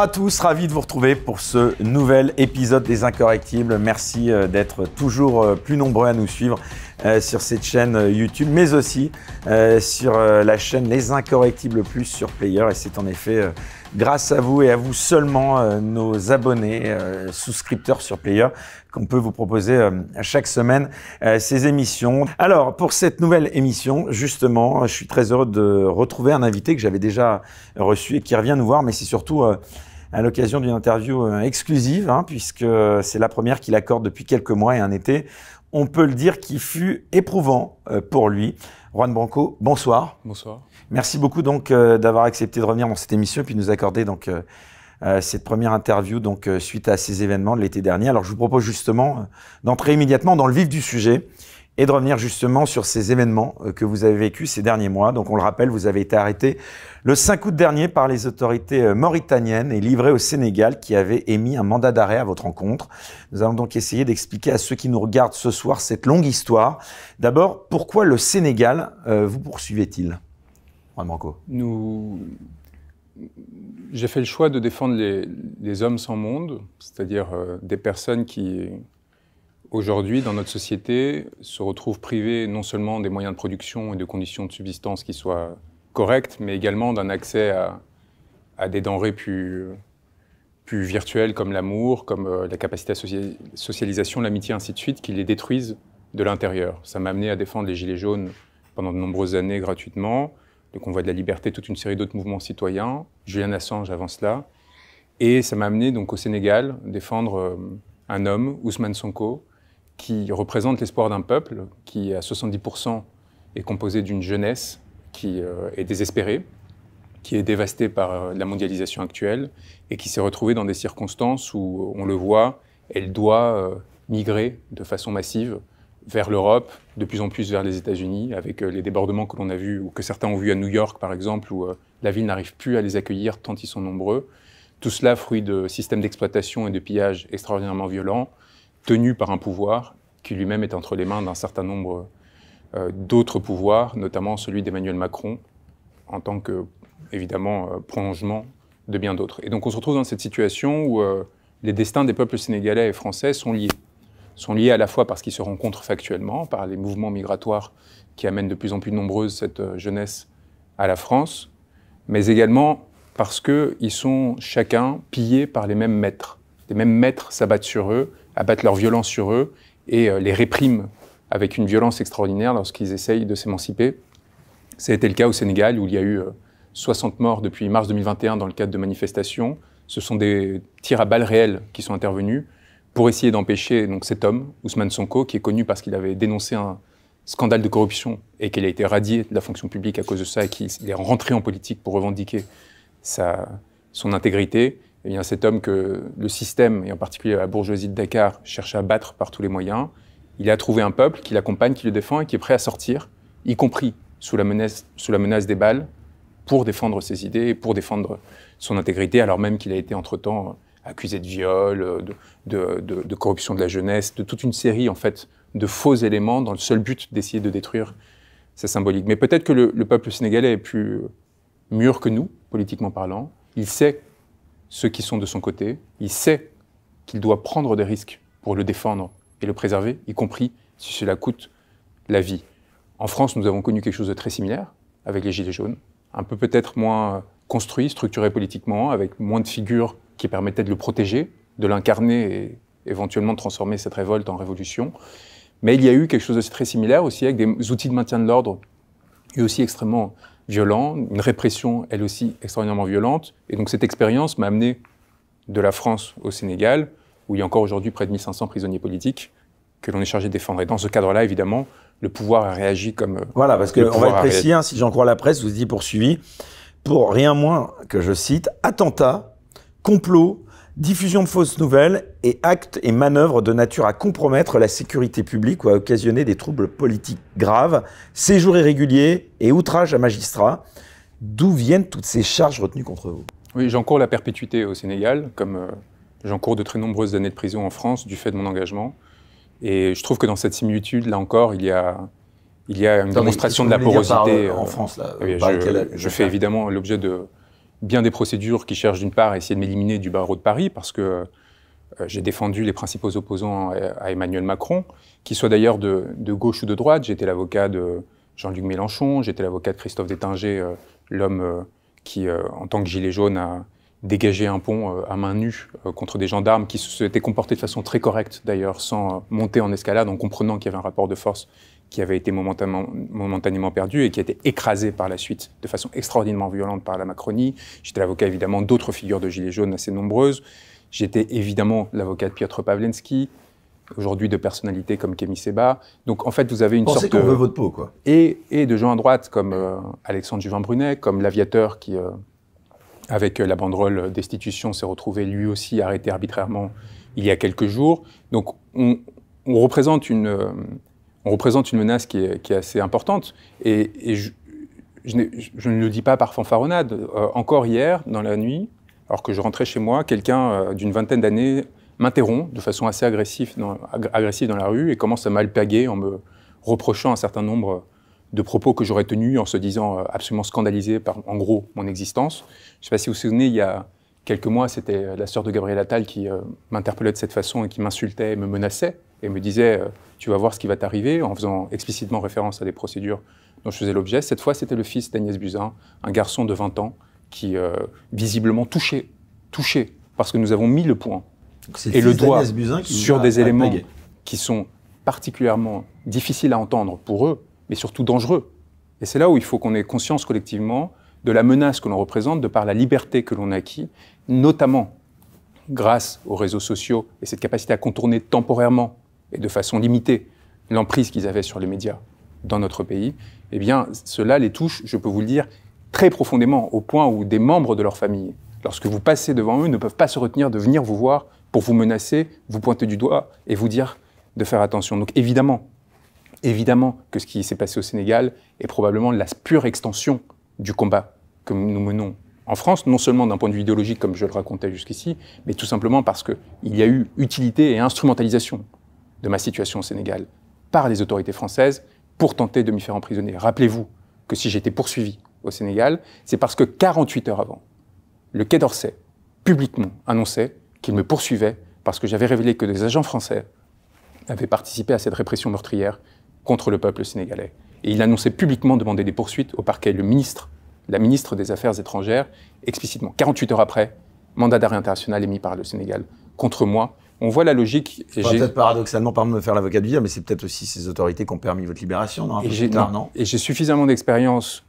à tous, ravi de vous retrouver pour ce nouvel épisode des Incorrectibles. Merci euh, d'être toujours euh, plus nombreux à nous suivre euh, sur cette chaîne YouTube, mais aussi sur la chaîne Les Incorrectibles Plus sur Player. Et c'est en effet grâce à vous et à vous seulement, euh, nos abonnés, euh, souscripteurs sur Player, qu'on peut vous proposer euh, chaque semaine ces émissions. Alors, pour cette nouvelle émission, justement, je suis très heureux de retrouver un invité que j'avais déjà reçu et qui revient nous voir, mais c'est surtout à l'occasion d'une interview exclusive, hein, puisque c'est la première qu'il accorde depuis quelques mois et un été, on peut le dire, qui fut éprouvant pour lui. Juan Branco, bonsoir. Bonsoir. Merci beaucoup donc euh, d'avoir accepté de revenir dans cette émission et puis de nous accorder donc euh, euh, cette première interview donc suite à ces événements de l'été dernier. Alors je vous propose justement d'entrer immédiatement dans le vif du sujet et de revenir justement sur ces événements que vous avez vécus ces derniers mois. Donc on le rappelle, vous avez été arrêté le 5 août dernier par les autorités mauritaniennes et livré au Sénégal qui avait émis un mandat d'arrêt à votre encontre. Nous allons donc essayer d'expliquer à ceux qui nous regardent ce soir cette longue histoire. D'abord, pourquoi le Sénégal vous poursuivait-il nous, j'ai fait le choix de défendre les, hommes sans monde, c'est-à-dire euh, des personnes qui, aujourd'hui, dans notre société, se retrouvent privées non seulement des moyens de production et de conditions de subsistance qui soient correctes, mais également d'un accès à, des denrées plus, plus virtuelles comme l'amour, comme euh, la capacité à socialisation, l'amitié, ainsi de suite, qui les détruisent de l'intérieur. Ça m'a amené à défendre les Gilets jaunes pendant de nombreuses années gratuitement le Convoi de la Liberté, toute une série d'autres mouvements citoyens, Julian Assange avant là. Et ça m'a amené donc au Sénégal défendre euh, un homme, Ousmane Sonko, qui représente l'espoir d'un peuple qui, à 70%, est composé d'une jeunesse qui euh, est désespérée, qui est dévastée par euh, la mondialisation actuelle et qui s'est retrouvée dans des circonstances où, on le voit, elle doit migrer de façon massive vers l'Europe, de plus en plus vers les États-Unis, avec euh, les débordements que l'on a vus ou que certains ont vus à New York, par exemple, où euh, la ville n'arrive plus à les accueillir tant ils sont nombreux. Tout cela fruit de systèmes d'exploitation et de pillage extraordinairement violents, tenus par un pouvoir qui lui-même est entre les mains d'un certain nombre euh, d'autres pouvoirs, notamment celui d'Emmanuel Macron, en tant que, évidemment, prolongement de bien d'autres. Et donc on se retrouve dans cette situation où les destins des peuples sénégalais et français sont liés sont liés à la fois parce qu'ils se rencontrent factuellement, par les mouvements migratoires qui amènent de plus en plus nombreuses cette euh, jeunesse à la France, mais également parce qu'ils sont chacun pillés par les mêmes maîtres. Les mêmes maîtres s'abattent sur eux, abattent leur violence sur eux et euh, les répriment avec une violence extraordinaire lorsqu'ils essayent de s'émanciper. Ça a été le cas au Sénégal où il y a eu 60 euh, morts depuis mars 2021 dans le cadre de manifestations. Ce sont des tirs à balles réelles qui sont intervenus pour essayer d'empêcher donc cet homme, Ousmane Sonko, qui est connu parce qu'il avait dénoncé un scandale de corruption et qu'il a été radié de la fonction publique à cause de ça et qu'il est rentré en politique pour revendiquer sa, son intégrité. et bien, cet homme que le système, et en particulier la bourgeoisie de Dakar, cherche à battre par tous les moyens, il a trouvé un peuple qui l'accompagne, qui le défend et qui est prêt à sortir, y compris sous la menace, sous la menace des balles, pour défendre ses idées et pour défendre son intégrité, alors même qu'il a été entre-temps accusés de viol, euh, de, corruption de la jeunesse, de toute une série en fait de faux éléments dans le seul but d'essayer de détruire sa symbolique. Mais peut-être que le, le, peuple sénégalais est plus mûr que nous, politiquement parlant. Il sait ceux qui sont de son côté. Il sait qu'il doit prendre des risques pour le défendre et le préserver, y compris si cela coûte la vie. En France, nous avons connu quelque chose de très similaire avec les Gilets jaunes, un peu peut-être moins construit, structuré politiquement, avec moins de figures qui permettait de le protéger, de l'incarner et éventuellement de transformer cette révolte en révolution. Mais il y a eu quelque chose de très similaire aussi avec des outils de maintien de l'ordre, et aussi extrêmement violents, une répression, elle aussi extraordinairement violente. Et donc cette expérience m'a amené de la France au Sénégal, où il y a encore aujourd'hui près de 1500 prisonniers politiques que l'on est chargé de défendre. Et dans ce cadre-là, évidemment, le pouvoir a réagi comme... Voilà, parce qu'on va être précis, hein, si j'en crois la presse, vous êtes poursuivi pour rien moins que, je cite, attentat complot, diffusion de fausses nouvelles et actes et manœuvres de nature à compromettre la sécurité publique ou à occasionner des troubles politiques graves, séjour irrégulier et outrage à magistrats. D'où viennent toutes ces charges retenues contre vous Oui, j'encours la perpétuité au Sénégal, comme euh, j'encours de très nombreuses années de prison en France du fait de mon engagement. Et je trouve que dans cette similitude, là encore, il y a, il y a une démonstration de la porosité. Euh, euh, en France, là, je fais évidemment l'objet de, bien des procédures qui cherchent d'une part à essayer de m'éliminer du barreau de Paris, parce que euh, j'ai défendu les principaux opposants à Emmanuel Macron, qui soient d'ailleurs de, gauche ou de droite. J'étais l'avocat de Jean-Luc Mélenchon, j'étais l'avocat de Christophe Détinger, euh, l'homme euh, qui, en tant que gilet jaune, a dégagé un pont à main nue contre des gendarmes qui se s'étaient comportés de façon très correcte, d'ailleurs, sans monter en escalade, en comprenant qu'il y avait un rapport de force qui avait été momentanément, momentanément perdu et qui a été écrasé par la suite de façon extraordinairement violente par la Macronie. J'étais l'avocat évidemment d'autres figures de Gilets jaunes assez nombreuses. J'étais évidemment l'avocat de Piotr Pavlensky, aujourd'hui de personnalités comme Kémy Seba. Donc en fait, vous avez une sorte qu'on de... veut votre peau, quoi. Et, de gens à droite comme euh, Alexandre Juvin-Brunet, comme l'aviateur qui, euh, avec euh, la banderole destitution, s'est retrouvé lui aussi arrêté arbitrairement il y a quelques jours. Donc on, représente une on représente une menace qui est, assez importante. Et, je, ne le dis pas par fanfaronnade. Euh, encore hier, dans la nuit, alors que je rentrais chez moi, quelqu'un euh, d'une vingtaine d'années m'interrompt de façon assez agressive dans, la rue et commence à m'alpaguer en me reprochant un certain nombre de propos que j'aurais tenus en se disant euh, absolument scandalisé par, en gros, mon existence. Je ne sais pas si vous vous souvenez, il y a quelques mois, c'était la sœur de Gabriel Attal qui m'interpellait de cette façon et qui m'insultait et me menaçait et me disait euh, Tu vas voir ce qui va t'arriver, en faisant explicitement référence à des procédures dont je faisais l'objet. Cette fois, c'était le fils d'Agnès Buzyn, un garçon de 20 ans, qui, euh, visiblement touché, touché, parce que nous avons mis le point et le doigt sur des éléments qui sont particulièrement difficiles à entendre pour eux, mais surtout dangereux. Et c'est là où il faut qu'on ait conscience collectivement de la menace que l'on représente de par la liberté que l'on a acquis, notamment grâce aux réseaux sociaux et cette capacité à contourner temporairement et de façon limitée l'emprise qu'ils avaient sur les médias dans notre pays, eh bien, cela les touche, je peux vous le dire, très profondément, au point où des membres de leur famille, lorsque vous passez devant eux, ne peuvent pas se retenir de venir vous voir pour vous menacer, vous pointer du doigt et vous dire de faire attention. Donc évidemment, évidemment que ce qui s'est passé au Sénégal est probablement la pure extension du combat que nous menons en France, non seulement d'un point de vue idéologique, comme je le racontais jusqu'ici, mais tout simplement parce qu'il y a eu utilité et instrumentalisation de ma situation au Sénégal par les autorités françaises pour tenter de me faire emprisonner. Rappelez-vous que si j'étais poursuivi au Sénégal, c'est parce que 48 heures avant, le Quai d'Orsay publiquement annonçait qu'il me poursuivait parce que j'avais révélé que des agents français avaient participé à cette répression meurtrière contre le peuple sénégalais. Et il annonçait publiquement demander des poursuites au parquet, le ministre, la ministre des Affaires étrangères, explicitement. 48 heures après, mandat d'arrêt international émis par le Sénégal contre moi on voit la logique. Enfin, peut-être paradoxalement, pardon me faire l'avocat du diable, mais c'est peut-être aussi ces autorités qui ont permis votre libération, non, et non Et j'ai suffisamment d'expérience,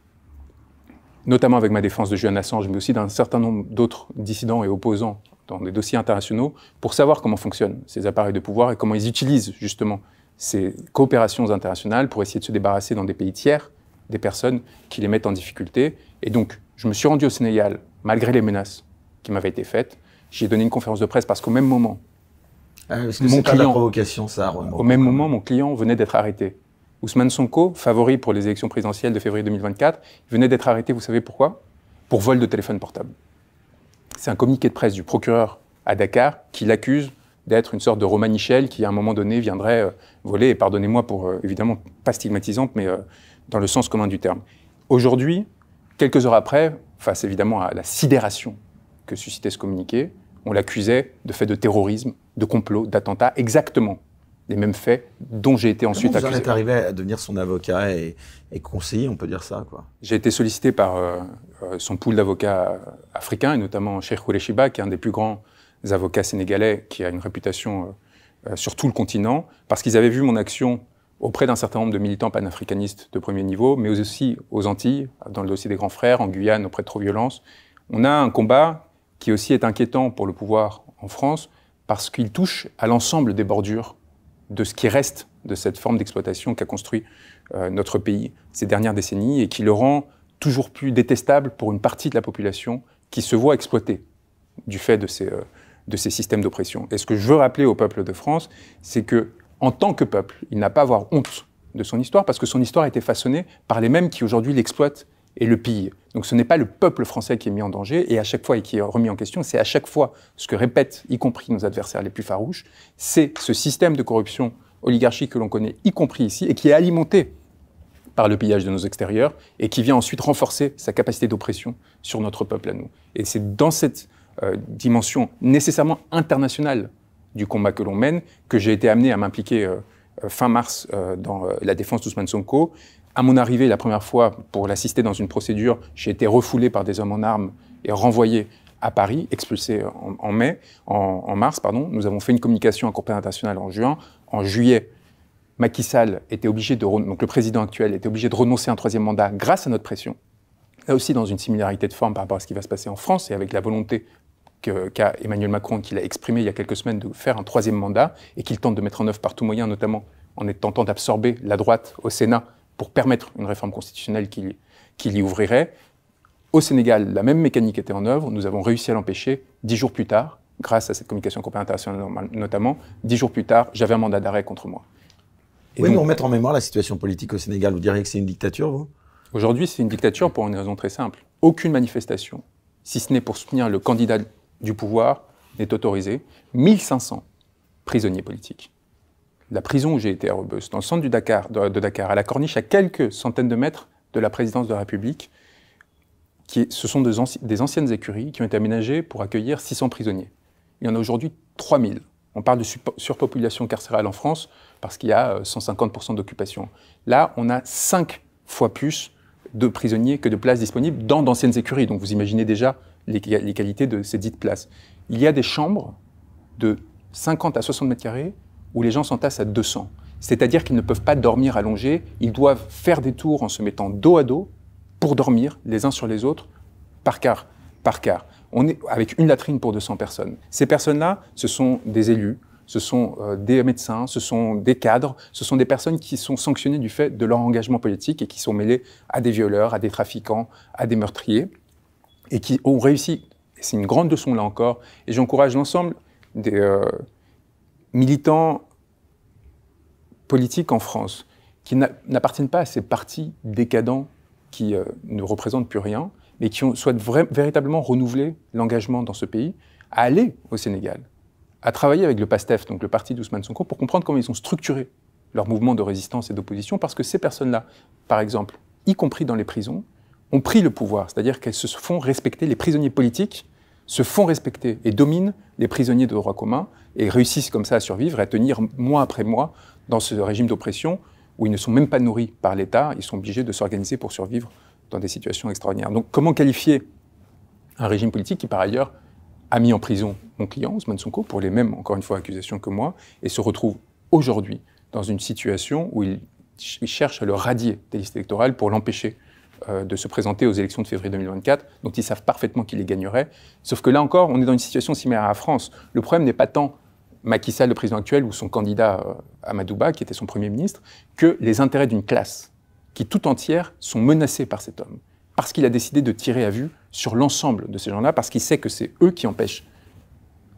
notamment avec ma défense de Julian Assange, mais aussi d'un certain nombre d'autres dissidents et opposants dans des dossiers internationaux, pour savoir comment fonctionnent ces appareils de pouvoir et comment ils utilisent justement ces coopérations internationales pour essayer de se débarrasser dans des pays tiers des personnes qui les mettent en difficulté. Et donc, je me suis rendu au Sénégal, malgré les menaces qui m'avaient été faites. J'ai donné une conférence de presse parce qu'au même moment, ah, ça Au même moment, mon client venait d'être arrêté. Ousmane Sonko, favori pour les élections présidentielles de février 2024, venait d'être arrêté, vous savez pourquoi Pour vol de téléphone portable. C'est un communiqué de presse du procureur à Dakar qui l'accuse d'être une sorte de romanichel qui, à un moment donné, viendrait euh, voler, et pardonnez-moi pour, euh, évidemment, pas stigmatisante, mais euh, dans le sens commun du terme. Aujourd'hui, quelques heures après, face évidemment à la sidération que suscitait ce communiqué, on l'accusait de fait de terrorisme de complots, d'attentats, exactement les mêmes faits dont j'ai été ensuite accusé. Vous en êtes arrivé à devenir son avocat et, conseiller, on peut dire ça quoi. J'ai été sollicité par euh, euh, son pool d'avocats africains, et notamment Cheikh Koureshiba, qui est un des plus grands avocats sénégalais, qui a une réputation euh, sur tout le continent, parce qu'ils avaient vu mon action auprès d'un certain nombre de militants panafricanistes de premier niveau, mais aussi aux Antilles, dans le dossier des grands frères, en Guyane, auprès de Trop Violence. On a un combat qui aussi est inquiétant pour le pouvoir en France, parce qu'il touche à l'ensemble des bordures de ce qui reste de cette forme d'exploitation qu'a construit euh, notre pays ces dernières décennies et qui le rend toujours plus détestable pour une partie de la population qui se voit exploiter du fait de ces, euh, de ces systèmes d'oppression. Et ce que je veux rappeler au peuple de France, c'est que en tant que peuple, il n'a pas à avoir honte de son histoire parce que son histoire a été façonnée par les mêmes qui aujourd'hui l'exploitent et le pille. Donc ce n'est pas le peuple français qui est mis en danger et à chaque fois et qui est remis en question, c'est à chaque fois ce que répètent y compris nos adversaires les plus farouches, c'est ce système de corruption oligarchique que l'on connaît y compris ici et qui est alimenté par le pillage de nos extérieurs et qui vient ensuite renforcer sa capacité d'oppression sur notre peuple à nous. Et c'est dans cette euh, dimension nécessairement internationale du combat que l'on mène que j'ai été amené à m'impliquer euh, euh, fin mars dans la défense d'Ousmane Sonko à mon arrivée, la première fois, pour l'assister dans une procédure, j'ai été refoulé par des hommes en armes et renvoyé à Paris, expulsé en, mai, en, mars, pardon. Nous avons fait une communication à Cour pénale internationale en juin. En juillet, Macky Sall était obligé de, donc le président actuel était obligé de renoncer à un troisième mandat grâce à notre pression. Là aussi, dans une similarité de forme par rapport à ce qui va se passer en France et avec la volonté qu'a Emmanuel Macron, qu'il a exprimé il y a quelques semaines, de faire un troisième mandat et qu'il tente de mettre en œuvre par tous moyens, notamment en tentant d'absorber la droite au Sénat pour permettre une réforme constitutionnelle qui, qui l'y ouvrirait. Au Sénégal, la même mécanique était en œuvre. Nous avons réussi à l'empêcher dix jours plus tard, grâce à cette communication coopérative internationale notamment. Dix jours plus tard, j'avais un mandat d'arrêt contre moi. Et voulez nous remettre en mémoire la situation politique au Sénégal, vous diriez que c'est une dictature, vous Aujourd'hui, c'est une dictature pour une raison très simple. Aucune manifestation, si ce n'est pour soutenir le candidat du pouvoir, n'est autorisée. 1500 prisonniers politiques la prison où j'ai été à euh, Rebus, bah, dans le centre de, Dakar, à la corniche, à quelques centaines de mètres de la présidence de la République, ce sont des, anciennes écuries qui ont été aménagées pour accueillir 600 prisonniers. Il y en a aujourd'hui 3000. On parle de surpopulation carcérale en France parce qu'il y a 150% euh, d'occupation. Là, on a 5 fois plus de prisonniers que de places disponibles dans d'anciennes écuries. Donc vous imaginez déjà les, les qualités de ces dites places. Il y a des chambres de 50 à 60 mètres carrés où les gens s'entassent à 200. C'est-à-dire qu'ils ne peuvent pas dormir allongés, ils doivent faire des tours en se mettant dos à dos pour dormir les uns sur les autres, par quart, par quart. On est avec une latrine pour 200 personnes. Ces personnes-là, ce sont des élus, ce sont euh, des médecins, ce sont des cadres, ce sont des personnes qui sont sanctionnées du fait de leur engagement politique et qui sont mêlées à des violeurs, à des trafiquants, à des meurtriers, et qui ont réussi. C'est une grande leçon là encore, et j'encourage l'ensemble des, euh, militants politiques en France qui n'appartiennent pas à ces partis décadents qui euh, ne représentent plus rien, mais qui souhaitent véritablement renouveler l'engagement dans ce pays, à aller au Sénégal, à travailler avec le PASTEF, donc le parti d'Ousmane Sonko, pour comprendre comment ils ont structuré leur mouvement de résistance et d'opposition, parce que ces personnes-là, par exemple, y compris dans les prisons, ont pris le pouvoir, c'est-à-dire qu'elles se font respecter, les prisonniers politiques se font respecter et dominent les prisonniers de droit commun et réussissent comme ça à survivre et à tenir mois après mois dans ce régime d'oppression où ils ne sont même pas nourris par l'État, ils sont obligés de s'organiser pour survivre dans des situations extraordinaires. Donc comment qualifier un régime politique qui par ailleurs a mis en prison mon client, Ousmane Sonko, pour les mêmes, encore une fois, accusations que moi, et se retrouve aujourd'hui dans une situation où il, il cherche à le radier des listes électorales pour l'empêcher euh, de se présenter aux élections de février 2024, dont ils savent parfaitement qu'ils les gagneraient. Sauf que là encore, on est dans une situation similaire à la France. Le problème n'est pas tant Macky Sall, le président actuel, ou son candidat euh, Amadouba, qui était son Premier ministre, que les intérêts d'une classe qui tout entière sont menacés par cet homme, parce qu'il a décidé de tirer à vue sur l'ensemble de ces gens-là, parce qu'il sait que c'est eux qui empêchent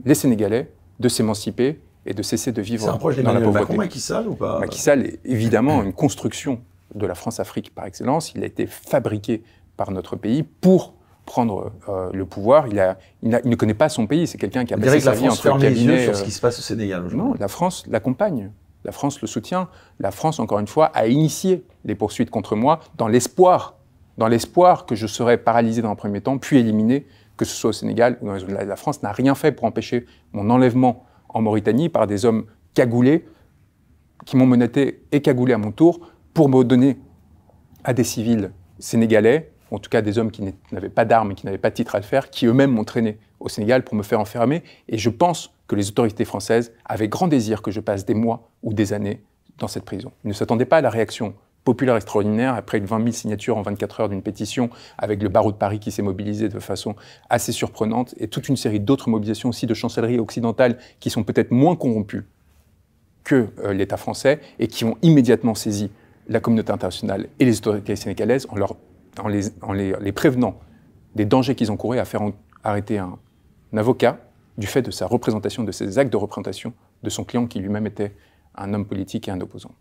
les Sénégalais de s'émanciper et de cesser de vivre dans la pauvreté. C'est un projet Macron, Macky Sall ou pas Macky Sall est évidemment une construction de la France-Afrique par excellence. Il a été fabriqué par notre pays pour prendre euh, le pouvoir. Il, ne connaît pas son pays. C'est quelqu'un qui a passé sa vie entre les cabinet. sur ce qui euh, se passe au Sénégal Non, la France l'accompagne. La France le soutient. La France, encore une fois, a initié les poursuites contre moi dans l'espoir, dans l'espoir que je serais paralysé dans un premier temps, puis éliminé, que ce soit au Sénégal ou dans les La France n'a rien fait pour empêcher mon enlèvement en Mauritanie par des hommes cagoulés qui m'ont menotté et cagoulé à mon tour pour me donner à des civils sénégalais, en tout cas des hommes qui n'avaient pas d'armes et qui n'avaient pas de titre à le faire, qui eux-mêmes m'ont traîné au Sénégal pour me faire enfermer. Et je pense que les autorités françaises avaient grand désir que je passe des mois ou des années dans cette prison. Ils ne s'attendaient pas à la réaction populaire extraordinaire, après 20 000 signatures en 24 heures d'une pétition, avec le barreau de Paris qui s'est mobilisé de façon assez surprenante, et toute une série d'autres mobilisations aussi de chancelleries occidentales qui sont peut-être moins corrompues que euh, l'État français et qui ont immédiatement saisi la communauté internationale et les autorités sénégalaises en, leur, les, prévenant des dangers qu'ils ont couru à faire arrêter un, avocat du fait de sa représentation, de ses actes de représentation de son client qui lui-même était un homme politique et un opposant.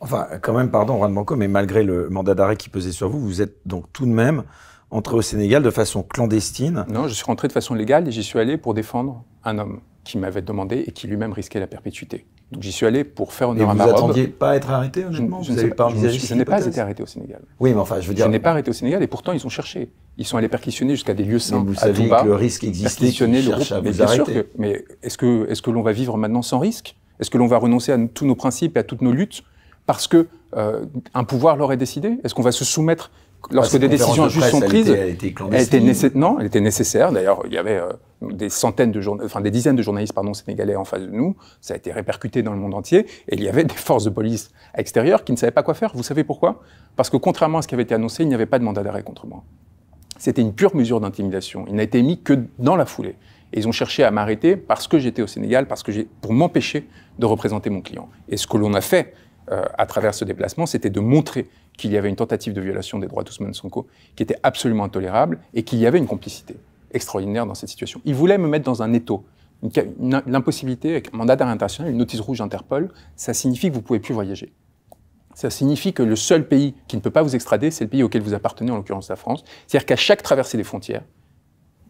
Enfin, quand même, pardon, Juan Banco, mais malgré le mandat d'arrêt qui pesait sur vous, vous êtes donc tout de même entré au Sénégal de façon clandestine Non, je suis rentré de façon légale et j'y suis allé pour défendre un homme qui m'avait demandé et qui lui-même risquait la perpétuité. Donc j'y suis allé pour faire honneur à Vous n'attendiez pas à être arrêté, honnêtement Je, je, sais pas, je n'ai pas été arrêté au Sénégal. Oui, mais enfin, je veux dire. Je n'ai pas arrêté au Sénégal et pourtant ils ont cherché. Ils sont allés perquisitionner jusqu'à des lieux sains. Mais vous savez que le risque existait. Perquisitionner le groupe. mais, mais est-ce que, est que l'on va vivre maintenant sans risque Est-ce que l'on va renoncer à tous nos principes et à toutes nos luttes parce que euh, un pouvoir l'aurait décidé Est-ce qu'on va se soumettre lorsque des décisions justes sont prises, elle était, nécessaires. non, était nécessaire. D'ailleurs, il y avait euh, des centaines de enfin des dizaines de journalistes pardon sénégalais en face de nous. Ça a été répercuté dans le monde entier et il y avait des forces de police extérieures qui ne savaient pas quoi faire. Vous savez pourquoi Parce que contrairement à ce qui avait été annoncé, il n'y avait pas de mandat d'arrêt contre moi. C'était une pure mesure d'intimidation. Il n'a été mis que dans la foulée. Et ils ont cherché à m'arrêter parce que j'étais au Sénégal, parce que j'ai, pour m'empêcher de représenter mon client. Et ce que l'on a fait, euh, à travers ce déplacement, c'était de montrer qu'il y avait une tentative de violation des droits d'Ousmane Sonko qui était absolument intolérable et qu'il y avait une complicité extraordinaire dans cette situation. Il voulait me mettre dans un étau. L'impossibilité, avec un mandat d'arrêt international, une notice rouge Interpol, ça signifie que vous ne pouvez plus voyager. Ça signifie que le seul pays qui ne peut pas vous extrader, c'est le pays auquel vous appartenez, en l'occurrence la France. C'est-à-dire qu'à chaque traversée des frontières,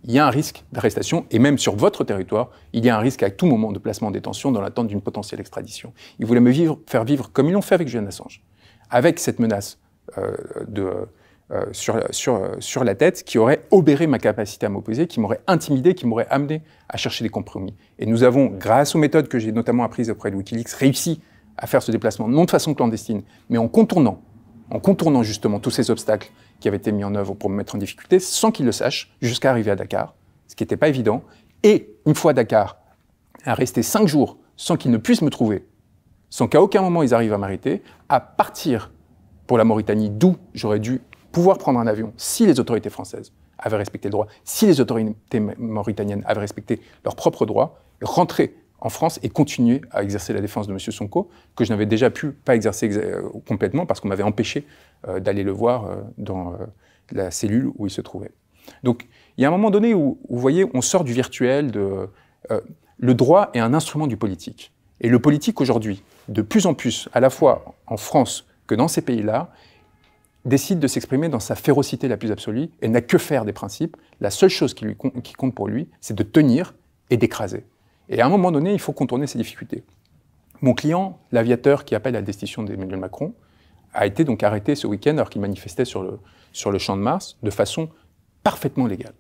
il y a un risque d'arrestation, et même sur votre territoire, il y a un risque à tout moment de placement en détention dans l'attente d'une potentielle extradition. Ils voulaient me faire vivre comme ils l'ont fait avec Julian Assange, avec cette menace euh, euh, sur, sur la tête qui aurait obéré ma capacité à m'opposer, qui m'aurait intimidé, qui m'aurait amené à chercher des compromis. Et nous avons, grâce aux méthodes que j'ai notamment apprises auprès de Wikileaks, réussi à faire ce déplacement, non de façon clandestine, mais en contournant, en contournant justement tous ces obstacles qui avait été mis en œuvre pour me mettre en difficulté, sans qu'il le sache, jusqu'à arriver à Dakar, ce qui n'était pas évident. Et une fois à Dakar, à rester cinq jours sans qu'ils ne puissent me trouver, sans qu'à aucun moment ils arrivent à m'arrêter, à partir pour la Mauritanie, d'où j'aurais dû pouvoir prendre un avion si les autorités françaises avaient respecté le droit, si les autorités mauritaniennes avaient respecté leurs propres droits, rentrer en France et continuer à exercer la défense de M. Sonko, que je n'avais déjà pu pas exercer euh, complètement parce qu'on m'avait empêché euh, d'aller le voir euh, dans la cellule où il se trouvait. Donc il y a un moment donné où, vous voyez, on sort du virtuel, de, le droit est un instrument du politique. Et le politique aujourd'hui, de plus en plus, à la fois en France que dans ces pays-là, décide de s'exprimer dans sa férocité la plus absolue et n'a que faire des principes. La seule chose qui compte pour lui, c'est de tenir et d'écraser. Et à un moment donné, il faut contourner ces difficultés. Mon client, l'aviateur qui appelle à la destitution d'Emmanuel Macron, a été donc arrêté ce week-end alors qu'il manifestait sur le, champ de Mars de façon parfaitement légale.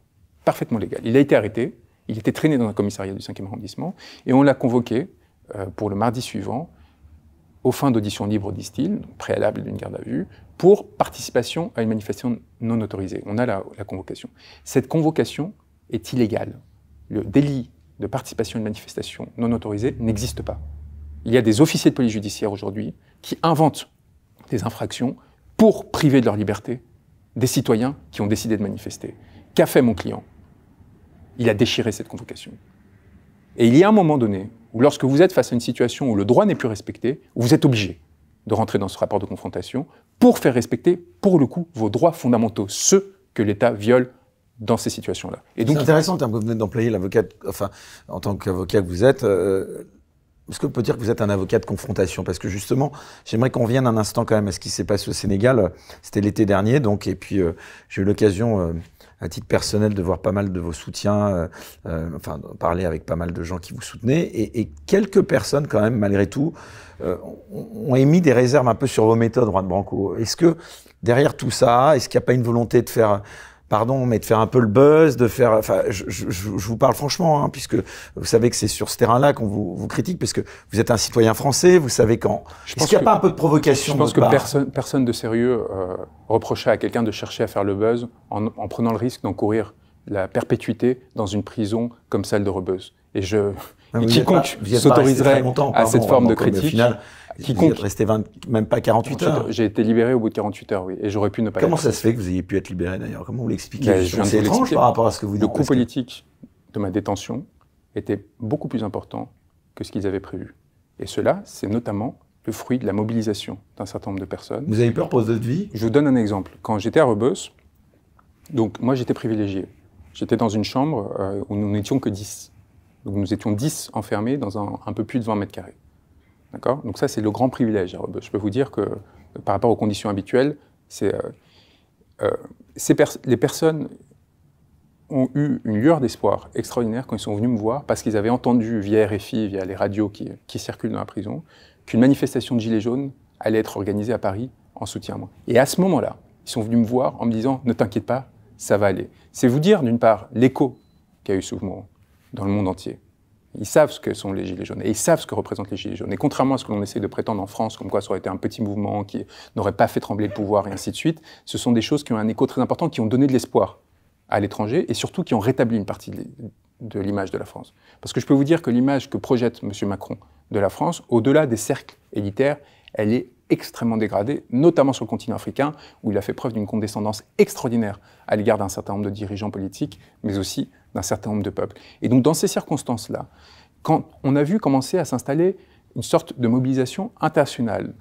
Parfaitement légale. Il a été arrêté, il était traîné dans un commissariat du 5e arrondissement et on l'a convoqué euh, pour le mardi suivant aux fins d'audition libre, disent-ils, préalable d'une garde à vue, pour participation à une manifestation non autorisée. On a la convocation. Cette convocation est illégale. Le délit de participation à une manifestation non autorisée n'existe pas. Il y a des officiers de police judiciaire aujourd'hui qui inventent des infractions pour priver de leur liberté des citoyens qui ont décidé de manifester. Qu'a fait mon client Il a déchiré cette convocation. Et il y a un moment donné où lorsque vous êtes face à une situation où le droit n'est plus respecté, vous êtes obligé de rentrer dans ce rapport de confrontation pour faire respecter, pour le coup, vos droits fondamentaux, ceux que l'État viole dans ces situations-là. Et donc, c'est intéressant, vous venez d'employer l'avocat, enfin, en tant qu'avocat que vous êtes, euh, est-ce que vous peut dire que vous êtes un avocat de confrontation Parce que justement, j'aimerais qu'on revienne un instant quand même à ce qui s'est passé au Sénégal. C'était l'été dernier, donc, et puis euh, j'ai eu l'occasion, euh, à titre personnel, de voir pas mal de vos soutiens, enfin, parler avec pas mal de gens qui vous soutenaient, et, quelques personnes quand même, malgré tout, ont émis des réserves un peu sur vos méthodes, de Branco. Est-ce que derrière tout ça, est-ce qu'il n'y a pas une volonté de faire pardon, mais de faire un peu le buzz, de faire, enfin, je, je, je vous parle franchement, hein, puisque vous savez que c'est sur ce terrain-là qu'on vous, vous, critique, puisque vous êtes un citoyen français, vous savez quand. Est-ce qu'il n'y a pas un peu de provocation Je pense que personne, personne de sérieux euh, reprochait à quelqu'un de chercher à faire le buzz en, en prenant le risque d'encourir la perpétuité dans une prison comme celle de Rebeuze. Et je, ah, et quiconque s'autoriserait à cette forme de critique, qui Vous resté 20, même pas 48 heures. J'ai été libéré au bout de 48 heures, oui. Et j'aurais pu ne pas Comment ça se fait que vous ayez pu être libéré d'ailleurs Comment vous l'expliquez C'est ben, étrange par rapport à ce que vous dites. Le coût politique de ma détention était beaucoup plus important que ce qu'ils avaient prévu. Et cela, c'est notamment le fruit de la mobilisation d'un certain nombre de personnes. Vous avez peur pour votre vie Je vous donne un exemple. Quand j'étais à Rebus, donc moi j'étais privilégié. J'étais dans une chambre euh, où nous n'étions que 10. Donc nous étions 10 enfermés dans un, un peu plus de 20 mètres carrés. D'accord Donc ça, c'est le grand privilège. Je peux vous dire que par rapport aux conditions habituelles, c'est, euh, euh, les personnes ont eu une lueur d'espoir extraordinaire quand ils sont venus me voir parce qu'ils avaient entendu via RFI, via les radios qui, qui circulent dans la prison, qu'une manifestation de gilets jaunes allait être organisée à Paris en soutien à moi. Et à ce moment-là, ils sont venus me voir en me disant ne t'inquiète pas, ça va aller. C'est vous dire d'une part l'écho qu'a eu ce mouvement dans le monde entier. Ils savent ce que sont les Gilets jaunes et ils savent ce que représentent les Gilets jaunes. Et contrairement à ce que l'on essaie de prétendre en France, comme quoi ça aurait été un petit mouvement qui n'aurait pas fait trembler le pouvoir et ainsi de suite, ce sont des choses qui ont un écho très important, qui ont donné de l'espoir à l'étranger et surtout qui ont rétabli une partie de l'image de la France. Parce que je peux vous dire que l'image que projette M. Macron de la France, au-delà des cercles élitaires, elle est extrêmement dégradé, notamment sur le continent africain, où il a fait preuve d'une condescendance extraordinaire à l'égard d'un certain nombre de dirigeants politiques, mais aussi d'un certain nombre de peuples. Et donc dans ces circonstances-là, quand on a vu commencer à s'installer une sorte de mobilisation internationale,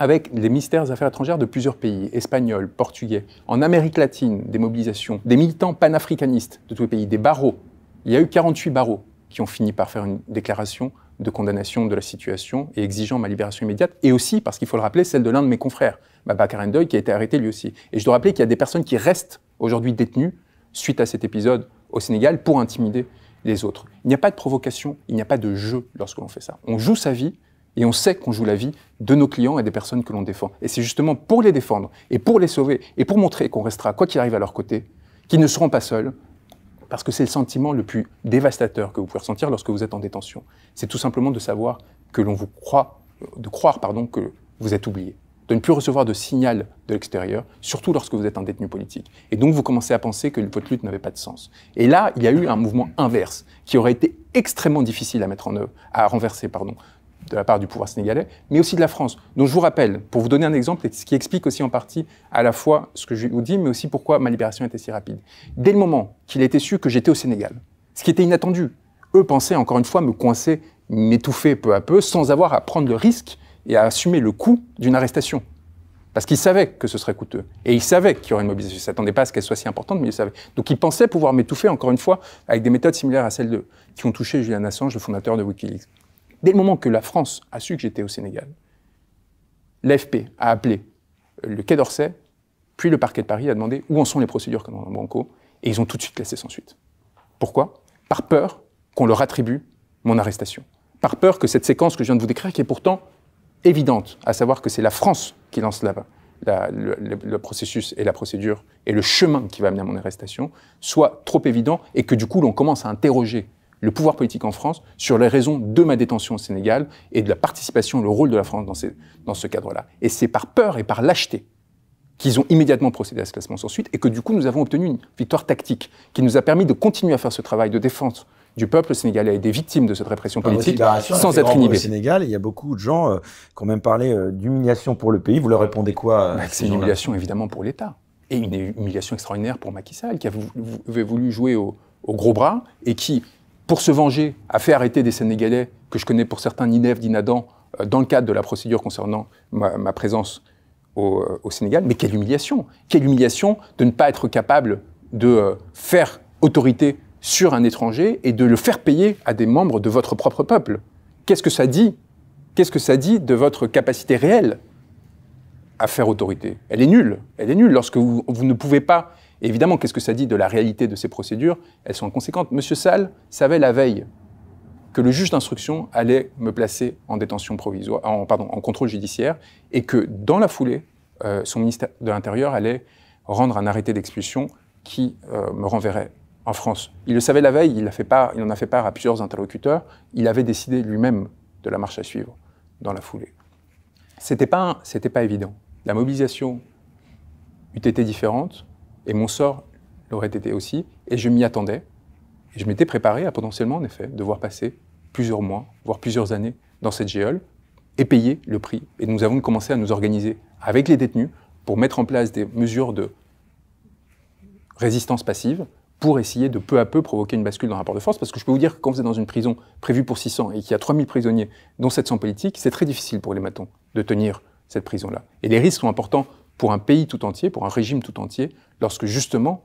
avec les ministères des Affaires étrangères de plusieurs pays, espagnols, portugais, en Amérique latine, des mobilisations, des militants panafricanistes de tous les pays, des barreaux. Il y a eu 48 barreaux qui ont fini par faire une déclaration de condamnation de la situation et exigeant ma libération immédiate, et aussi, parce qu'il faut le rappeler, celle de l'un de mes confrères, Babacar Endoy, qui a été arrêté lui aussi. Et je dois rappeler qu'il y a des personnes qui restent aujourd'hui détenues suite à cet épisode au Sénégal pour intimider les autres. Il n'y a pas de provocation, il n'y a pas de jeu lorsque l'on fait ça. On joue sa vie et on sait qu'on joue la vie de nos clients et des personnes que l'on défend. Et c'est justement pour les défendre et pour les sauver et pour montrer qu'on restera, quoi qu'il arrive, à leur côté, qu'ils ne seront pas seuls, parce que c'est le sentiment le plus dévastateur que vous pouvez ressentir lorsque vous êtes en détention. C'est tout simplement de savoir que l'on vous croit, euh, de croire pardon, que vous êtes oublié, de ne plus recevoir de signal de l'extérieur, surtout lorsque vous êtes un détenu politique. Et donc vous commencez à penser que votre lutte n'avait pas de sens. Et là, il y a eu un mouvement inverse qui aurait été extrêmement difficile à mettre en œuvre, à renverser, pardon, de la part du pouvoir sénégalais, mais aussi de la France. Donc je vous rappelle, pour vous donner un exemple, ce qui explique aussi en partie à la fois ce que je vous dis, mais aussi pourquoi ma libération était si rapide. Dès le moment qu'il a été su que j'étais au Sénégal, ce qui était inattendu, eux pensaient encore une fois me coincer, m'étouffer peu à peu, sans avoir à prendre le risque et à assumer le coût d'une arrestation. Parce qu'ils savaient que ce serait coûteux. Et ils savaient qu'il y aurait une mobilisation. Ils ne s'attendaient pas à ce qu'elle soit si importante, mais ils savaient. Donc ils pensaient pouvoir m'étouffer, encore une fois, avec des méthodes similaires à celles de, qui ont touché Julian Assange, le fondateur de Wikileaks. Dès le moment que la France a su que j'étais au Sénégal, l'AFP a appelé euh, le Quai d'Orsay, puis le parquet de Paris a demandé où en sont les procédures contre Banco, et ils ont tout de suite laissé sans suite. Pourquoi Par peur qu'on leur attribue mon arrestation. Par peur que cette séquence que je viens de vous décrire, qui est pourtant évidente, à savoir que c'est la France qui lance la, le, processus et la procédure et le chemin qui va amener à mon arrestation, soit trop évident et que du coup l'on commence à interroger le pouvoir politique en France sur les raisons de ma détention au Sénégal et de la participation, le rôle de la France dans, ces, dans ce cadre-là. Et c'est par peur et par lâcheté qu'ils ont immédiatement procédé à ce classement sans suite et que du coup nous avons obtenu une victoire tactique qui nous a permis de continuer à faire ce travail de défense du peuple sénégalais et des victimes de cette répression politique sans être inhibé. Au Sénégal, il y a beaucoup de gens euh, qui ont même parlé euh, d'humiliation pour le pays. Vous leur répondez quoi euh, C'est une humiliation évidemment pour l'État et une humiliation extraordinaire pour Macky Sall qui avait voulu jouer au, au gros bras et qui pour se venger, a fait arrêter des Sénégalais que je connais pour certains Ninève, Dinadan, euh, dans le cadre de la procédure concernant ma, présence euh, au, Sénégal. Mais quelle humiliation Quelle humiliation de ne pas être capable de euh, faire autorité sur un étranger et de le faire payer à des membres de votre propre peuple. Qu'est-ce que ça dit Qu'est-ce que ça dit de votre capacité réelle à faire autorité Elle est nulle. Elle est nulle lorsque vous ne pouvez pas évidemment, qu'est-ce que ça dit de la réalité de ces procédures Elles sont inconséquentes. Monsieur Sall savait la veille que le juge d'instruction allait me placer en détention provisoire, en, pardon, en contrôle judiciaire, et que dans la foulée, euh, son ministère de l'Intérieur allait rendre un arrêté d'expulsion qui euh, me renverrait en France. Il le savait la veille, il, fait en a fait part à plusieurs interlocuteurs, il avait décidé lui-même de la marche à suivre dans la foulée. Ce n'était pas évident. La mobilisation eût été différente, et mon sort l'aurait été aussi. Et je m'y attendais. Et je m'étais préparé à potentiellement, en effet, devoir passer plusieurs mois, voire plusieurs années dans cette géole et payer le prix. Et nous avons commencé à nous organiser avec les détenus pour mettre en place des mesures de résistance passive pour essayer de peu à peu provoquer une bascule dans le rapport de force. Parce que je peux vous dire que quand vous êtes dans une prison prévue pour 600 et qu'il y a 3000 prisonniers, dont 700 politiques, c'est très difficile pour les matons de tenir cette prison-là. Et les risques sont importants pour un pays tout entier, pour un régime tout entier, lorsque justement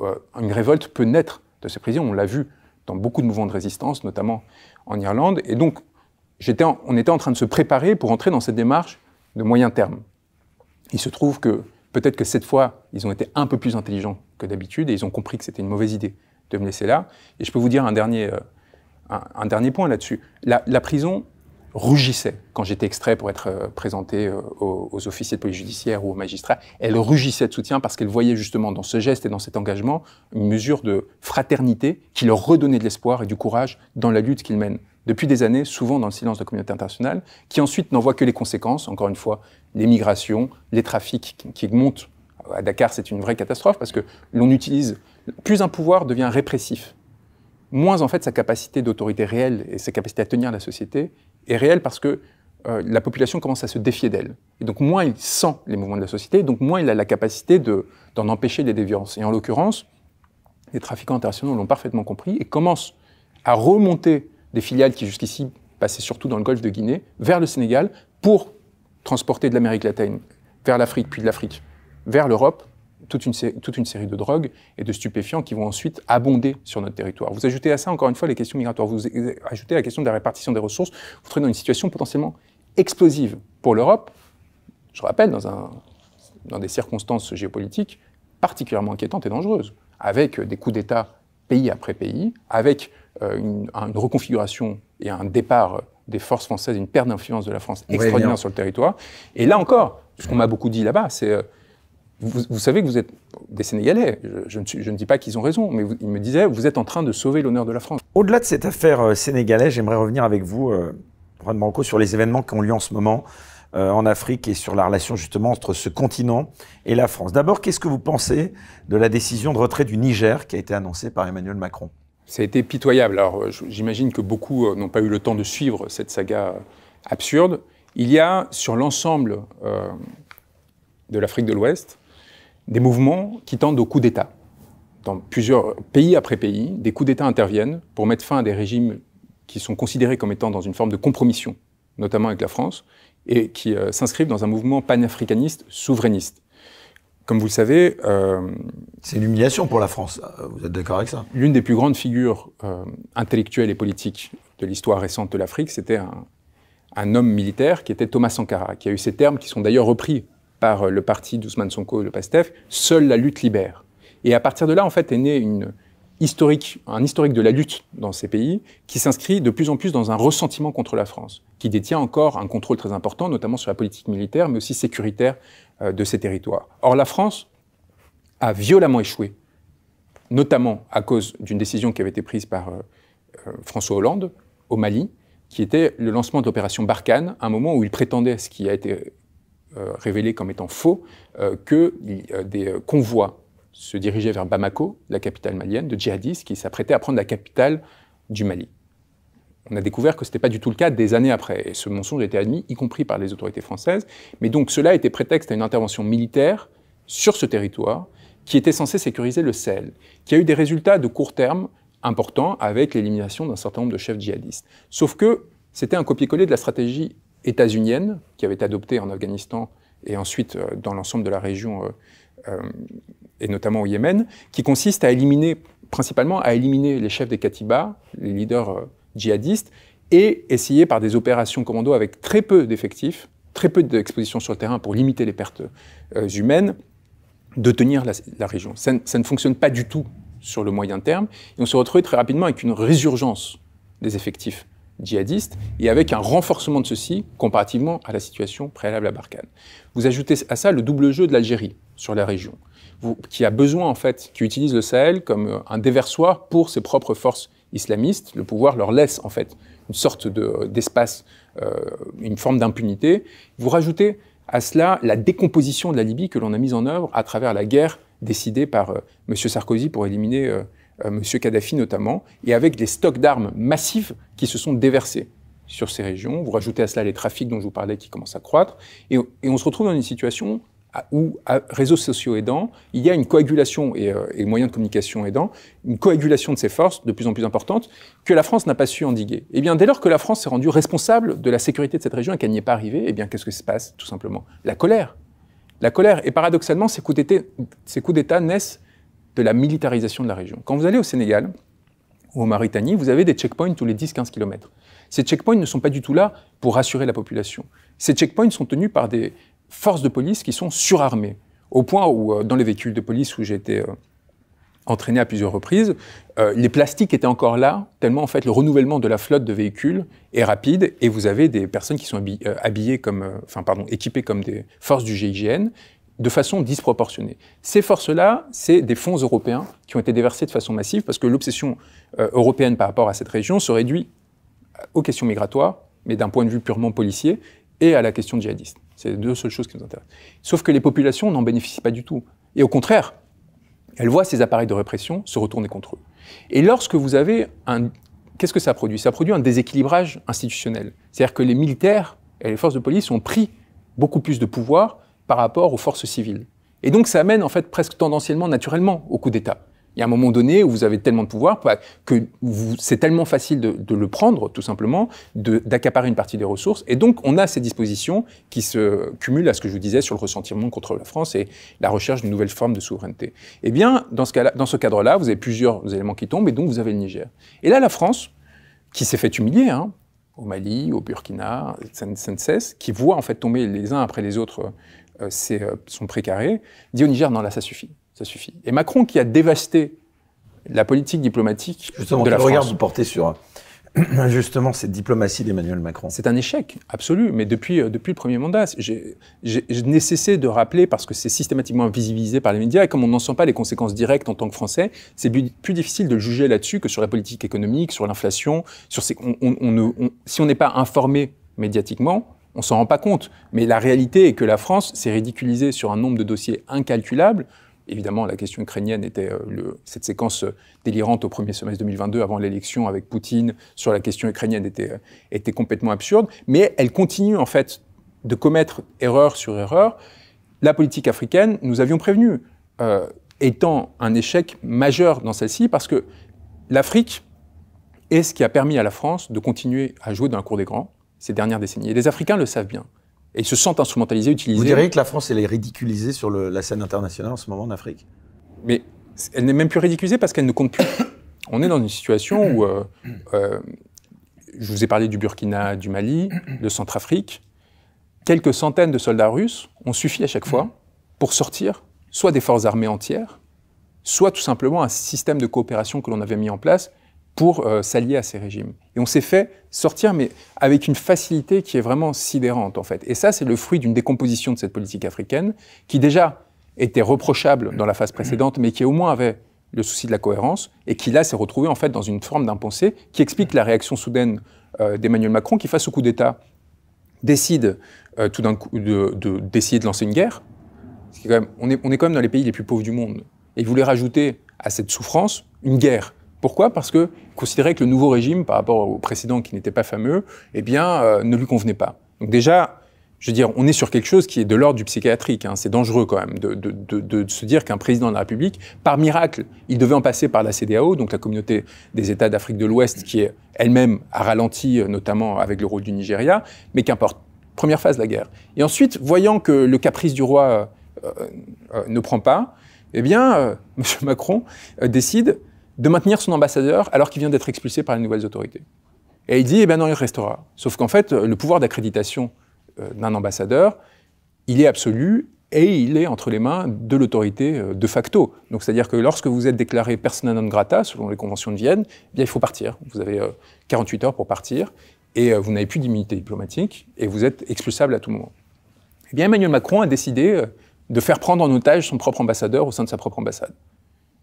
euh, une révolte peut naître de ces prisons. On l'a vu dans beaucoup de mouvements de résistance, notamment en Irlande. Et donc, on était en train de se préparer pour entrer dans cette démarche de moyen terme. Il se trouve que peut-être que cette fois, ils ont été un peu plus intelligents que d'habitude et ils ont compris que c'était une mauvaise idée de me laisser là. Et je peux vous dire un dernier, euh, un, dernier point là-dessus. La, la prison, rugissait quand j'étais extrait pour être euh, présenté euh, aux, officiers de police judiciaire ou aux magistrats. Elle rugissait de soutien parce qu'elle voyait justement dans ce geste et dans cet engagement une mesure de fraternité qui leur redonnait de l'espoir et du courage dans la lutte qu'ils mènent depuis des années, souvent dans le silence de la communauté internationale, qui ensuite n'en voit que les conséquences, encore une fois, les migrations, les trafics qui, qui montent. À Dakar, c'est une vraie catastrophe parce que l'on utilise, plus un pouvoir devient répressif, moins en fait sa capacité d'autorité réelle et sa capacité à tenir la société est réelle parce que euh, la population commence à se défier d'elle. Et donc moins il sent les mouvements de la société, donc moins il a la capacité d'en empêcher les déviances. Et en l'occurrence, les trafiquants internationaux l'ont parfaitement compris et commencent à remonter des filiales qui jusqu'ici passaient surtout dans le golfe de Guinée vers le Sénégal pour transporter de l'Amérique latine vers l'Afrique, puis de l'Afrique vers l'Europe, toute une, toute une, série de drogues et de stupéfiants qui vont ensuite abonder sur notre territoire. Vous ajoutez à ça encore une fois les questions migratoires, vous ajoutez la question de la répartition des ressources, vous vous dans une situation potentiellement explosive pour l'Europe, je rappelle, dans, un, dans des circonstances géopolitiques particulièrement inquiétantes et dangereuses, avec euh, des coups d'État pays après pays, avec euh, une, reconfiguration et un départ euh, des forces françaises, une perte d'influence de la France extraordinaire sur le territoire. Et là encore, ce qu'on m'a beaucoup dit là-bas, c'est vous, savez que vous êtes des Sénégalais, je, ne, dis pas qu'ils ont raison, mais ils me disaient, vous êtes en train de sauver l'honneur de la France. Au-delà de cette affaire euh, sénégalaise, j'aimerais revenir avec vous, euh, Juan sur les événements qui ont lieu en ce moment euh, en Afrique et sur la relation justement entre ce continent et la France. D'abord, qu'est-ce que vous pensez de la décision de retrait du Niger qui a été annoncée par Emmanuel Macron Ça a été pitoyable. Alors j'imagine que beaucoup euh, n'ont pas eu le temps de suivre cette saga absurde. Il y a sur l'ensemble de l'Afrique de l'Ouest, des mouvements qui tendent au coup d'État. Dans plusieurs pays après pays, des coups d'État interviennent pour mettre fin à des régimes qui sont considérés comme étant dans une forme de compromission, notamment avec la France, et qui euh, s'inscrivent dans un mouvement panafricaniste souverainiste. Comme vous le savez... c'est euh, C'est l'humiliation pour la France, vous êtes d'accord avec ça L'une des plus grandes figures euh, intellectuelles et politiques de l'histoire récente de l'Afrique, c'était un, un homme militaire qui était Thomas Sankara, qui a eu ces termes qui sont d'ailleurs repris par euh, le parti d'Ousmane Sonko et le PASTEF, seule la lutte libère. Et à partir de là, en fait, est né un historique de la lutte dans ces pays qui s'inscrit de plus en plus dans un ressentiment contre la France, qui détient encore un contrôle très important, notamment sur la politique militaire, mais aussi sécuritaire euh, de ces territoires. Or, la France a violemment échoué, notamment à cause d'une décision qui avait été prise par euh, François Hollande au Mali, qui était le lancement de l'opération Barkhane, un moment où il prétendait, ce qui a été euh, révélé comme étant faux euh, que des euh, convois se dirigeaient vers Bamako, la capitale malienne, de djihadistes qui s'apprêtaient à prendre la capitale du Mali. On a découvert que ce n'était pas du tout le cas des années après, et ce mensonge a été admis, y compris par les autorités françaises. Mais donc cela était prétexte à une intervention militaire sur ce territoire qui était censée sécuriser le Sahel, qui a eu des résultats de court terme importants avec l'élimination d'un certain nombre de chefs djihadistes. Sauf que c'était un copier-coller de la stratégie états-unienne, qui avait été adoptée en Afghanistan et ensuite euh, dans l'ensemble de la région, euh, euh, et notamment au Yémen, qui consiste à éliminer, principalement à éliminer les chefs des Katibas, les leaders djihadistes, et essayer par des opérations commando avec très peu d'effectifs, très peu d'exposition sur le terrain pour limiter les pertes humaines, de tenir la, région. Ça, ça, ne fonctionne pas du tout sur le moyen terme, et on se retrouve très rapidement avec une résurgence des effectifs djihadistes, et avec un renforcement de ceci comparativement à la situation préalable à Barkhane. Vous ajoutez à ça le double jeu de l'Algérie sur la région, qui a besoin en fait, qui utilise le Sahel comme euh, un déversoir pour ses propres forces islamistes. Le pouvoir leur laisse en fait une sorte euh, d'espace, de, euh, une forme d'impunité. Vous rajoutez à cela la décomposition de la Libye que l'on a mise en œuvre à travers la guerre décidée par monsieur Sarkozy pour éliminer euh, euh, Monsieur Kadhafi notamment, et avec des stocks d'armes massifs qui se sont déversés sur ces régions. Vous rajoutez à cela les trafics dont je vous parlais qui commencent à croître, et, on se retrouve dans une situation où, à réseaux sociaux aidants, il y a une coagulation, et, euh, moyens de communication aidants, une coagulation de ces forces de plus en plus importante que la France n'a pas su endiguer. Et eh bien, dès lors que la France s'est rendue responsable de la sécurité de cette région et qu'elle n'y est pas arrivée, eh bien, qu'est-ce que se passe, tout simplement La colère. La colère. Et paradoxalement, ces coups d'État naissent de la militarisation de la région. Quand vous allez au Sénégal ou en Mauritanie, vous avez des checkpoints tous les 10-15 km. Ces checkpoints ne sont pas du tout là pour rassurer la population. Ces checkpoints sont tenus par des forces de police qui sont surarmées, au point où, euh, dans les véhicules de police où j'ai été euh, entraîné à plusieurs reprises, euh, les plastiques étaient encore là, tellement en fait le renouvellement de la flotte de véhicules est rapide, et vous avez des personnes qui sont habillées, comme, pardon, équipées comme des forces du GIGN, de façon disproportionnée. Ces forces-là, c'est des fonds européens qui ont été déversés de façon massive parce que l'obsession euh, européenne par rapport à cette région se réduit euh, aux questions migratoires, mais d'un point de vue purement policier, et à la question djihadiste. C'est les deux seules choses qui nous intéressent. Sauf que les populations n'en bénéficient pas du tout. Et au contraire, elles voient ces appareils de répression se retourner contre eux. Et lorsque vous avez un... Qu'est-ce que ça produit Ça produit un déséquilibrage institutionnel. C'est-à-dire que les militaires et les forces de police ont pris beaucoup plus de pouvoir par rapport aux forces civiles. Et donc ça amène en fait presque tendanciellement, naturellement, au coup d'État. Il y a un moment donné où vous avez tellement de pouvoir que c'est tellement facile de, le prendre, tout simplement, d'accaparer une partie des ressources. Et donc, on a ces dispositions qui se cumulent à ce que je vous disais sur le ressentiment contre la France et la recherche d'une nouvelle forme de souveraineté. Eh bien, dans ce, cadre-là, vous avez plusieurs éléments qui tombent, et donc vous avez le Niger. Et là, la France, qui s'est fait humilier, hein, au Mali, au Burkina, ça ne cesse, qui voit en fait tomber les uns après les autres euh, euh, son précarés, dit au Niger, non, là, ça suffit, ça suffit. Et Macron, qui a dévasté la politique diplomatique de la France. regard vous portez sur justement cette diplomatie d'Emmanuel Macron C'est un échec absolu, mais depuis, euh, depuis le premier mandat, je n'ai cessé de rappeler, parce que c'est systématiquement invisibilisé par les médias, et comme on n'en sent pas les conséquences directes en tant que Français, c'est plus difficile de juger là-dessus que sur la politique économique, sur l'inflation, sur si on n'est pas informé médiatiquement, on s'en rend pas compte. Mais la réalité est que la France s'est ridiculisée sur un nombre de dossiers incalculables. Évidemment, la question ukrainienne était euh, cette séquence euh, délirante au premier semestre 2022 avant l'élection avec Poutine sur la question ukrainienne était, euh, était complètement absurde. Mais elle continue en fait de commettre erreur sur erreur. La politique africaine, nous avions prévenu, étant un échec majeur dans celle-ci parce que l'Afrique est ce qui a permis à la France de continuer à jouer dans la cour des grands ces dernières décennies. Et les Africains le savent bien. Et ils se sentent instrumentalisés, utilisés. Vous diriez que la France, elle est ridiculisée sur la scène internationale en ce moment en Afrique Mais elle n'est même plus ridiculisée parce qu'elle ne compte plus. On est dans une situation où. Euh, euh, je vous ai parlé du Burkina, du Mali, de Centrafrique. Quelques centaines de soldats russes ont suffi à chaque fois pour sortir soit des forces armées entières, soit tout simplement un système de coopération que l'on avait mis en place pour euh, s'allier à ces régimes. Et on s'est fait sortir, mais avec une facilité qui est vraiment sidérante, en fait. Et ça, c'est le fruit d'une décomposition de cette politique africaine, qui déjà était reprochable dans la phase précédente, mais qui au moins avait le souci de la cohérence, et qui là s'est retrouvé en fait dans une forme d'impensée qui explique la réaction soudaine euh, d'Emmanuel Macron, qui face au coup d'État décide euh, tout d'un coup d'essayer de, de, lancer une guerre. on, est, on est quand même dans les pays les plus pauvres du monde. Et il voulait rajouter à cette souffrance une guerre pourquoi Parce que considérait que le nouveau régime, par rapport au précédent qui n'était pas fameux, eh bien, euh, ne lui convenait pas. Donc déjà, je veux dire, on est sur quelque chose qui est de l'ordre du psychiatrique. Hein. C'est dangereux quand même de, se dire qu'un président de la République, par miracle, il devait en passer par la CDAO, donc la communauté des États d'Afrique de l'Ouest, qui est elle-même a ralenti, euh, notamment avec le rôle du Nigeria, mais qu'importe. Première phase de la guerre. Et ensuite, voyant que le caprice du roi euh, ne prend pas, eh bien, M. Macron décide de maintenir son ambassadeur alors qu'il vient d'être expulsé par les nouvelles autorités. Et il dit, eh bien non, il restera. Sauf qu'en fait, euh, le pouvoir d'accréditation euh, d'un ambassadeur, il est absolu et il est entre les mains de l'autorité euh, de facto. Donc c'est-à-dire que lorsque vous êtes déclaré persona non grata, selon les conventions de Vienne, eh bien, il faut partir. Vous avez 48 heures pour partir et vous n'avez plus d'immunité diplomatique et vous êtes expulsable à tout moment. Eh bien Emmanuel Macron a décidé de faire prendre en otage son propre ambassadeur au sein de sa propre ambassade.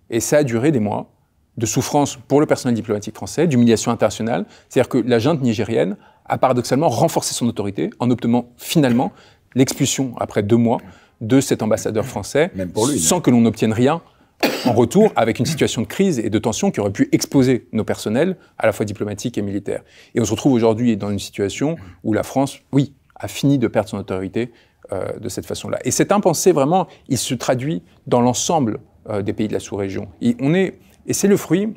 Et ça a duré des mois de souffrance pour le personnel diplomatique français, d'humiliation internationale. C'est-à-dire que la junte nigérienne a paradoxalement renforcé son autorité en obtenant finalement l'expulsion, après deux mois, de cet ambassadeur français, pour lui, sans hein. que l'on n'obtienne rien en retour avec une situation de crise et de tension qui aurait pu exposer nos personnels, à la fois diplomatiques et militaires. Et on se retrouve aujourd'hui dans une situation où la France, oui, a fini de perdre son autorité euh, de cette façon-là. Et cet impensé, vraiment, il se traduit dans l'ensemble euh, des pays de la sous-région. On est et c'est le fruit,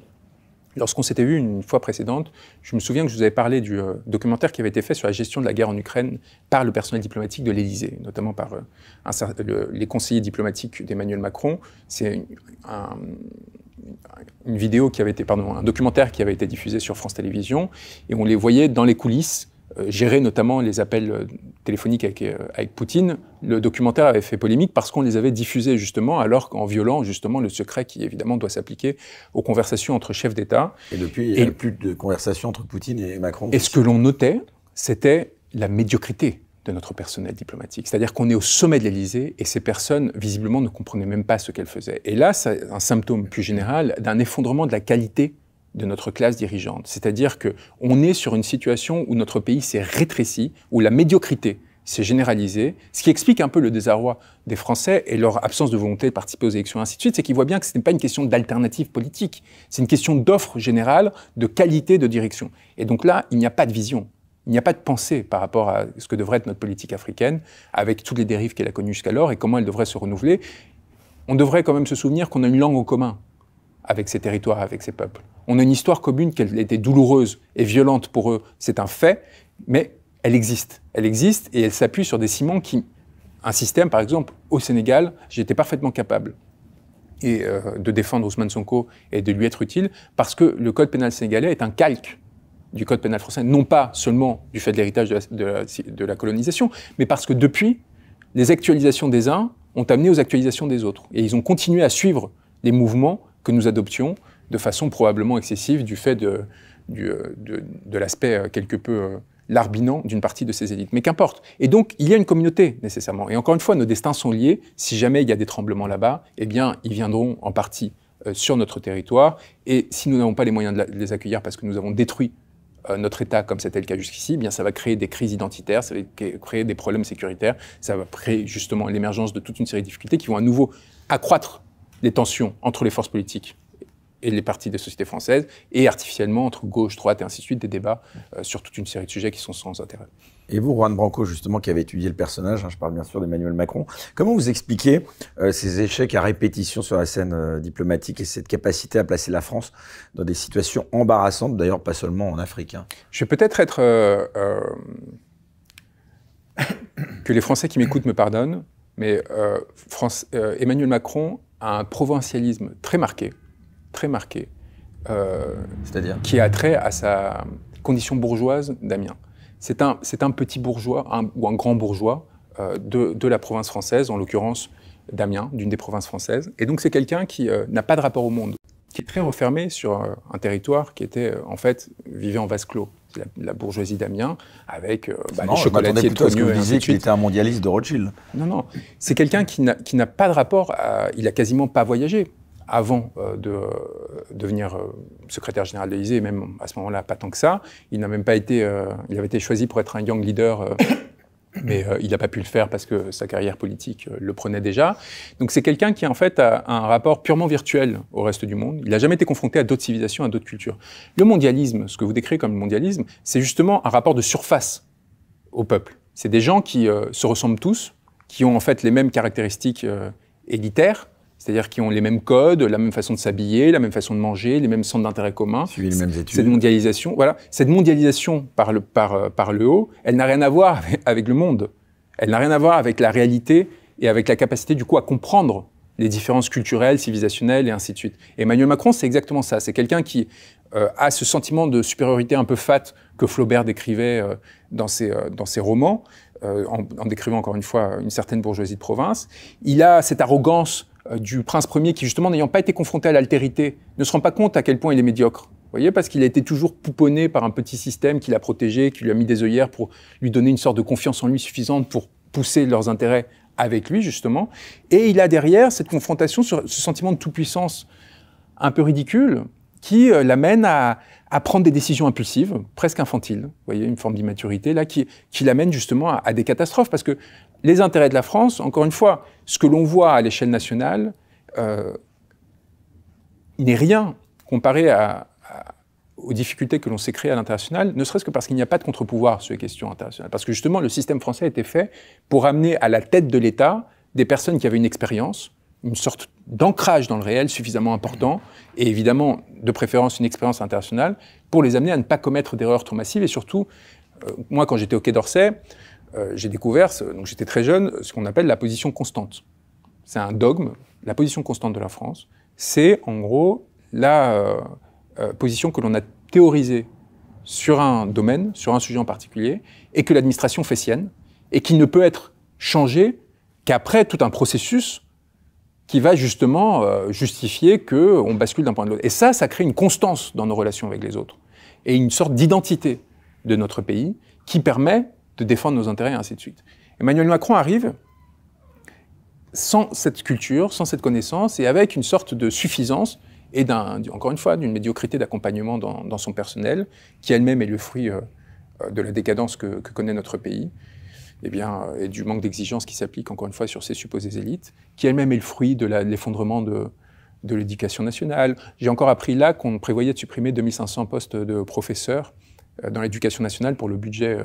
lorsqu'on s'était vu une fois précédente, je me souviens que je vous avais parlé du euh, documentaire qui avait été fait sur la gestion de la guerre en Ukraine par le personnel diplomatique de l'Élysée, notamment par euh, les conseillers diplomatiques d'Emmanuel Macron. C'est une vidéo qui avait été, pardon, un documentaire qui avait été diffusé sur France Télévisions, et on les voyait dans les coulisses euh, gérer notamment les appels euh, téléphoniques euh, avec, Poutine, le documentaire avait fait polémique parce qu'on les avait diffusés justement, alors qu'en violant justement le secret qui évidemment doit s'appliquer aux conversations entre chefs d'État. Et depuis, il n'y plus de conversations entre Poutine et Macron. Et ce que l'on notait, c'était la médiocrité de notre personnel diplomatique. C'est-à-dire qu'on est au sommet de l'Élysée et ces personnes, visiblement, ne comprenaient même pas ce qu'elles faisaient. Et là, c'est un symptôme plus général d'un effondrement de la qualité de notre classe dirigeante. C'est-à-dire qu'on est sur une situation où notre pays s'est rétréci, où la médiocrité s'est généralisée, ce qui explique un peu le désarroi des Français et leur absence de volonté de participer aux élections, ainsi de suite, c'est qu'ils voient bien que ce n'est pas une question d'alternative politique, c'est une question d'offre générale, de qualité de direction. Et donc là, il n'y a pas de vision. Il n'y a pas de pensée par rapport à ce que devrait être notre politique africaine, avec toutes les dérives qu'elle a connues jusqu'alors et comment elle devrait se renouveler. On devrait quand même se souvenir qu'on a une langue en commun avec ces territoires, avec ces peuples. On a une histoire commune, qu'elle était douloureuse et violente pour eux, c'est un fait, mais elle existe. Elle existe et elle s'appuie sur des ciments qui... Un système, par exemple, au Sénégal, j'étais parfaitement capable et, euh, de défendre Ousmane Sonko et de lui être utile, parce que le code pénal sénégalais est un calque du code pénal français, non pas seulement du fait de l'héritage de la colonisation, mais parce que depuis, les actualisations des uns ont amené aux actualisations des autres. Et ils ont continué à suivre les mouvements que nous adoptions de façon probablement excessive du fait de, euh, de, l'aspect euh, quelque peu euh, larbinant d'une partie de ces élites. Mais qu'importe. Et donc, il y a une communauté, nécessairement. Et encore une fois, nos destins sont liés. Si jamais il y a des tremblements là-bas, eh bien, ils viendront en partie sur notre territoire. Et si nous n'avons pas les moyens de, les accueillir parce que nous avons détruit notre État comme c'était le cas jusqu'ici, eh bien, ça va créer des crises identitaires, ça va créer des problèmes sécuritaires, ça va créer justement l'émergence de toute une série de difficultés qui vont à nouveau accroître des tensions entre les forces politiques et les partis des sociétés françaises, et artificiellement entre gauche, droite et ainsi de suite, des débats euh, sur toute une série de sujets qui sont sans intérêt. Et vous, Juan Branco, justement, qui avez étudié le personnage, hein, je parle bien sûr d'Emmanuel Macron, comment vous expliquez euh, ces échecs à répétition sur la scène euh, diplomatique et cette capacité à placer la France dans des situations embarrassantes, d'ailleurs pas seulement en Afrique hein? Je vais peut-être être... que les Français qui m'écoutent me pardonnent, mais France, Emmanuel Macron un provincialisme très marqué, très marqué, euh, qui a trait à sa condition bourgeoise d'Amiens. C'est un, c'est un petit bourgeois ou un grand bourgeois euh, de, de, la province française, en l'occurrence d'Amiens, d'une des provinces françaises. Et donc c'est quelqu'un qui euh, n'a pas de rapport au monde, qui est très refermé sur un territoire qui était en fait vivait en vase clos la, bourgeoisie d'Amiens, avec euh, bah, non, les chocolatiers que vous disiez qu'il était un mondialiste de Rothschild. Non, non. C'est quelqu'un qui n'a pas de rapport Il a quasiment pas voyagé avant euh, de euh, devenir secrétaire général de l'Élysée, même à ce moment-là, pas tant que ça. Il n'a même pas été, il avait été choisi pour être un young leader mais euh, il n'a pas pu le faire parce que sa carrière politique euh, le prenait déjà. Donc c'est quelqu'un qui en fait a un rapport purement virtuel au reste du monde. Il n'a jamais été confronté à d'autres civilisations, à d'autres cultures. Le mondialisme, ce que vous décrivez comme le mondialisme, c'est justement un rapport de surface au peuple. C'est des gens qui euh, se ressemblent tous, qui ont en fait les mêmes caractéristiques élitaires, c'est-à-dire qui ont les mêmes codes, la même façon de s'habiller, la même façon de manger, les mêmes centres d'intérêt communs. Suivi les mêmes études. Cette mondialisation, voilà, cette mondialisation par le, par, euh, le haut, elle n'a rien à voir avec, le monde. Elle n'a rien à voir avec la réalité et avec la capacité du coup à comprendre les différences culturelles, civilisationnelles et ainsi de suite. Emmanuel Macron, c'est exactement ça. C'est quelqu'un qui euh, a ce sentiment de supériorité un peu fat que Flaubert décrivait euh, dans, ses, dans ses romans, en, en, décrivant encore une fois une certaine bourgeoisie de province. Il a cette arrogance euh, du prince premier qui, justement, n'ayant pas été confronté à l'altérité, ne se rend pas compte à quel point il est médiocre. Vous voyez, parce qu'il a été toujours pouponné par un petit système qui l'a protégé, qui lui a mis des œillères pour lui donner une sorte de confiance en lui suffisante pour pousser leurs intérêts avec lui, justement. Et il a derrière cette confrontation, ce sentiment de tout puissance un peu ridicule, qui euh, l'amène à, prendre des décisions impulsives, presque infantiles. Vous voyez, une forme d'immaturité, là, qui, qui l'amène justement à, à, des catastrophes. Parce que les intérêts de la France, encore une fois, ce que l'on voit à l'échelle nationale, euh, il n'est rien comparé aux difficultés que l'on s'est créées à l'international, ne serait-ce que parce qu'il n'y a pas de contre-pouvoir sur les questions internationales. Parce que justement, le système français a été fait pour amener à la tête de l'État des personnes qui avaient une expérience, une sorte d'ancrage dans le réel suffisamment important, et évidemment, de préférence, une expérience internationale, pour les amener à ne pas commettre d'erreurs trop massives. Et surtout, euh, moi, quand j'étais au Quai d'Orsay, euh, j'ai découvert, donc j'étais très jeune, ce qu'on appelle la position constante. C'est un dogme. La position constante de la France, c'est en gros la euh, euh, position que l'on a théorisée sur un domaine, sur un sujet en particulier, et que l'administration fait sienne, et qui ne peut être changée qu'après tout un processus qui va justement justifier qu'on bascule d'un point de l'autre. Et ça, ça crée une constance dans nos relations avec les autres, et une sorte d'identité de notre pays qui permet de défendre nos intérêts, et ainsi de suite. Emmanuel Macron arrive sans cette culture, sans cette connaissance, et avec une sorte de suffisance et, encore une fois, d'une médiocrité d'accompagnement dans, son personnel, qui elle-même est le fruit euh, de la décadence que, connaît notre pays, eh euh, et, bien, du manque d'exigence qui s'applique, encore une fois, sur ces supposées élites, qui elle-même est le fruit de, l'effondrement de, de l'éducation nationale. J'ai encore appris là qu'on prévoyait de supprimer 2500 postes de professeurs euh, dans l'éducation nationale pour le budget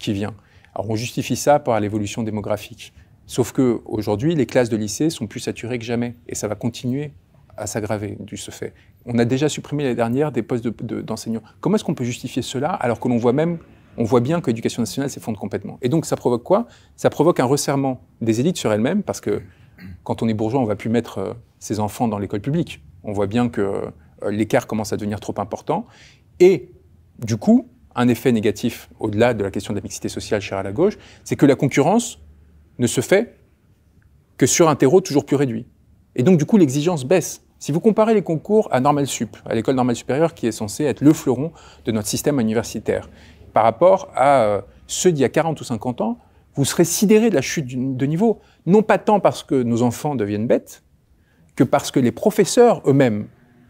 qui vient. Alors on justifie ça par l'évolution démographique. Sauf que aujourd'hui, les classes de lycée sont plus saturées que jamais, et ça va continuer à s'aggraver du ce fait. On a déjà supprimé l'année dernière des postes d'enseignants. Comment est-ce qu'on peut justifier cela alors que l'on voit même, on voit bien que l'éducation nationale s'effondre complètement Et donc ça provoque quoi Ça provoque un resserrement des élites sur elles-mêmes, parce que quand on est bourgeois, on va plus mettre euh, ses enfants dans l'école publique. On voit bien que euh, l'écart commence à devenir trop important, et du coup, un effet négatif au-delà de la question de la mixité sociale chère à la gauche, c'est que la concurrence ne se fait que sur un terreau toujours plus réduit. Et donc, du coup, l'exigence baisse. Si vous comparez les concours à Normal Sup, à l'école normale supérieure qui est censée être le fleuron de notre système universitaire, par rapport à euh, ceux d'il y a 40 ou 50 ans, vous serez sidéré de la chute de niveau, non pas tant parce que nos enfants deviennent bêtes, que parce que les professeurs eux-mêmes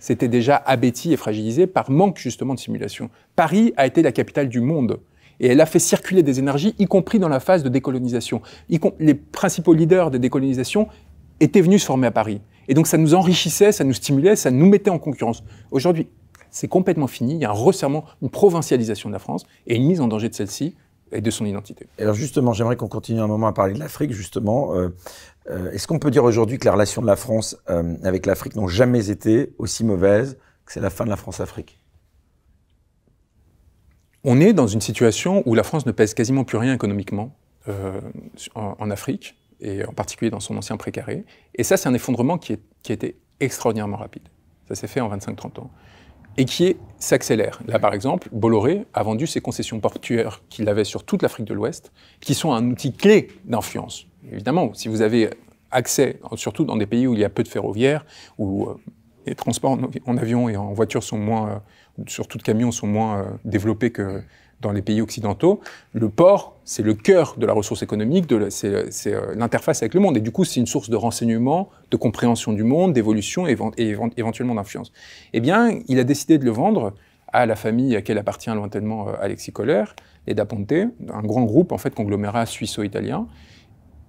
c'était déjà abétie et fragilisée par manque justement de simulation. Paris a été la capitale du monde. Et elle a fait circuler des énergies, y compris dans la phase de décolonisation. Les principaux leaders de décolonisation étaient venus se former à Paris. Et donc ça nous enrichissait, ça nous stimulait, ça nous mettait en concurrence. Aujourd'hui, c'est complètement fini. Il y a un resserrement, une provincialisation de la France et une mise en danger de celle-ci et de son identité. Alors justement, j'aimerais qu'on continue un moment à parler de l'Afrique, justement. Euh, euh, est-ce qu'on peut dire aujourd'hui que les relations de la France euh, avec l'Afrique n'ont jamais été aussi mauvaises que c'est la fin de la France-Afrique On est dans une situation où la France ne pèse quasiment plus rien économiquement euh, en, Afrique, et en particulier dans son ancien précaré. Et ça, c'est un effondrement qui, qui a été extraordinairement rapide. Ça s'est fait en 25-30 ans. Et qui s'accélère. Là, par exemple, Bolloré a vendu ses concessions portuaires qu'il avait sur toute l'Afrique de l'Ouest, qui sont un outil clé d'influence évidemment, si vous avez accès, surtout dans des pays où il y a peu de ferroviaires, où euh, les transports en, avion et en voiture sont moins, euh, surtout de camions, sont moins euh, développés que dans les pays occidentaux, le port, c'est le cœur de la ressource économique, c'est l'interface avec le monde. Et du coup, c'est une source de renseignement, de compréhension du monde, d'évolution et, éventuellement d'influence. Eh bien, il a décidé de le vendre à la famille à laquelle appartient lointainement Alexis Kohler, les d'Aponte, un grand groupe, en fait, conglomérat suisso-italien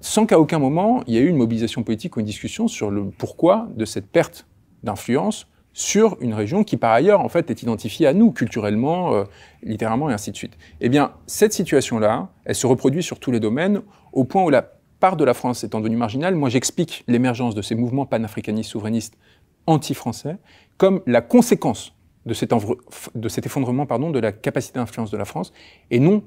sans qu'à aucun moment il y ait eu une mobilisation politique ou une discussion sur le pourquoi de cette perte d'influence sur une région qui par ailleurs en fait est identifiée à nous culturellement, euh, littéralement et ainsi de suite. Eh bien cette situation-là, elle se reproduit sur tous les domaines au point où la part de la France étant devenue marginale, moi j'explique l'émergence de ces mouvements panafricanistes souverainistes anti-français comme la conséquence de cet, de cet effondrement pardon, de la capacité d'influence de la France et non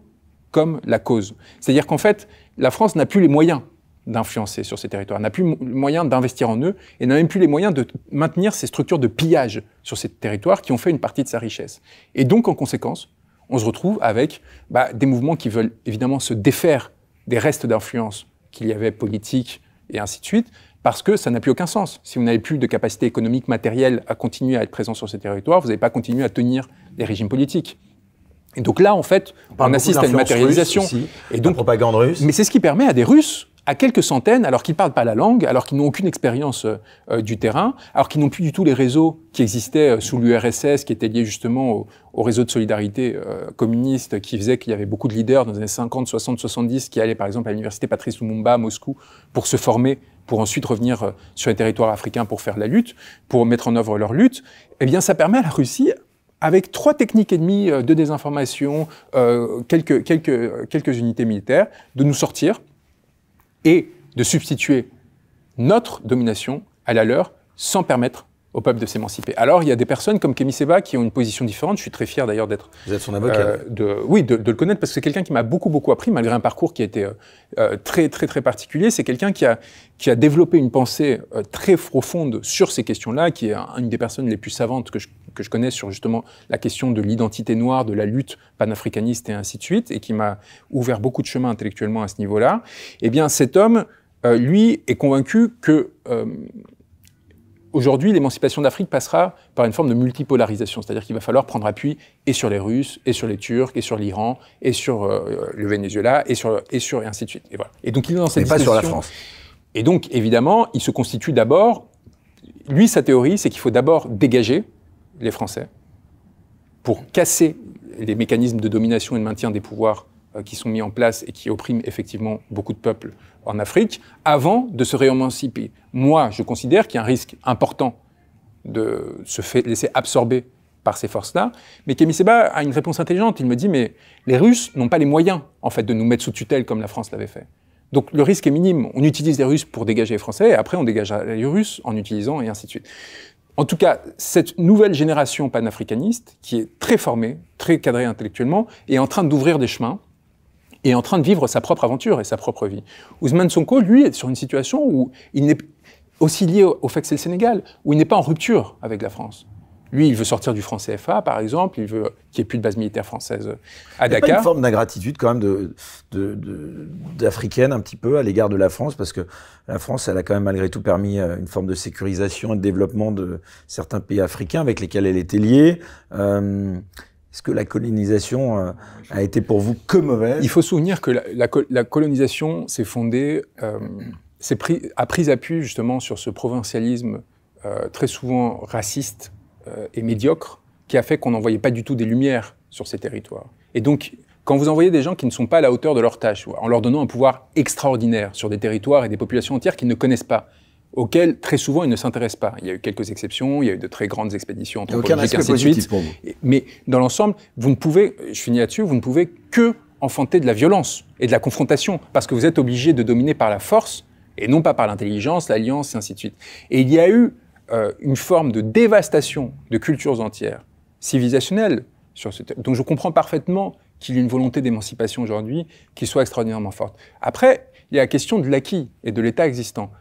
comme la cause. C'est-à-dire qu'en fait, la France n'a plus les moyens d'influencer sur ces territoires, n'a plus les moyens d'investir en eux et n'a même plus les moyens de maintenir ces structures de pillage sur ces territoires qui ont fait une partie de sa richesse. Et donc, en conséquence, on se retrouve avec bah, des mouvements qui veulent évidemment se défaire des restes d'influence qu'il y avait politique et ainsi de suite, parce que ça n'a plus aucun sens. Si vous n'avez plus de capacité économique matérielle à continuer à être présent sur ces territoires, vous n'avez pas continué à tenir les régimes politiques. Et donc là, en fait, on, assiste à une matérialisation. et donc, propagande russe. Mais c'est ce qui permet à des Russes, à quelques centaines, alors qu'ils ne parlent pas la langue, alors qu'ils n'ont aucune expérience euh, euh, du terrain, alors qu'ils n'ont plus du tout les réseaux qui existaient euh, sous l'URSS, qui étaient liés justement au, réseau de solidarité communiste, qui faisait qu'il y avait beaucoup de leaders dans les années 50, 60, 70, qui allaient par exemple à l'université Patrice Lumumba à Moscou pour se former pour ensuite revenir sur les territoires africains pour faire la lutte, pour mettre en œuvre leur lutte, eh bien ça permet à la Russie, avec trois techniques et demie euh, de désinformation, euh, quelques, quelques, quelques unités militaires, de nous sortir et de substituer notre domination à la leur sans permettre au peuple de s'émanciper. Alors, il y a des personnes comme Kémy Seba qui ont une position différente. Je suis très fier d'ailleurs d'être. Vous êtes son avocat. Euh, de, oui, de, le connaître parce que c'est quelqu'un qui m'a beaucoup, beaucoup appris malgré un parcours qui a été euh, euh très, très, très particulier. C'est quelqu'un qui a, qui a développé une pensée très profonde sur ces questions-là, qui est une des personnes les plus savantes que je que je connais sur justement la question de l'identité noire, de la lutte panafricaniste et ainsi de suite, et qui m'a ouvert beaucoup de chemin intellectuellement à ce niveau-là, eh bien cet homme, euh, lui, est convaincu que euh, aujourd'hui l'émancipation d'Afrique passera par une forme de multipolarisation, c'est-à-dire qu'il va falloir prendre appui et sur les Russes, et sur les Turcs, et sur l'Iran, et sur euh, le Venezuela, et sur et sur et ainsi de suite. Et voilà. Et donc il est dans cette pas sur la France. Et donc évidemment, il se constitue d'abord. Lui, sa théorie, c'est qu'il faut d'abord dégager les Français pour casser les mécanismes de domination et de maintien des pouvoirs euh, qui sont mis en place et qui oppriment effectivement beaucoup de peuples en Afrique, avant de se réémanciper. Moi, je considère qu'il y a un risque important de se laisser absorber par ces forces-là, mais Kémy a une réponse intelligente. Il me dit, mais les Russes n'ont pas les moyens, en fait, de nous mettre sous tutelle comme la France l'avait fait. Donc le risque est minime. On utilise les Russes pour dégager les Français, et après on dégage les Russes en utilisant, et ainsi de suite en tout cas, cette nouvelle génération panafricaniste, qui est très formée, très cadrée intellectuellement, est en train d'ouvrir des chemins et est en train de vivre sa propre aventure et sa propre vie. Ousmane Sonko, lui, est sur une situation où il n'est aussi lié au fait que c'est le Sénégal, où il n'est pas en rupture avec la France. Lui, il veut sortir du franc CFA, par exemple, il veut qu'il n'y ait plus de base militaire française à Dakar. Il une forme d'ingratitude quand même d'africaine un petit peu à l'égard de la France, parce que la France, elle a quand même malgré tout permis euh, une forme de sécurisation et de développement de certains pays africains avec lesquels elle était liée. Euh, est-ce que la colonisation euh, a été pour vous que mauvaise Il faut souvenir que la, colonisation s'est fondée, s'est pris, a pris appui justement sur ce provincialisme très souvent raciste euh, et médiocre qui a fait qu'on n'envoyait pas du tout des lumières sur ces territoires. Et donc, quand vous envoyez des gens qui ne sont pas à la hauteur de leur tâche, en leur donnant un pouvoir extraordinaire sur des territoires et des populations entières qu'ils ne connaissent pas, auxquels très souvent ils ne s'intéressent pas. Il y a eu quelques exceptions, il y a eu de très grandes expéditions anthropologiques, ainsi de suite. Mais dans l'ensemble, vous ne pouvez, je finis là-dessus, vous ne pouvez que enfanter de la violence et de la confrontation, parce que vous êtes obligé de dominer par la force et non pas par l'intelligence, l'alliance, et ainsi de suite. Et il y a eu euh, une forme de dévastation de cultures entières, civilisationnelles, sur ce Donc je comprends parfaitement qu'il y ait une volonté d'émancipation aujourd'hui qui soit extraordinairement forte. Après, il y a la question de l'acquis et de l'État existant.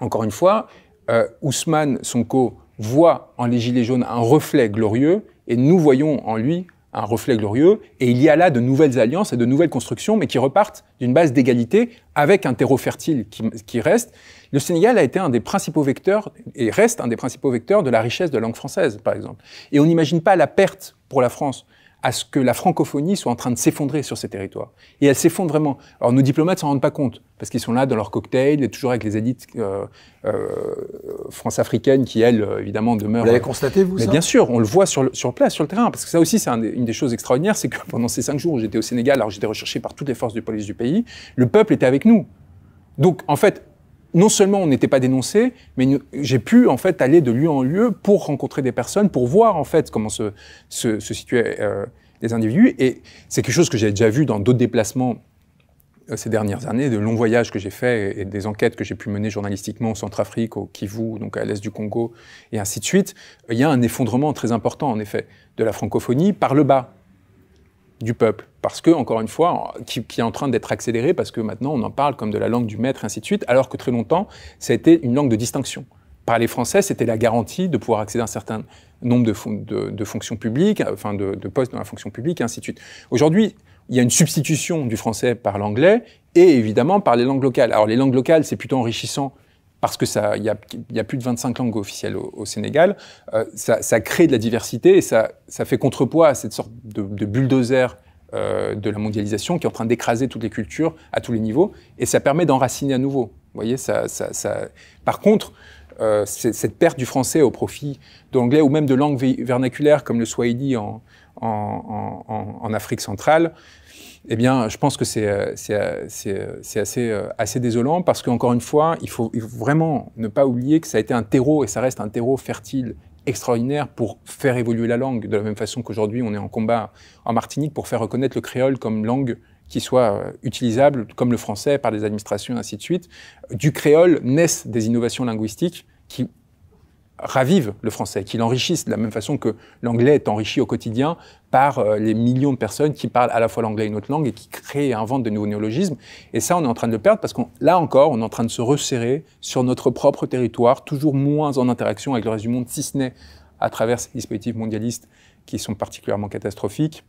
Encore une fois, euh, Ousmane Sonko voit en les Gilets jaunes un reflet glorieux et nous voyons en lui un reflet glorieux, et il y a là de nouvelles alliances et de nouvelles constructions, mais qui repartent d'une base d'égalité avec un terreau fertile qui, reste. Le Sénégal a été un des principaux vecteurs, et reste un des principaux vecteurs de la richesse de la langue française, par exemple. Et on n'imagine pas la perte pour la France à ce que la francophonie soit en train de s'effondrer sur ces territoires. Et elle s'effondre vraiment. Alors nos diplomates s'en rendent pas compte, parce qu'ils sont là dans leur cocktail, toujours avec les élites euh, euh, france-africaines qui, elles, euh, évidemment, demeurent... Vous l'avez constaté, vous, Mais Bien sûr, on le voit sur, place, sur le terrain, parce que ça aussi, c'est une des choses extraordinaires, c'est que pendant ces cinq jours où j'étais au Sénégal, alors j'étais recherché par toutes les forces de police du pays, le peuple était avec nous. Donc, en fait, non seulement on n'était pas dénoncé, mais j'ai pu en fait aller de lieu en lieu pour rencontrer des personnes, pour voir en fait comment se, se, situaient euh, les individus. Et c'est quelque chose que j'ai déjà vu dans d'autres déplacements euh, ces dernières années, de longs voyages que j'ai faits et, des enquêtes que j'ai pu mener journalistiquement en Centrafrique, au Kivu, donc à l'est du Congo, et ainsi de suite. Il y a un effondrement très important en effet de la francophonie par le bas du peuple. Parce que, encore une fois, qui, est en train d'être accéléré, parce que maintenant on en parle comme de la langue du maître, ainsi de suite, alors que très longtemps, ça a été une langue de distinction. Parler français, c'était la garantie de pouvoir accéder à un certain nombre de, fonctions publiques, enfin de, de, postes dans la fonction publique, ainsi de suite. Aujourd'hui, il y a une substitution du français par l'anglais et évidemment par les langues locales. Alors les langues locales, c'est plutôt enrichissant parce qu'il y a, plus de 25 langues officielles au, Sénégal, euh, ça, crée de la diversité et ça, fait contrepoids à cette sorte de, bulldozer euh, de la mondialisation qui est en train d'écraser toutes les cultures à tous les niveaux et ça permet d'enraciner à nouveau. Vous voyez, ça, Par contre, euh, cette perte du français au profit de l'anglais ou même de langues vernaculaires comme le swahili en Afrique centrale, eh bien, je pense que c'est euh, euh, euh, assez, assez désolant parce qu'encore une fois, il faut, il faut, vraiment ne pas oublier que ça a été un terreau et ça reste un terreau fertile extraordinaire pour faire évoluer la langue, de la même façon qu'aujourd'hui on est en combat en Martinique pour faire reconnaître le créole comme langue qui soit utilisable, comme le français, par les administrations, ainsi de suite. Du créole naissent des innovations linguistiques qui ravive le français, qu'il enrichisse de la même façon que l'anglais est enrichi au quotidien par euh, les millions de personnes qui parlent à la fois l'anglais et une autre langue et qui créent et inventent de nouveaux néologismes. Et ça, on est en train de le perdre parce qu'on, là encore, on est en train de se resserrer sur notre propre territoire, toujours moins en interaction avec le reste du monde, si ce n'est à travers ces dispositifs mondialistes qui sont particulièrement catastrophiques,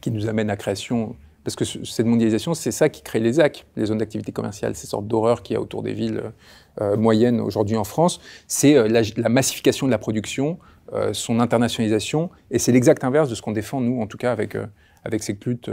qui nous amènent à création parce que cette mondialisation, c'est ça qui crée les ZAC, les zones d'activité commerciale, ces sortes d'horreurs qu'il y a autour des villes euh, moyennes aujourd'hui en France. C'est euh, la, massification de la production, euh, son internationalisation, et c'est l'exact inverse de ce qu'on défend, nous, en tout cas, avec, avec cette lutte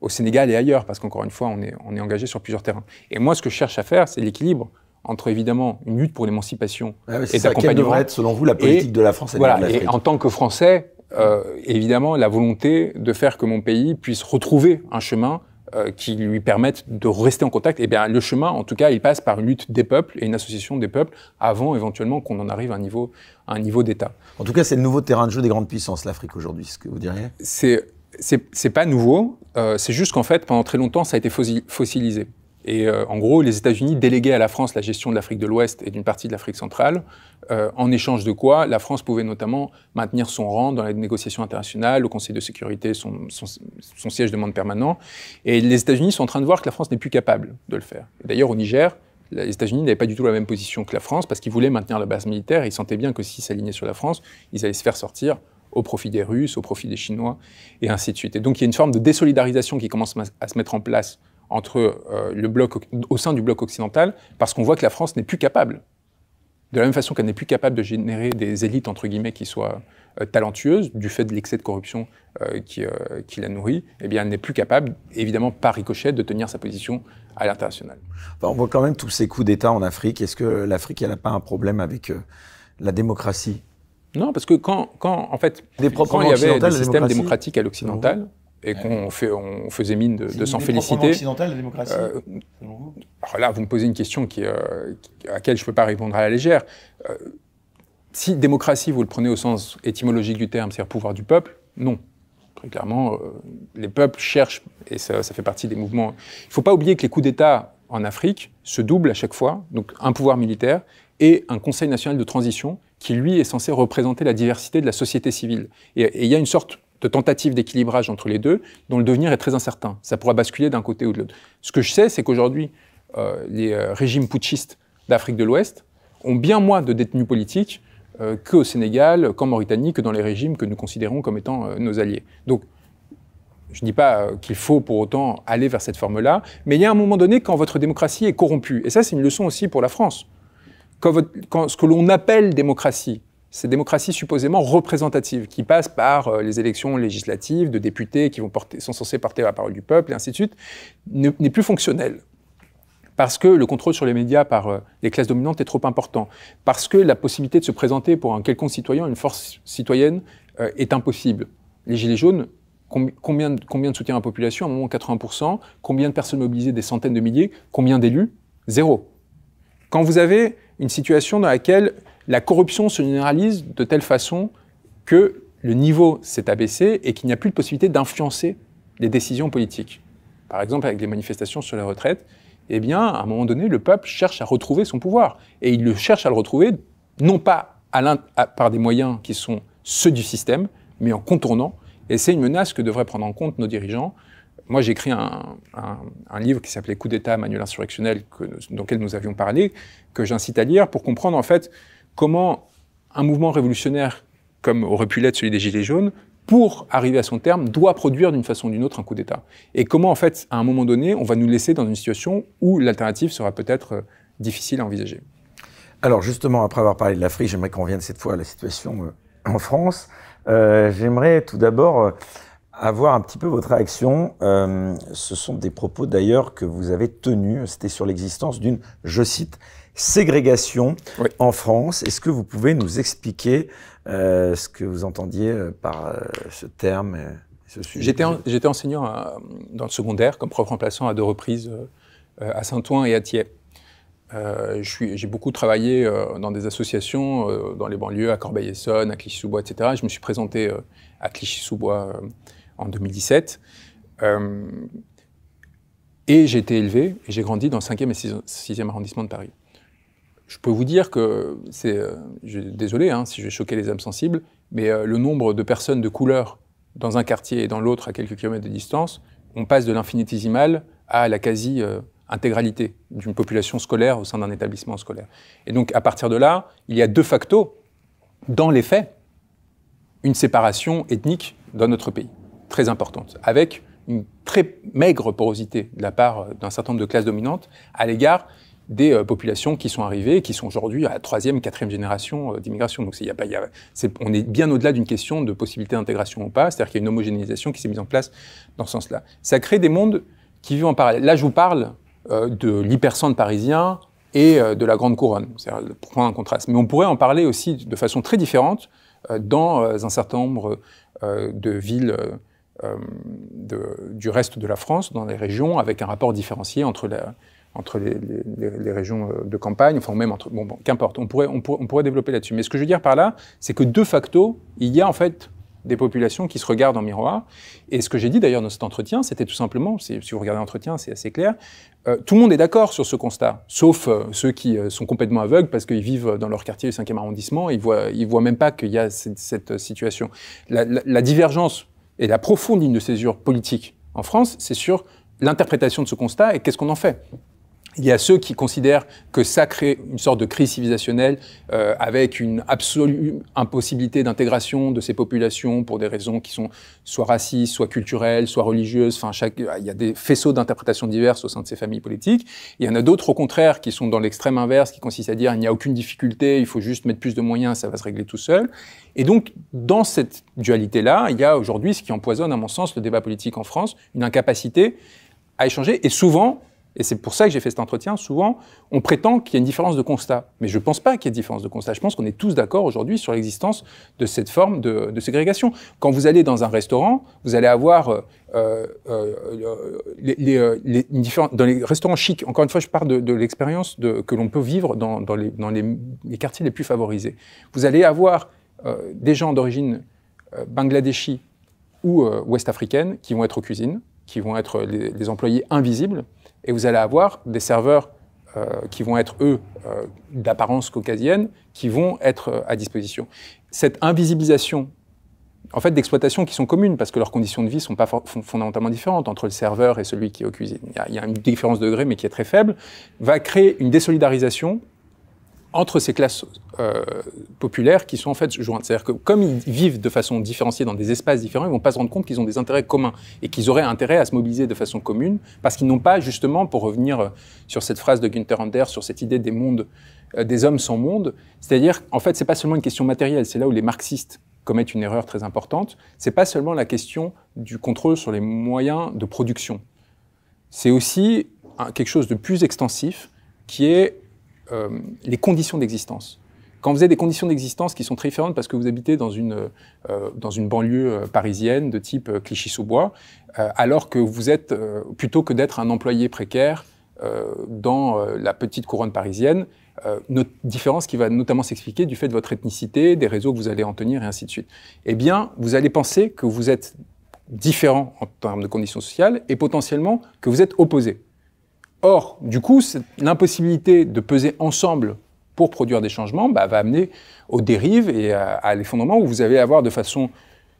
au Sénégal et ailleurs, parce qu'encore une fois, on est, on est engagé sur plusieurs terrains. Et moi, ce que je cherche à faire, c'est l'équilibre entre évidemment une lutte pour l'émancipation ah et d'accompagnement. Quelle devrait être, selon vous, la politique de la France et de voilà, Et en tant que Français, euh, évidemment la volonté de faire que mon pays puisse retrouver un chemin euh, qui lui permette de rester en contact. Et eh bien le chemin, en tout cas, il passe par une lutte des peuples et une association des peuples avant éventuellement qu'on en arrive à un niveau, d'État. En tout cas, c'est le nouveau terrain de jeu des grandes puissances, l'Afrique aujourd'hui, ce que vous diriez C'est pas nouveau, euh, c'est juste qu'en fait, pendant très longtemps, ça a été fossilisé. Et euh, en gros, les États-Unis déléguaient à la France la gestion de l'Afrique de l'Ouest et d'une partie de l'Afrique centrale, euh, en échange de quoi la France pouvait notamment maintenir son rang dans les négociations internationales, au Conseil de sécurité, son, siège de monde permanent. Et les États-Unis sont en train de voir que la France n'est plus capable de le faire. D'ailleurs, au Niger, les États-Unis n'avaient pas du tout la même position que la France parce qu'ils voulaient maintenir la base militaire. Et ils sentaient bien que s'ils s'alignaient sur la France, ils allaient se faire sortir au profit des Russes, au profit des Chinois, et ainsi de suite. Et donc il y a une forme de désolidarisation qui commence à se mettre en place entre euh, le bloc au sein du bloc occidental, parce qu'on voit que la France n'est plus capable. De la même façon qu'elle n'est plus capable de générer des élites entre guillemets qui soient euh, talentueuses du fait de l'excès de corruption euh, qui, la nourrit, eh bien elle n'est plus capable, évidemment par ricochet, de tenir sa position à l'international. on voit quand même tous ces coups d'État en Afrique. Est-ce que l'Afrique, n'a pas un problème avec la démocratie non, parce que quand, quand en fait, quand il y avait des systèmes démocratiques à l'occidental, et qu'on fait, on faisait mine de, s'en féliciter. occidentale, la démocratie euh, vous Alors là, vous me posez une question qui, euh, à laquelle je ne peux pas répondre à la légère. Euh, si démocratie, vous le prenez au sens étymologique du terme, c'est-à-dire pouvoir du peuple, non. Très clairement, les peuples cherchent, et ça, ça fait partie des mouvements. Il ne faut pas oublier que les coups d'État en Afrique se doublent à chaque fois, donc un pouvoir militaire et un Conseil national de transition qui, lui, est censé représenter la diversité de la société civile. Et il y a une sorte de tentative d'équilibrage entre les deux, dont le devenir est très incertain. Ça pourra basculer d'un côté ou de l'autre. Ce que je sais, c'est qu'aujourd'hui, euh, les euh, régimes putschistes d'Afrique de l'Ouest ont bien moins de détenus politiques euh, qu'au Sénégal, qu'en Mauritanie, que dans les régimes que nous considérons comme étant nos alliés. Donc, je ne dis pas qu'il faut pour autant aller vers cette forme-là, mais il y a un moment donné quand votre démocratie est corrompue. Et ça, c'est une leçon aussi pour la France. quand ce que l'on appelle démocratie ces démocraties supposément représentatives, qui passent par euh, les élections législatives de députés qui vont porter, sont censés porter la parole du peuple, et ainsi de suite, n'est plus fonctionnelle. Parce que le contrôle sur les médias par euh, les classes dominantes est trop important. Parce que la possibilité de se présenter pour un quelconque citoyen, une force citoyenne, euh, est impossible. Les Gilets jaunes combien, de, combien de soutien à la population, à un moment 80%, combien de personnes mobilisées, des centaines de milliers, combien d'élus Zéro. Quand vous avez une situation dans laquelle la corruption se généralise de telle façon que le niveau s'est abaissé et qu'il n'y a plus de possibilité d'influencer les décisions politiques. Par exemple, avec les manifestations sur la retraite, eh bien, à un moment donné, le peuple cherche à retrouver son pouvoir. Et il le cherche à le retrouver, non pas à par des moyens qui sont ceux du système, mais en contournant. Et c'est une menace que devraient prendre en compte nos dirigeants. Moi, j'ai écrit un, livre qui s'appelait Coup d'État, manuel insurrectionnel, que, dans lequel nous avions parlé, que j'incite à lire pour comprendre en fait comment un mouvement révolutionnaire comme aurait pu l'être celui des Gilets jaunes, pour arriver à son terme, doit produire d'une façon ou d'une autre un coup d'État. Et comment, en fait, à un moment donné, on va nous laisser dans une situation où l'alternative sera peut-être euh, difficile à envisager. Alors justement, après avoir parlé de l'Afrique, j'aimerais qu'on revienne cette fois à la situation euh, en France. Euh, j'aimerais tout d'abord avoir un petit peu votre réaction. ce sont des propos d'ailleurs que vous avez tenus, c'était sur l'existence d'une, je cite, ségrégation en France. Est-ce que vous pouvez nous expliquer euh, ce que vous entendiez euh, par euh, ce terme J'étais, enseignant dans le secondaire comme prof remplaçant à deux reprises à Saint-Ouen et à Thiers. j'ai beaucoup travaillé dans des associations dans les banlieues, à Corbeil-Essonne, à Clichy-sous-Bois, etc. Je me suis présenté à Clichy-sous-Bois en 2017. et j'ai été élevé et j'ai grandi dans le 5e et 6e arrondissement de Paris. Je peux vous dire que c'est, euh, désolé hein, si je vais choquer les âmes sensibles, mais euh, le nombre de personnes de couleur dans un quartier et dans l'autre à quelques kilomètres de distance, on passe de l'infinitésimal à la quasi euh, intégralité d'une population scolaire au sein d'un établissement scolaire. Et donc à partir de là, il y a de facto, dans les faits, une séparation ethnique dans notre pays, très importante, avec une très maigre porosité de la part d'un certain nombre de classes dominantes à l'égard des euh, populations qui sont arrivées, qui sont aujourd'hui à la troisième, quatrième génération euh, d'immigration. Donc, a pas, y on est bien au-delà d'une question de possibilité d'intégration ou pas, c'est-à-dire qu'il y a une homogénéisation qui s'est mise en place dans ce sens-là. Ça crée des mondes qui vivent en parallèle. Là, je vous parle euh, de l'hypercentre parisien et de la grande couronne, cest pour prendre un contraste. Mais on pourrait en parler aussi de façon très différente dans un certain nombre de villes. du reste de la France, dans les régions, avec un rapport différencié entre la, entre les, régions euh, de campagne, enfin même entre... Bon, bon qu'importe, on pourrait, on, pourrait développer là-dessus. Mais ce que je veux dire par là, c'est que de facto, il y a en fait des populations qui se regardent en miroir. Et ce que j'ai dit d'ailleurs dans cet entretien, c'était tout simplement, si vous regardez l'entretien, c'est assez clair, euh, tout le monde est d'accord sur ce constat, sauf euh, ceux qui sont complètement aveugles parce qu'ils vivent dans leur quartier du 5e arrondissement, ils voient, ils voient même pas qu'il y a cette, situation. La, la, divergence et la profonde ligne de césure politique en France, c'est sur l'interprétation de ce constat et qu'est-ce qu'on en fait. Il y a ceux qui considèrent que ça crée une sorte de crise civilisationnelle euh, avec une absolue impossibilité d'intégration de ces populations pour des raisons qui sont soit racistes, soit culturelles, soit religieuses. Enfin, chaque, il y a des faisceaux d'interprétations diverses au sein de ces familles politiques. Il y en a d'autres, au contraire, qui sont dans l'extrême inverse, qui consiste à dire il n'y a aucune difficulté, il faut juste mettre plus de moyens, ça va se régler tout seul. Et donc, dans cette dualité-là, il y a aujourd'hui ce qui empoisonne, à mon sens, le débat politique en France, une incapacité à échanger et souvent et c'est pour ça que j'ai fait cet entretien. Souvent, on prétend qu'il y a une différence de constat. Mais je ne pense pas qu'il y ait une différence de constat. Je pense qu'on est tous d'accord aujourd'hui sur l'existence de cette forme de, ségrégation. Quand vous allez dans un restaurant, vous allez avoir euh, euh, euh, dans les restaurants chics. Encore une fois, je parle de, l'expérience que l'on peut vivre dans, les, quartiers les plus favorisés. Vous allez avoir des gens d'origine bangladeshi ou ouest-africaine qui vont être aux cuisines, qui vont être les employés invisibles. Et vous allez avoir des serveurs euh, qui vont être, eux, euh, d'apparence caucasienne, qui vont être euh, à disposition. Cette invisibilisation, en fait, d'exploitations qui sont communes, parce que leurs conditions de vie sont pas fondamentalement différentes entre le serveur et celui qui est au cuisine, Il y, il y a une différence de degré, mais qui est très faible, va créer une désolidarisation entre ces classes euh, populaires qui sont en fait jointes. C'est-à-dire que comme ils vivent de façon différenciée dans des espaces différents, ils vont pas se rendre compte qu'ils ont des intérêts communs et qu'ils auraient intérêt à se mobiliser de façon commune parce qu'ils n'ont pas justement, pour revenir euh, sur cette phrase de Günther Anders, sur cette idée des mondes, euh, des hommes sans monde, c'est-à-dire en fait c'est pas seulement une question matérielle, c'est là où les marxistes commettent une erreur très importante. C'est pas seulement la question du contrôle sur les moyens de production. C'est aussi quelque chose de plus extensif qui est euh, les conditions d'existence. Quand vous avez des conditions d'existence qui sont très différentes parce que vous habitez dans une, euh, banlieue euh, parisienne de type Clichy-sous-Bois, alors que vous êtes, plutôt que d'être un employé précaire dans la petite couronne parisienne, notre différence qui va notamment s'expliquer du fait de votre ethnicité, des réseaux que vous allez en tenir et ainsi de suite. Eh bien, vous allez penser que vous êtes différent en termes de conditions sociales et potentiellement que vous êtes opposé. Or, du coup, l'impossibilité de peser ensemble pour produire des changements bah, va amener aux dérives et à, l'effondrement où vous allez avoir de façon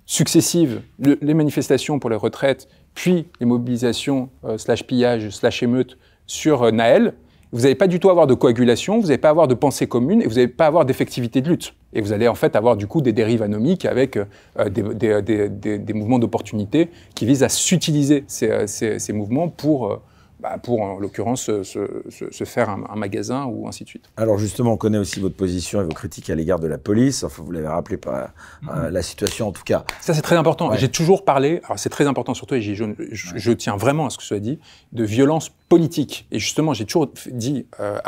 successive les manifestations pour les retraites, puis les mobilisations euh, slash pillage slash émeute sur euh, Naël. Vous n'allez pas du tout avoir de coagulation, vous n'allez pas avoir de pensée commune et vous n'allez pas avoir d'effectivité de lutte. Et vous allez en fait avoir du coup des dérives anomiques avec euh, des, mouvements d'opportunité qui visent à s'utiliser ces, ces, mouvements pour bah, pour, en l'occurrence, se, faire un, magasin ou ainsi de suite. Alors justement, on connaît aussi votre position et vos critiques à l'égard de la police. Enfin, vous l'avez rappelé par euh, mhm. la situation en tout cas. Ça, c'est très important. J'ai toujours parlé, alors c'est très important surtout, et je, tiens vraiment à ce que soit dit, de violence politique. Et justement, j'ai toujours dit euh,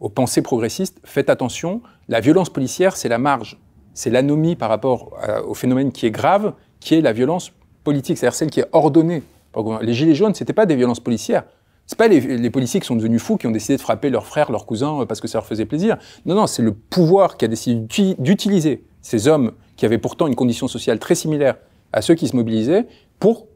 aux pensées progressistes, faites attention, la violence policière, c'est la marge. C'est l'anomie par rapport euh, au phénomène qui est grave, qui est la violence politique, c'est-à-dire celle qui est ordonnée les gilets jaunes, ce n'était pas des violences policières. Ce n'est pas les, policiers qui sont devenus fous, qui ont décidé de frapper leurs frères, leurs cousins euh, parce que ça leur faisait plaisir. Non, non, c'est le pouvoir qui a décidé d'utiliser ces hommes qui avaient pourtant une condition sociale très similaire à ceux qui se mobilisaient pour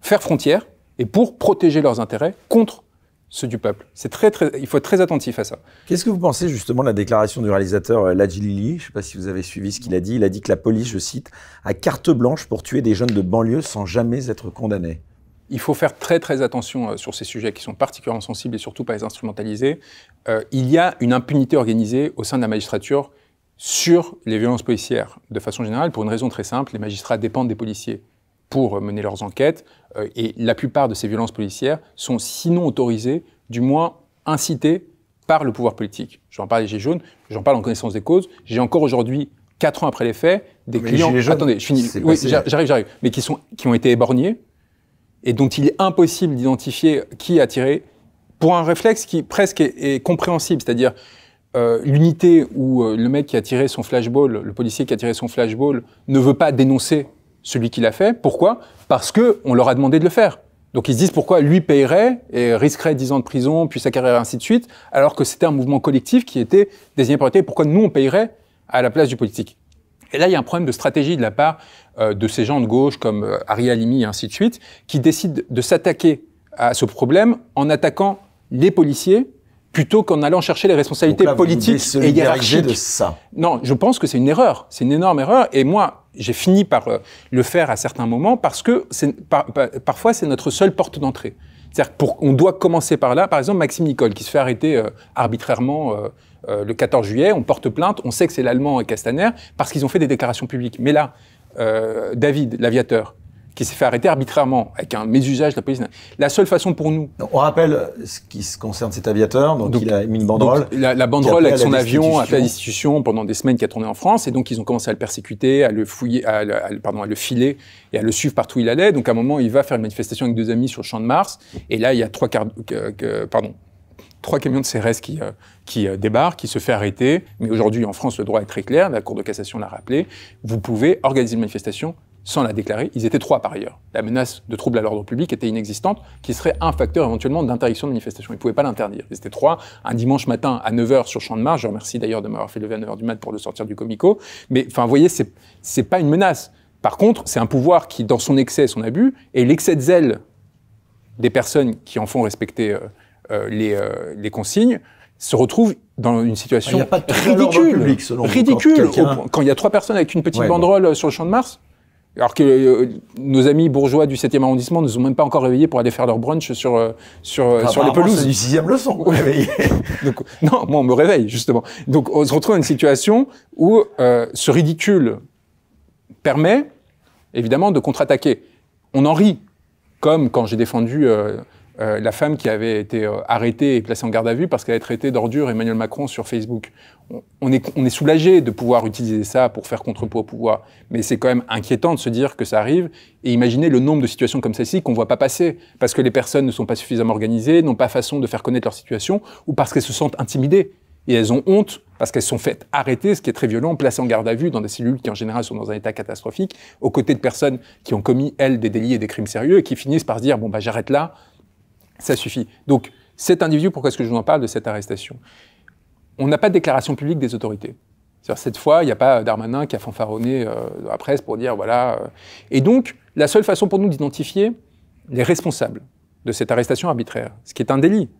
faire frontière et pour protéger leurs intérêts contre ceux du peuple. très, il faut être très attentif à ça. Qu'est-ce que vous pensez justement de la déclaration du réalisateur euh, Ladjilili Je ne sais pas si vous avez suivi ce qu'il a dit. Il a dit que la police, je cite, a carte blanche pour tuer des jeunes de banlieue sans jamais être condamnés il faut faire très très attention euh, sur ces sujets qui sont particulièrement sensibles et surtout pas les instrumentaliser. Euh, il y a une impunité organisée au sein de la magistrature sur les violences policières, de façon générale, pour une raison très simple, les magistrats dépendent des policiers pour euh, mener leurs enquêtes, et la plupart de ces violences policières sont sinon autorisées, du moins incitées par le pouvoir politique. J'en parle des Gilets jaunes, j'en parle en connaissance des causes, j'ai encore aujourd'hui, quatre ans après les faits, des clients... Attendez, je finis, oui, j'arrive, j'arrive, Mais qui, sont, qui ont été éborgnés, et dont il est impossible d'identifier qui a tiré, pour un réflexe qui presque est, compréhensible, c'est-à-dire euh, l'unité où euh, le mec qui a tiré son flashball, le policier qui a tiré son flashball, ne veut pas dénoncer celui qui l'a fait. Pourquoi Parce que on leur a demandé de le faire. Donc ils se disent pourquoi lui payerait et risquerait 10 ans de prison, puis sa carrière, ainsi de suite, alors que c'était un mouvement collectif qui était désigné par Pourquoi nous, on payerait à la place du politique et là, il y a un problème de stratégie de la part euh, de ces gens de gauche comme euh, Ari et ainsi de suite, qui décident de s'attaquer à ce problème en attaquant les policiers plutôt qu'en allant chercher les responsabilités politiques et hiérarchiques. de ça. Non, je pense que c'est une erreur. C'est une énorme erreur. Et moi, j'ai fini par euh, le faire à certains moments parce que parfois, c'est notre seule porte d'entrée. C'est-à-dire qu'on doit commencer par là. Par exemple, Maxime Nicole, qui se fait arrêter euh, arbitrairement euh, le 14 juillet, on porte plainte, on sait que c'est l'Allemand et Castaner, parce qu'ils ont fait des déclarations publiques. Mais là, euh, David, l'aviateur, qui s'est fait arrêter arbitrairement, avec un mésusage de la police. La seule façon pour nous... On rappelle euh, ce qui se concerne cet aviateur, donc, il a mis une banderole. La, banderole avec son avion à la destitution pendant des semaines qui a tourné en France, et donc ils ont commencé à le persécuter, à le fouiller, pardon, à le filer et à le suivre partout où il allait. Donc à un moment, il va faire une manifestation avec deux amis sur le champ de Mars, et là, il y a trois quarts, pardon, trois camions de CRS qui, euh, qui euh, débarquent, qui se fait arrêter. Mais aujourd'hui, en France, le droit est très clair, la Cour de cassation l'a rappelé. Vous pouvez organiser une manifestation sans la déclarer. Ils étaient trois par ailleurs. La menace de trouble à l'ordre public était inexistante, qui serait un facteur éventuellement d'interdiction de manifestation. Ils ne pouvaient pas l'interdire. Ils étaient trois, un dimanche matin à 9h sur Champ de Mars. Je remercie d'ailleurs de m'avoir fait lever à 9h du mat pour le sortir du comico. Mais enfin, vous voyez, c'est n'est pas une menace. Par contre, c'est un pouvoir qui, dans son excès son abus, et l'excès de zèle des personnes qui en font respecter euh, euh, les, euh, les consignes, se retrouvent dans une situation ridicule, public, selon ridicule. Quand, il y a trois personnes avec une petite banderole euh, sur le champ de Mars, alors que nos amis bourgeois du 7e arrondissement ne sont même pas encore réveillés pour aller faire leur brunch sur sur ah, sur les pelouses. C'est du sixième leçon. Donc, non, moi on me réveille justement. Donc on se retrouve dans une situation où ce ridicule permet évidemment de contre-attaquer. On en rit, comme quand j'ai défendu. Euh, la femme qui avait été euh, arrêtée et placée en garde à vue parce qu'elle avait traité d'ordure Emmanuel Macron sur Facebook. On, est, soulagé de pouvoir utiliser ça pour faire contrepoids au pouvoir, mais c'est quand même inquiétant de se dire que ça arrive et imaginez le nombre de situations comme celle-ci qu'on ne voit pas passer parce que les personnes ne sont pas suffisamment organisées, n'ont pas façon de faire connaître leur situation ou parce qu'elles se sentent intimidées et elles ont honte parce qu'elles sont faites arrêter, ce qui est très violent, placées en garde à vue dans des cellules qui en général sont dans un état catastrophique, aux côtés de personnes qui ont commis, elles, des délits et des crimes sérieux, et qui finissent par se dire, bon, bah j'arrête là, ça suffit. Donc, cet individu, pourquoi est-ce que je vous en parle de cette arrestation On n'a pas de déclaration publique des autorités. cest cette fois, il n'y a pas Darmanin qui a fanfaronné euh, la presse pour dire voilà. Euh. Et donc, la seule façon pour nous d'identifier les responsables de cette arrestation arbitraire, ce qui est un délit,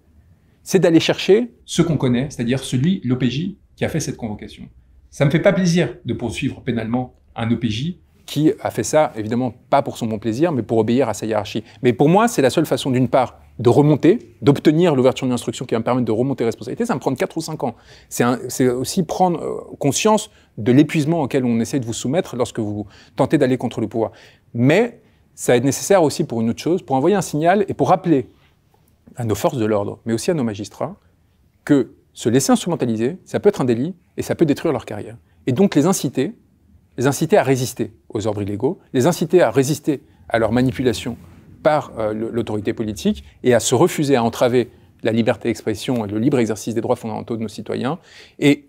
c'est d'aller chercher ce qu'on connaît, c'est-à-dire celui, l'OPJ, qui a fait cette convocation. Ça ne me fait pas plaisir de poursuivre pénalement un OPJ qui a fait ça, évidemment, pas pour son bon plaisir, mais pour obéir à sa hiérarchie. Mais pour moi, c'est la seule façon, d'une part, de remonter, d'obtenir l'ouverture d'une instruction qui va me permettre de remonter responsabilité, ça va me prendre 4 ou 5 ans. C'est aussi prendre euh, conscience de l'épuisement auquel on essaie de vous soumettre lorsque vous tentez d'aller contre le pouvoir. Mais ça va être nécessaire aussi pour une autre chose, pour envoyer un signal et pour rappeler à nos forces de l'ordre, mais aussi à nos magistrats, que se laisser instrumentaliser, ça peut être un délit et ça peut détruire leur carrière. Et donc les inciter, les inciter à résister aux ordres illégaux, les inciter à résister à leur manipulation par euh, l'autorité politique et à se refuser à entraver la liberté d'expression et le libre exercice des droits fondamentaux de nos citoyens. Et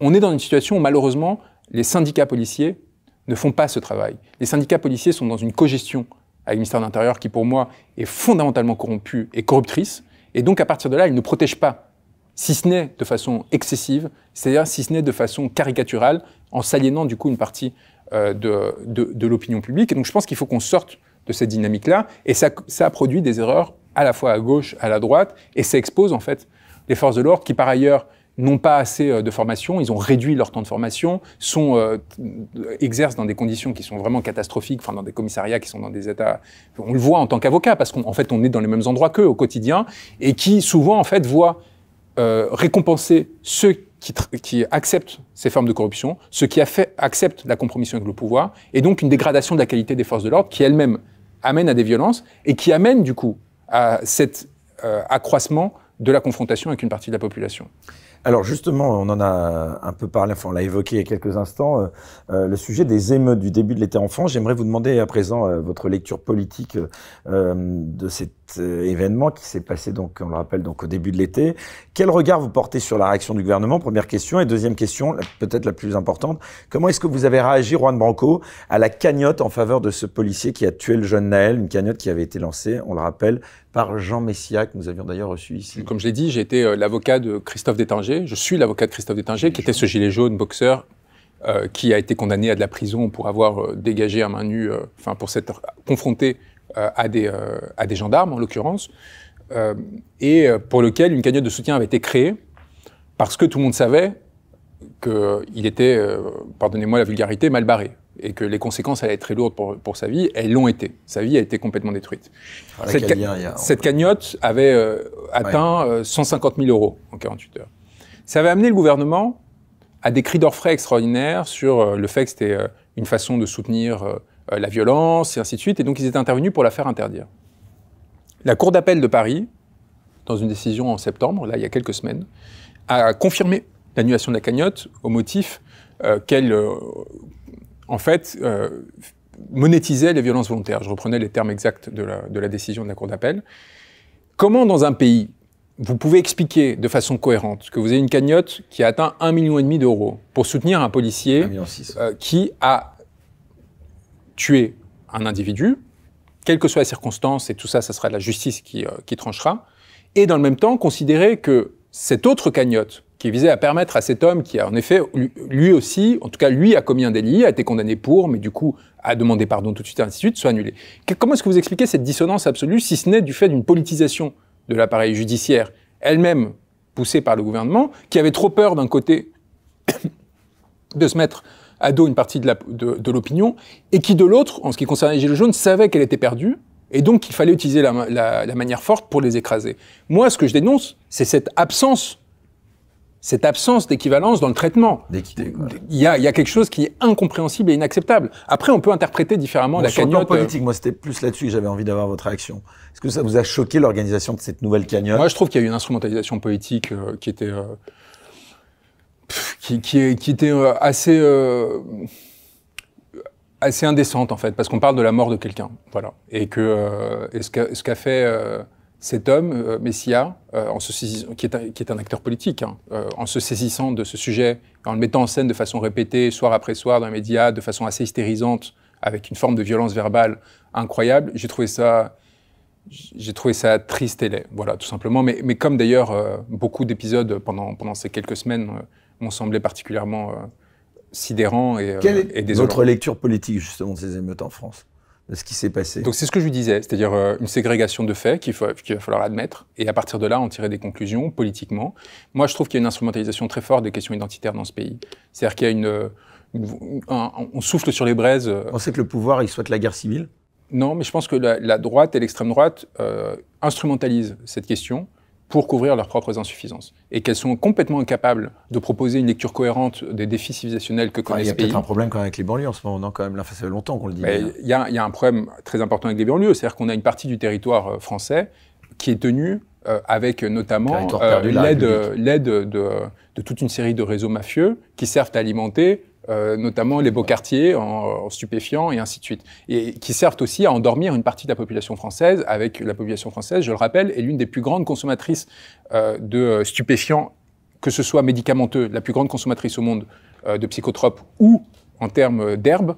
on est dans une situation où malheureusement les syndicats policiers ne font pas ce travail. Les syndicats policiers sont dans une cogestion avec le ministère de l'Intérieur qui pour moi est fondamentalement corrompue et corruptrice. Et donc à partir de là, ils ne protègent pas, si ce n'est de façon excessive, c'est-à-dire si ce n'est de façon caricaturale, en s'aliénant du coup une partie euh, de l'opinion publique. Et donc je pense qu'il faut qu'on sorte de cette dynamique-là, et ça, ça produit des erreurs à la fois à gauche, à la droite, et ça expose en fait les forces de l'ordre qui par ailleurs n'ont pas assez euh, de formation, ils ont réduit leur temps de formation, sont, euh, exercent dans des conditions qui sont vraiment catastrophiques, enfin dans des commissariats qui sont dans des états, on le voit en tant qu'avocat parce qu'en fait on est dans les mêmes endroits qu'eux au quotidien et qui souvent en fait voient euh, récompenser ceux qui, acceptent ces formes de corruption, ceux qui acceptent la compromission avec le pouvoir et donc une dégradation de la qualité des forces de l'ordre qui elles-mêmes amène à des violences et qui amène du coup à cet euh, accroissement de la confrontation avec une partie de la population. Alors justement, on en a un peu parlé, enfin on l'a évoqué il y a quelques instants, euh, euh, le sujet des émeutes du début de l'été en France. J'aimerais vous demander à présent euh, votre lecture politique de cet événement qui s'est passé, donc, on le rappelle, donc, au début de l'été. Quel regard vous portez sur la réaction du gouvernement Première question. Et deuxième question, peut-être la plus importante, comment est-ce que vous avez réagi, Juan Branco, à la cagnotte en faveur de ce policier qui a tué le jeune Naël, une cagnotte qui avait été lancée, on le rappelle, par Jean Messia, que nous avions d'ailleurs reçu ici. Comme je l'ai dit, j'ai été euh, l'avocat de Christophe Détinger. Je suis l'avocat de Christophe Détinger, qui était ce gilet jaune boxeur euh, qui a été condamné à de la prison pour avoir euh, dégagé à main nue, enfin pour s'être confronté à, des, à des gendarmes en l'occurrence, et pour lequel une cagnotte de soutien avait été créée parce que tout le monde savait qu'il était, pardonnez-moi la vulgarité, mal barré et que les conséquences allaient être très lourdes pour, sa vie, elles l'ont été. Sa vie a été complètement détruite. Ah, cette, cagnotte avait euh, atteint 150 000 euh, euros en 48 heures. Ça avait amené le gouvernement à des cris d'orfraie extraordinaires sur euh, le fait que c'était une façon de soutenir la violence, et ainsi de suite, et donc ils étaient intervenus pour la faire interdire. La Cour d'appel de Paris, dans une décision en septembre, là, il y a quelques semaines, a confirmé l'annulation de la cagnotte au motif qu'elle en fait, monétiser euh, monétisait les violences volontaires. Je reprenais les termes exacts de la, décision de la Cour d'appel. Comment, dans un pays, vous pouvez expliquer de façon cohérente que vous avez une cagnotte qui a atteint 1,5 million d'euros pour soutenir un policier euh, qui a tué un individu, quelles que soient les circonstances, et tout ça, ça sera la justice qui euh, tranchera, et dans le même temps, considérer que cette autre cagnotte qui visait à permettre à cet homme qui a en effet, lui aussi, en tout cas lui a commis un délit, a été condamné pour, mais du coup a demandé pardon tout de suite, ainsi de suite, soit annulé. comment est-ce que vous expliquez cette dissonance absolue, si ce n'est du fait d'une politisation de l'appareil judiciaire, elle-même poussée par le gouvernement, qui avait trop peur d'un côté de se mettre à dos une partie de l'opinion, et qui de l'autre, en ce qui concerne les Gilets jaunes, savait qu'elle était perdue, et donc qu'il fallait utiliser la, la, manière forte pour les écraser. Moi, ce que je dénonce, c'est cette absence cette absence d'équivalence dans le traitement. Il y a, quelque chose qui est incompréhensible et inacceptable. Après, on peut interpréter différemment la cagnotte. Euh, politique, moi, c'était plus là-dessus que j'avais envie d'avoir votre réaction. Est-ce que ça vous a choqué l'organisation de cette nouvelle cagnotte Moi, je trouve qu'il y a eu une instrumentalisation politique euh, qui était euh, qui, qui, était assez assez indécente en fait, parce qu'on parle de la mort de quelqu'un, voilà, et que et ce qu'a fait cet homme, euh, Messia, euh, qui, est un, acteur politique, hein, euh, en se saisissant de ce sujet, en le mettant en scène de façon répétée, soir après soir, dans les médias, de façon assez hystérisante, avec une forme de violence verbale incroyable, j'ai trouvé ça... J'ai trouvé ça triste et laid, voilà, tout simplement. Mais, comme d'ailleurs beaucoup d'épisodes pendant, ces quelques semaines m'ont semblé particulièrement sidérants et, Quelle et Votre lecture politique justement de ces émeutes en France ce qui s'est passé. Donc c'est ce que je lui disais, c'est-à-dire euh, une ségrégation de faits qu'il, va falloir admettre, et à partir de là, en tirer des conclusions politiquement. Moi, je trouve qu'il y a une instrumentalisation très forte des questions identitaires dans ce pays. C'est-à-dire qu'il y a une, on souffle sur les braises. Euh, on sait que le pouvoir, il souhaite la guerre civile. Non, mais je pense que la, droite et l'extrême droite euh, instrumentalisent cette question pour couvrir leurs propres insuffisances et qu'elles sont complètement incapables de proposer une lecture cohérente des défis civilisationnels que connaissent Il y a peut-être un problème quand avec les banlieues en ce moment, non quand même, ça fait longtemps qu'on le dit. Il y, a un problème très important avec les banlieues, c'est-à-dire qu'on a une partie du territoire euh, français qui est tenue euh, avec notamment euh, l'aide de, toute une série de réseaux mafieux qui servent à alimenter euh, notamment les beaux quartiers en, stupéfiants et ainsi de suite, et qui servent aussi à endormir une partie de la population française, avec la population française, je le rappelle, est l'une des plus grandes consommatrices euh, de euh, stupéfiants, que ce soit médicamenteux, la plus grande consommatrice au monde de psychotropes, ou en termes d'herbes,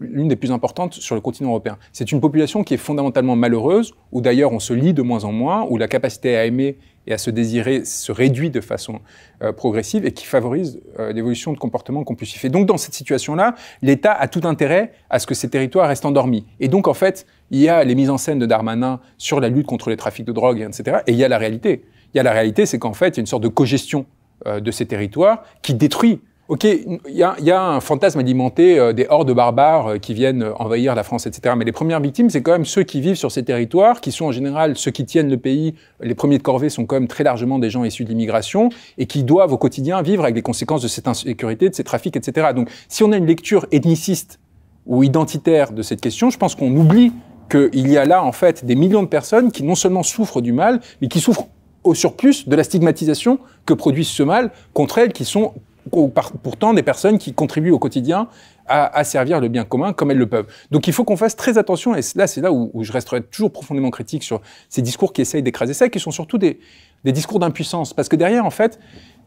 l'une des plus importantes sur le continent européen. C'est une population qui est fondamentalement malheureuse, où d'ailleurs on se lie de moins en moins, où la capacité à aimer et à se désirer se réduit de façon euh, progressive et qui favorise euh, l'évolution de comportements compulsifs. Et donc dans cette situation-là, l'État a tout intérêt à ce que ces territoires restent endormis. Et donc en fait, il y a les mises en scène de Darmanin sur la lutte contre les trafics de drogue, etc. Et il y a la réalité. Il y a la réalité, c'est qu'en fait, il y a une sorte de cogestion euh, de ces territoires qui détruit Ok, il y, a, un fantasme alimenté euh, des hordes barbares euh, qui viennent euh, envahir la France, etc. Mais les premières victimes, c'est quand même ceux qui vivent sur ces territoires, qui sont en général ceux qui tiennent le pays. Les premiers de corvée sont quand même très largement des gens issus de l'immigration et qui doivent au quotidien vivre avec les conséquences de cette insécurité, de ces trafics, etc. Donc, si on a une lecture ethniciste ou identitaire de cette question, je pense qu'on oublie qu'il y a là en fait des millions de personnes qui non seulement souffrent du mal, mais qui souffrent au surplus de la stigmatisation que produit ce mal contre elles qui sont pourtant des personnes qui contribuent au quotidien à, servir le bien commun comme elles le peuvent. Donc il faut qu'on fasse très attention, et là c'est là où, je resterai toujours profondément critique sur ces discours qui essayent d'écraser ça, qui sont surtout des, discours d'impuissance, parce que derrière en fait,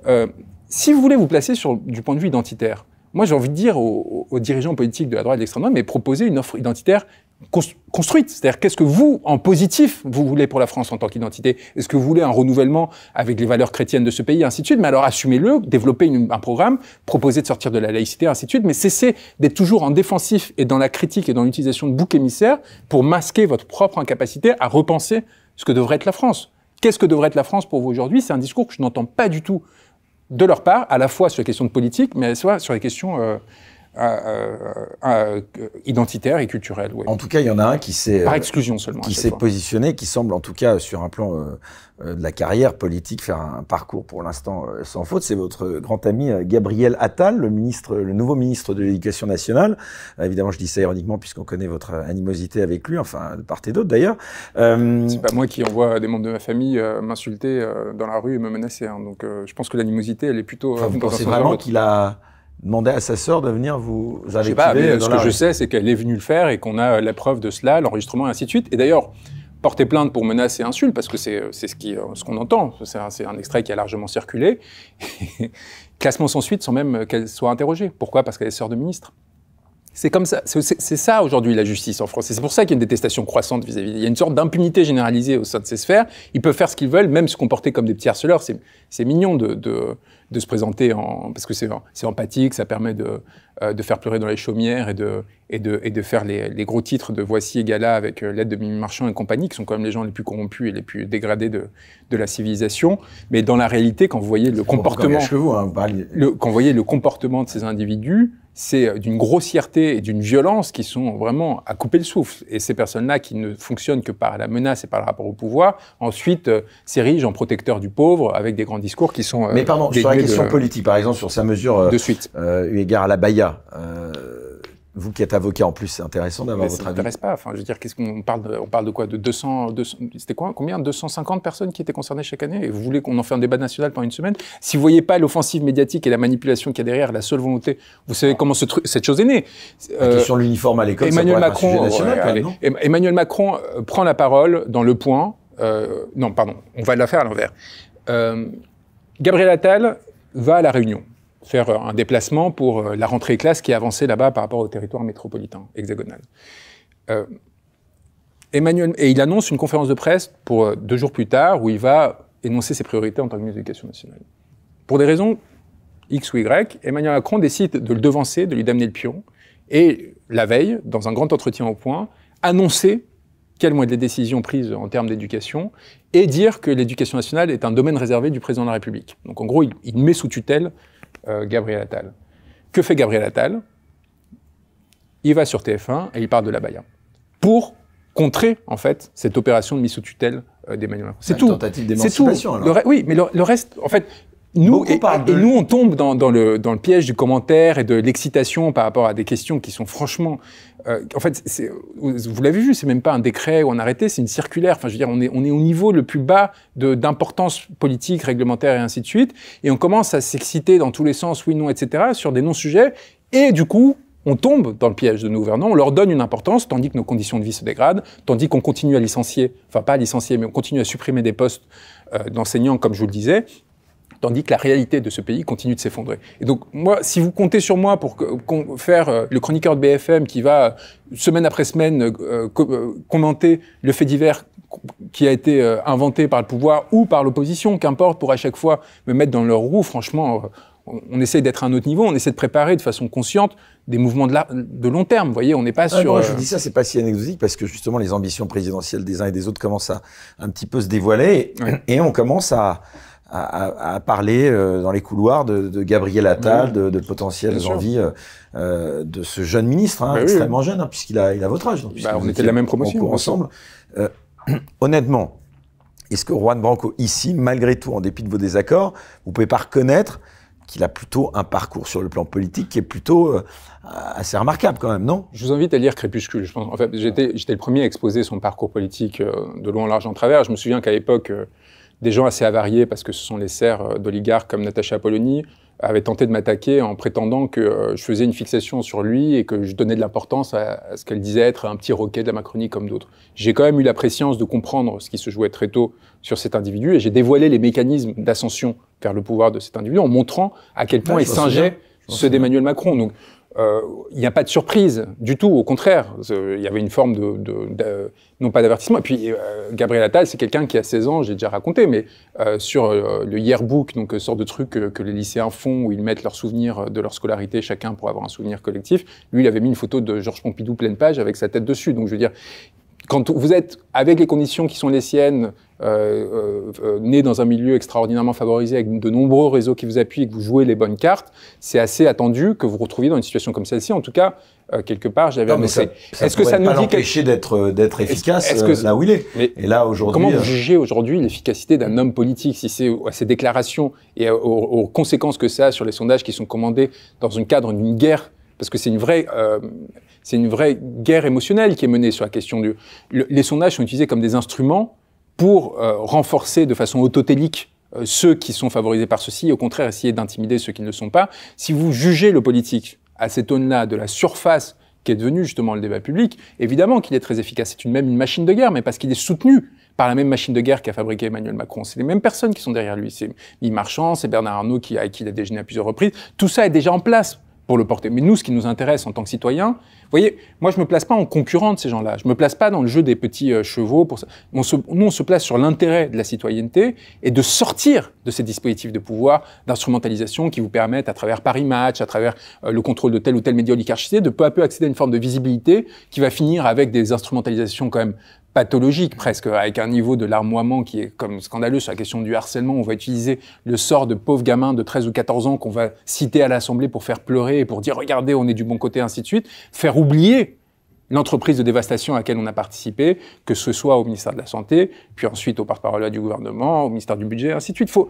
euh, si vous voulez vous placer sur du point de vue identitaire, moi j'ai envie de dire aux, aux, dirigeants politiques de la droite et de l'extrême droite, mais proposer une offre identitaire construite. C'est-à-dire, qu'est-ce que vous, en positif, vous voulez pour la France en tant qu'identité Est-ce que vous voulez un renouvellement avec les valeurs chrétiennes de ce pays, ainsi de suite Mais alors, assumez-le, développez un programme, proposez de sortir de la laïcité, ainsi de suite, mais cessez d'être toujours en défensif et dans la critique et dans l'utilisation de boucs émissaires pour masquer votre propre incapacité à repenser ce que devrait être la France. Qu'est-ce que devrait être la France pour vous aujourd'hui C'est un discours que je n'entends pas du tout de leur part, à la fois sur les question de politique, mais soit sur les questions... Euh, euh, euh, euh, identitaire et culturel. En tout cas, il y en a un qui s'est par exclusion seulement qui s'est positionné, qui semble en tout cas sur un plan de la carrière politique faire un parcours pour l'instant sans faute. C'est votre grand ami Gabriel Attal, le ministre, le nouveau ministre de l'Éducation nationale. Évidemment, je dis ça ironiquement puisqu'on connaît votre animosité avec lui, enfin de part et d'autre d'ailleurs. Euh... C'est pas moi qui envoie des membres de ma famille m'insulter dans la rue et me menacer. Hein. Donc, je pense que l'animosité, elle est plutôt. vous pensez vraiment qu'il a demandait à sa sœur de venir vous je pas, mais euh, euh, Ce que je sais, c'est qu'elle est venue le faire et qu'on a la preuve de cela, l'enregistrement et ainsi de suite. Et d'ailleurs, porter plainte pour menace et insulte, parce que c'est euh, ce qu'on ce qu'on entend, c'est un, extrait qui a largement circulé. Classement sans suite sans même qu'elle soit interrogée. Pourquoi Parce qu'elle est sœur de ministre. C'est comme ça, c'est ça aujourd'hui la justice en France. C'est pour ça qu'il y a une détestation croissante vis-à-vis. Il y a une sorte d'impunité généralisée au sein de ces sphères. Ils peuvent faire ce qu'ils veulent, même se comporter comme des petits harceleurs. C'est mignon de, de se présenter en, parce que c'est empathique, ça permet de, euh, de faire pleurer dans les chaumières et de, et de, et de faire les, gros titres de Voici et Gala avec euh, l'aide de Mimi Marchand et compagnie, qui sont quand même les gens les plus corrompus et les plus dégradés de, de la civilisation. Mais dans la réalité, quand vous voyez le comportement, vous hein, quand vous voyez le comportement de ces individus, c'est euh, d'une grossièreté et d'une violence qui sont vraiment à couper le souffle. Et ces personnes-là qui ne fonctionnent que par la menace et par le rapport au pouvoir, ensuite s'érigent en protecteurs du pauvre avec des grands discours qui sont. Mais pardon, sur la question politique, par exemple, sur sa mesure. de suite. eu égard à la Baïa, euh, vous qui êtes avocat en plus, c'est intéressant d'avoir votre avis. Ça m'intéresse pas. Enfin, je veux dire, qu'est-ce qu'on parle de, On parle de quoi De 200, c'était quoi Combien 250 personnes qui étaient concernées chaque année. Et vous voulez qu'on en fasse un débat national pendant une semaine Si vous voyez pas l'offensive médiatique et la manipulation qu'il y a derrière, la seule volonté, vous savez comment ce cette chose est née. Ah, euh, sur l'uniforme à l'école, Emmanuel Macron, euh, prend la parole dans Le Point. non, pardon, on va la faire à l'envers. Gabriel Attal va à la Réunion faire euh, un déplacement pour euh, la rentrée classe qui est avancée là-bas par rapport au territoire métropolitain hexagonal. Euh, Emmanuel, et il annonce une conférence de presse pour deux jours plus tard où il va énoncer ses priorités en tant que ministre de nationale. Pour des raisons X ou Y, Emmanuel Macron décide de le devancer, de lui damner le pion, et la veille, dans un grand entretien au point, annoncer quelles vont être les décisions prises en termes d'éducation, et dire que l'éducation nationale est un domaine réservé du président de la République. Donc en gros, il met sous tutelle euh, Gabriel Attal. Que fait Gabriel Attal Il va sur TF1 et il parle de la Baïa pour contrer en fait cette opération de mise sous tutelle euh, d'Emmanuel Macron. C'est tout. C'est tout. oui, mais le, reste, en fait. Nous, et, nous, on tombe dans le piège du commentaire et de l'excitation par rapport à des questions qui sont franchement euh, en fait, vous l'avez vu, c'est même pas un décret ou un arrêté, c'est une circulaire. Enfin, je veux dire, on est, au niveau le plus bas d'importance politique, réglementaire et ainsi de suite. Et on commence à s'exciter dans tous les sens, oui, non, etc., sur des non-sujets. Et du coup, on tombe dans le piège de nos gouvernants, on leur donne une importance, tandis que nos conditions de vie se dégradent, tandis qu'on continue à licencier, enfin pas à licencier, mais on continue à supprimer des postes euh, d'enseignants, comme je vous le disais, tandis que la réalité de ce pays continue de s'effondrer. Et donc, moi, si vous comptez sur moi pour faire euh, le chroniqueur de BFM qui va, euh, semaine après semaine, euh, commenter le fait divers qui a été inventé par le pouvoir ou par l'opposition, qu'importe, pour à chaque fois me mettre dans leur roue, franchement, on essaie d'être à un autre niveau, on essaie de préparer de façon consciente des mouvements de, long terme. Vous voyez, on n'est pas ah sur. je dis ça, c'est pas si anecdotique parce que justement, les ambitions présidentielles des uns et des autres commencent à un petit peu se dévoiler et on commence à, à, parler euh, dans les couloirs de, Gabriel Attal, de, de, potentielles envies euh, euh, de ce jeune ministre, hein, bah extrêmement jeune, hein, puisqu'il a, il votre âge. Hein, bah, on était de la même promotion. ensemble. honnêtement, est-ce que Juan Branco, ici, malgré tout, en dépit de vos désaccords, vous pouvez pas reconnaître qu'il a plutôt un parcours sur le plan politique qui est plutôt assez remarquable quand même, non Je vous invite à lire Crépuscule. en fait, j'étais, le premier à exposer son parcours politique de loin en large en travers. Je me souviens qu'à l'époque, des gens assez avariés, parce que ce sont les serfs euh, d'oligarques comme Natacha Polony, avait tenté de m'attaquer en prétendant que euh, je faisais une fixation sur lui et que je donnais de l'importance à, ce qu'elle disait être un petit roquet de la Macronie comme d'autres. J'ai quand même eu la préscience de comprendre ce qui se jouait très tôt sur cet individu et j'ai dévoilé les mécanismes d'ascension vers le pouvoir de cet individu en montrant à quel point il singeait ceux d'Emmanuel Macron. Euh, il n'y a pas de surprise du tout, au contraire. Il y avait une forme de, non pas d'avertissement. Et puis euh, Gabriel Attal, c'est quelqu'un qui a 16 ans, j'ai déjà raconté, mais euh, sur le yearbook, donc sorte de truc que, que les lycéens font où ils mettent leurs souvenirs de leur scolarité, chacun pour avoir un souvenir collectif. Lui, il avait mis une photo de Georges Pompidou pleine page avec sa tête dessus. Donc je veux dire, quand vous êtes avec les conditions qui sont les siennes, euh, euh, euh, né dans un milieu extraordinairement favorisé, avec de nombreux réseaux qui vous appuient et que vous jouez les bonnes cartes, c'est assez attendu que vous retrouviez dans une situation comme celle-ci. En tout cas, quelque part, j'avais annoncé. Est-ce que ça nous pas l'empêcher d'être d'être efficace là où il est Et là aujourd'hui, comment juger aujourd'hui l'efficacité d'un homme politique si c'est à ses déclarations et aux, conséquences que ça a sur les sondages qui sont commandés dans un cadre d'une guerre parce que c'est une vraie c'est une vraie guerre émotionnelle qui est menée sur la question du les sondages sont utilisés comme des instruments pour euh, renforcer de façon autotélique euh, ceux qui sont favorisés par ceci, et au contraire essayer d'intimider ceux qui ne le sont pas. Si vous jugez le politique à cette aune-là de la surface qui est devenue justement le débat public, évidemment qu'il est très efficace. C'est une même une machine de guerre, mais parce qu'il est soutenu par la même machine de guerre qu'a fabriqué Emmanuel Macron. C'est les mêmes personnes qui sont derrière lui. C'est Guy Marchand, c'est Bernard Arnault qui, a qui il a déjeuné à plusieurs reprises. Tout ça est déjà en place pour le porter. Mais nous, ce qui nous intéresse en tant que citoyens, vous voyez, moi, je ne me place pas en concurrent de ces gens-là. Je ne me place pas dans le jeu des petits euh, chevaux. Pour se, nous, on se place sur l'intérêt de la citoyenneté et de sortir de ces dispositifs de pouvoir, d'instrumentalisation qui vous permettent, à travers Paris Match, à travers euh, le contrôle de tel ou tel média oligarchisé, de peu à peu accéder à une forme de visibilité qui va finir avec des instrumentalisations quand même pathologique presque, avec un niveau de larmoiement qui est comme scandaleux sur la question du harcèlement. On va utiliser le sort de pauvres gamins de 13 ou 14 ans qu'on va citer à l'Assemblée pour faire pleurer et pour dire regardez, on est du bon côté, ainsi de suite. Faire oublier l'entreprise de dévastation à laquelle on a participé, que ce soit au ministère de la Santé, puis ensuite au porte-parole du gouvernement, au ministère du Budget, ainsi de suite. Faut...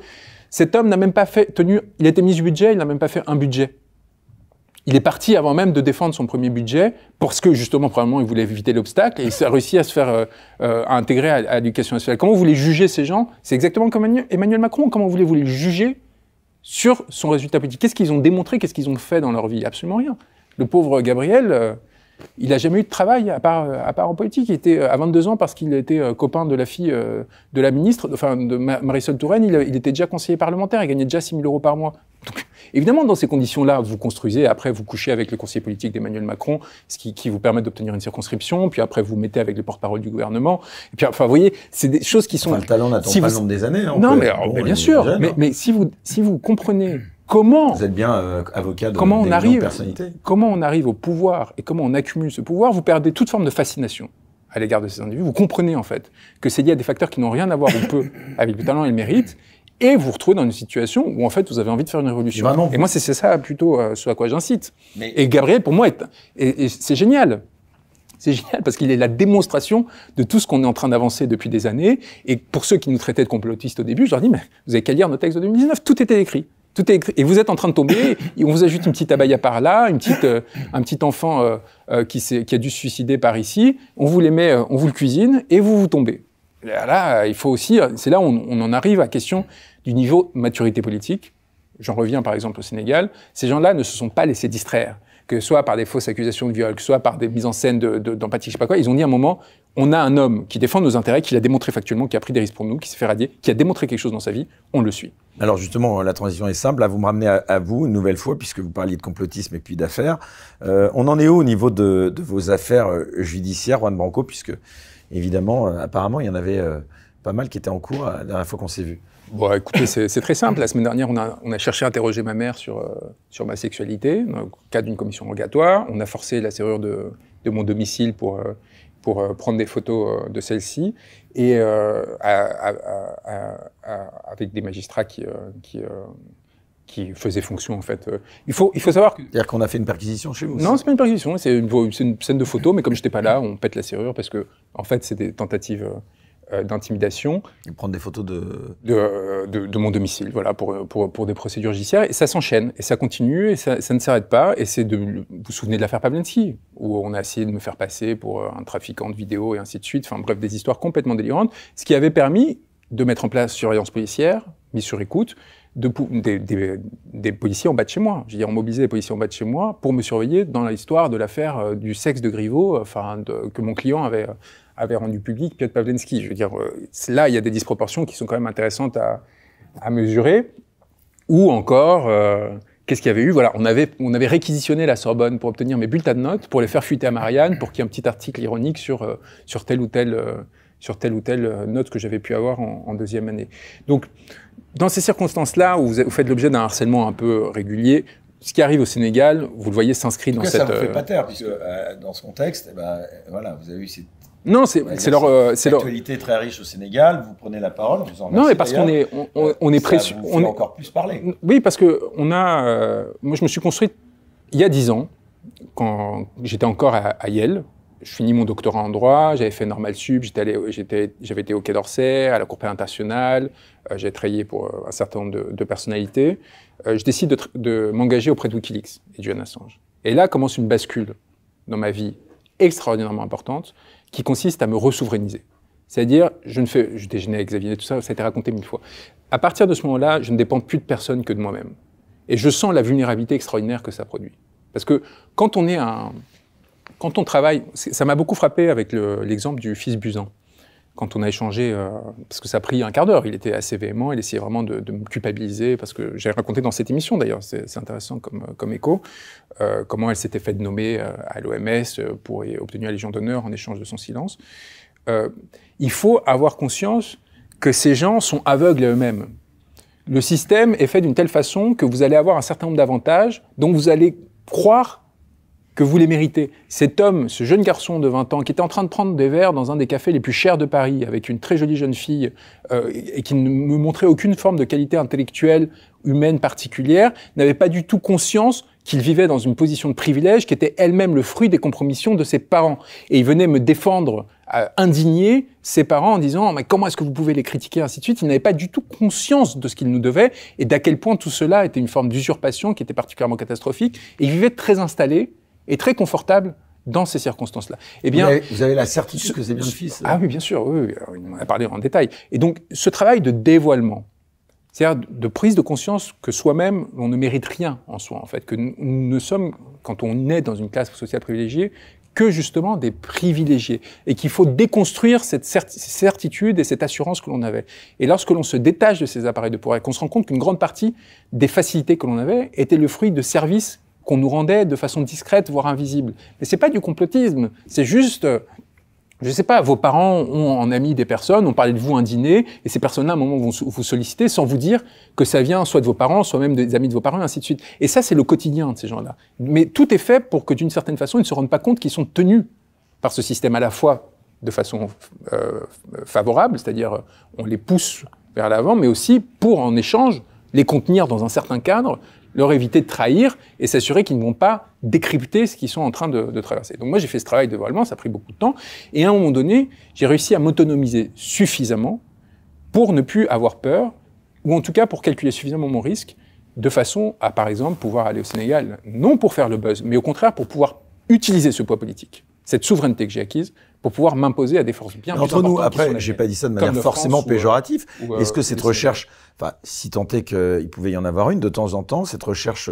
Cet homme n'a même pas fait tenu, il a été ministre du Budget, il n'a même pas fait un budget il est parti avant même de défendre son premier budget parce que justement probablement il voulait éviter l'obstacle et il a réussi à se faire euh, euh, intégrer à, l'éducation nationale. Comment vous voulez juger ces gens C'est exactement comme Emmanuel Macron. Comment voulez vous les juger sur son résultat politique Qu'est-ce qu'ils ont démontré Qu'est-ce qu'ils ont fait dans leur vie Absolument rien. Le pauvre Gabriel, euh, il n'a jamais eu de travail à part, à part en politique. Il était euh, à 22 ans parce qu'il était euh, copain de la fille euh, de la ministre, enfin de Marisol Touraine. Il, était déjà conseiller parlementaire, il gagnait déjà 6 000 euros par mois. évidemment, dans ces conditions-là, vous construisez, après vous couchez avec le conseiller politique d'Emmanuel Macron, ce qui, vous permet d'obtenir une circonscription, puis après vous mettez avec les porte-parole du gouvernement. Et puis, enfin, vous voyez, c'est des choses qui sont. Enfin, talent n'attend le nombre des années. Hein, non, mais, oh, bien sûr. Hein. mais, si vous si vous comprenez Comment Vous êtes bien euh, avocat comment on arrive, Comment on arrive au pouvoir et comment on accumule ce pouvoir Vous perdez toute forme de fascination à l'égard de ces individus. Vous comprenez en fait que c'est lié à des facteurs qui n'ont rien à voir ou peu avec le talent et le mérite. Et vous vous retrouvez dans une situation où en fait vous avez envie de faire une révolution. et moi c'est ça plutôt euh, ce à quoi j'incite. Et Gabriel pour moi et, c'est génial. C'est génial parce qu'il est la démonstration de tout ce qu'on est en train d'avancer depuis des années. Et pour ceux qui nous traitaient de complotistes au début, je leur dis, mais vous avez qu'à lire nos textes de 2019, tout était écrit et vous êtes en train de tomber, on vous ajoute une petite abaya par là, une petite, euh, un petit enfant euh, euh, qui, a dû se suicider par ici, on vous les met, on vous le cuisine, et vous vous tombez. Là, il faut aussi, c'est là où on, en arrive à la question du niveau maturité politique. J'en reviens par exemple au Sénégal, ces gens-là ne se sont pas laissés distraire que soit par des fausses accusations de viol, que soit par des mises en scène d'empathie, de, ne je sais pas quoi, ils ont dit à un moment, on a un homme qui défend nos intérêts, qui l'a démontré factuellement, qui a pris des risques pour nous, qui s'est fait radier, qui a démontré quelque chose dans sa vie, on le suit. Alors justement, la transition est simple. Là, vous me ramenez à, vous une nouvelle fois, puisque vous parliez de complotisme et puis d'affaires. Euh, on en est où au niveau de, vos affaires euh, judiciaires, Juan Branco, puisque évidemment, euh, apparemment, il y en avait pas mal qui étaient en cours la dernière fois qu'on s'est vu. Bon, écoutez, c'est très simple. La semaine dernière, on a, cherché à interroger ma mère sur, euh, sur ma sexualité, dans le cadre d'une commission rogatoire. On a forcé la serrure de, de mon domicile pour, euh, pour euh, prendre des photos de celle-ci, et avec des magistrats qui, qui, faisaient fonction, en fait. Il faut, il faut savoir que... C'est-à-dire qu'on a fait une perquisition chez vous Non, c'est pas une perquisition, c'est une, scène de photo, mais comme je n'étais pas là, on pète la serrure, parce que, en fait, c'est des tentatives euh, d'intimidation. Prendre des photos euh, de... De, mon domicile, voilà, pour, pour, pour des procédures judiciaires. Et ça s'enchaîne, et ça continue, et ça, ne s'arrête pas. Et c'est de... Vous vous souvenez de l'affaire Pavlensky, où on a essayé de me faire passer pour euh, un trafiquant de vidéos et ainsi de suite. Enfin bref, des histoires complètement délirantes. Ce qui avait permis de mettre en place surveillance policière, mise sur écoute, de, des, des, policiers en bas de chez moi. Je veux dire, on mobilisait des policiers en bas de chez moi pour me surveiller dans l'histoire de l'affaire du sexe de Griveaux, enfin, que mon client avait, avait rendu public Piotr Pavlensky. Je veux dire, euh, là, il y a des disproportions qui sont quand même intéressantes à, mesurer. Ou encore, euh, qu'est-ce qu'il y avait eu Voilà, on avait, on avait réquisitionné la Sorbonne pour obtenir mes bulletins de notes, pour les faire fuiter à Marianne, pour qu'il y ait un petit article ironique sur, euh, sur telle ou telle. sur telle ou telle note que j'avais pu avoir en, deuxième année. Donc, dans ces circonstances-là, où vous, faites l'objet d'un harcèlement un peu régulier, ce qui arrive au Sénégal, vous le voyez s'inscrit dans cas, cette. Ça fait pas taire, puisque dans ce contexte, eh ben, voilà, vous avez eu cette non, c'est leur. Bah, c'est leur euh, très riche au Sénégal. Vous prenez la parole. Vous en non, mais parce qu'on est on, on, est euh, précieux. On est encore plus parler. Oui, parce que on a. Euh, moi, je me suis construite il y a dix ans quand j'étais encore à, Yale. Je finis mon doctorat en droit. J'avais fait normal sub J'étais allé. J'étais. J'avais été au Quai d'Orsay, à la Cour pénale internationale. J'ai travaillé pour un certain nombre de, personnalités. je décide de, de m'engager auprès de WikiLeaks et de Julian Assange. Et là commence une bascule dans ma vie extraordinairement importante qui consiste à me ressouverainiser. C'est-à-dire, je ne fais, je déjeunais avec Xavier, et tout ça, ça a été raconté mille fois. À partir de ce moment-là, je ne dépends plus de personne que de moi-même. Et je sens la vulnérabilité extraordinaire que ça produit. Parce que quand on est un, quand on travaille, ça m'a beaucoup frappé avec l'exemple du fils Busan quand on a échangé, euh, parce que ça a pris un quart d'heure, il était assez véhément, il essayait vraiment de, me culpabiliser, parce que j'ai raconté dans cette émission d'ailleurs, c'est intéressant comme, euh, comme écho, euh, comment elle s'était fait nommer à l'OMS pour y, obtenir la Légion d'honneur en échange de son silence. il faut avoir conscience que ces gens sont aveugles à eux-mêmes. Le système est fait d'une telle façon que vous allez avoir un certain nombre d'avantages dont vous allez croire que vous les méritez. Cet homme, ce jeune garçon de 20 ans, qui était en train de prendre des verres dans un des cafés les plus chers de Paris, avec une très jolie jeune fille, euh, et qui ne me montrait aucune forme de qualité intellectuelle, humaine particulière, n'avait pas du tout conscience qu'il vivait dans une position de privilège qui était elle-même le fruit des compromissions de ses parents. Et il venait me défendre, euh, indigner indigné, ses parents en disant mais comment est-ce que vous pouvez les critiquer ainsi de suite. Il n'avait pas du tout conscience de ce qu'il nous devait et d'à quel point tout cela était une forme d'usurpation qui était particulièrement catastrophique. Et il vivait très installé est très confortable dans ces circonstances-là. Eh bien, vous avez, la certitude que c'est bien le fils. Ah oui, bien sûr. on en a parlé en détail. Et donc, ce travail de dévoilement, c'est-à-dire de prise de conscience que soi-même, on ne mérite rien en soi, en fait, que nous ne sommes, quand on est dans une classe sociale privilégiée, que justement des privilégiés, et qu'il faut déconstruire cette certitude et cette assurance que l'on avait. Et lorsque l'on se détache de ces appareils de pouvoir qu'on se rend compte qu'une grande partie des facilités que l'on avait étaient le fruit de services qu'on nous rendait de façon discrète, voire invisible. Mais c'est pas du complotisme, c'est juste euh, je sais pas, vos parents ont en ami des personnes, ont parlé de vous un dîner, et ces personnes-là, à un moment, vont vous solliciter sans vous dire que ça vient soit de vos parents, soit même des amis de vos parents, et ainsi de suite. Et ça, c'est le quotidien de ces gens-là. Mais tout est fait pour que, d'une certaine façon, ils ne se rendent pas compte qu'ils sont tenus par ce système à la fois de façon euh, favorable, c'est-à-dire euh, on les pousse vers l'avant, mais aussi pour, en échange, les contenir dans un certain cadre leur éviter de trahir et s'assurer qu'ils ne vont pas décrypter ce qu'ils sont en train de, traverser. Donc moi j'ai fait ce travail de voilement, ça a pris beaucoup de temps, et à un moment donné, j'ai réussi à m'autonomiser suffisamment pour ne plus avoir peur, ou en tout cas pour calculer suffisamment mon risque, de façon à par exemple pouvoir aller au Sénégal, non pour faire le buzz, mais au contraire pour pouvoir utiliser ce poids politique, cette souveraineté que j'ai acquise, pour pouvoir m'imposer à des forces bien plus Entre nous, après, j'ai pas dit ça de manière forcément euh, péjorative. Euh, est-ce que cette recherche, enfin, si tant est qu'il euh, pouvait y en avoir une de temps en temps, cette recherche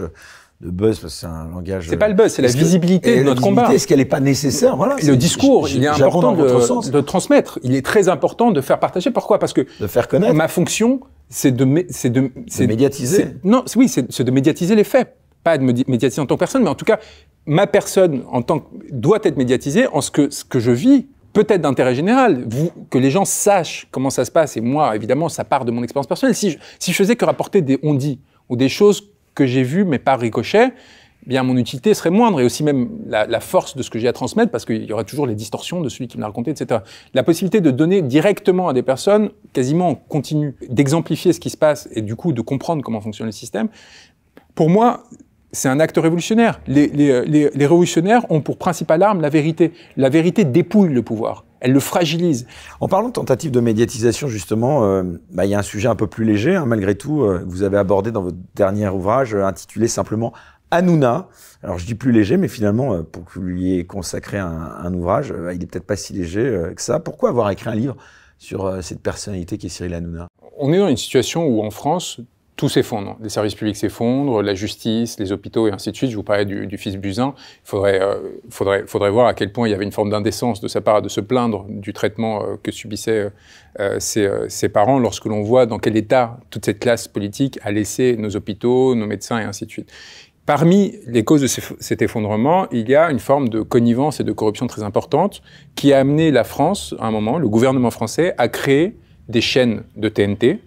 de buzz, parce que c'est un langage. C'est pas le buzz, c'est la visibilité de notre combat. Est-ce qu'elle n'est pas nécessaire voilà, Le discours, il est important de, transmettre. Il est très important de faire partager. Pourquoi Parce que de faire connaître. Ma fonction, c'est de, c'est de, de médiatiser. Non, oui, c'est de médiatiser les faits, pas de médiatiser en tant que personne, mais en tout cas ma personne en tant que, doit être médiatisée en ce que, ce que je vis peut-être d'intérêt général, vous, que les gens sachent comment ça se passe. Et moi, évidemment, ça part de mon expérience personnelle. Si je, si je faisais que rapporter des on-dit ou des choses que j'ai vues mais pas ricochet, eh bien mon utilité serait moindre et aussi même la, la force de ce que j'ai à transmettre parce qu'il y aurait toujours les distorsions de celui qui me l'a raconté, etc. La possibilité de donner directement à des personnes, quasiment en continu, d'exemplifier ce qui se passe et du coup de comprendre comment fonctionne le système, pour moi, c'est un acte révolutionnaire. Les, révolutionnaires ont pour principale arme la vérité. La vérité dépouille le pouvoir. Elle le fragilise. En parlant de tentative de médiatisation, justement, euh, bah, il y a un sujet un peu plus léger, hein. malgré tout. Euh, vous avez abordé dans votre dernier ouvrage euh, intitulé simplement Hanouna. Alors je dis plus léger, mais finalement, pour que vous lui ayez consacré un, un ouvrage, il n'est peut-être pas si léger que ça. Pourquoi avoir écrit un livre sur cette personnalité qui est Cyril Hanouna On est dans une situation où en France, tout s'effondre. Les services publics s'effondrent, la justice, les hôpitaux et ainsi de suite. Je vous parlais du, fils Buzyn. Il faudrait, euh, faudrait, faudrait voir à quel point il y avait une forme d'indécence de sa part de se plaindre du traitement euh, que subissaient euh, ses, ses, parents lorsque l'on voit dans quel état toute cette classe politique a laissé nos hôpitaux, nos médecins et ainsi de suite. Parmi les causes de cet effondrement, il y a une forme de connivence et de corruption très importante qui a amené la France, à un moment, le gouvernement français, à créer des chaînes de TNT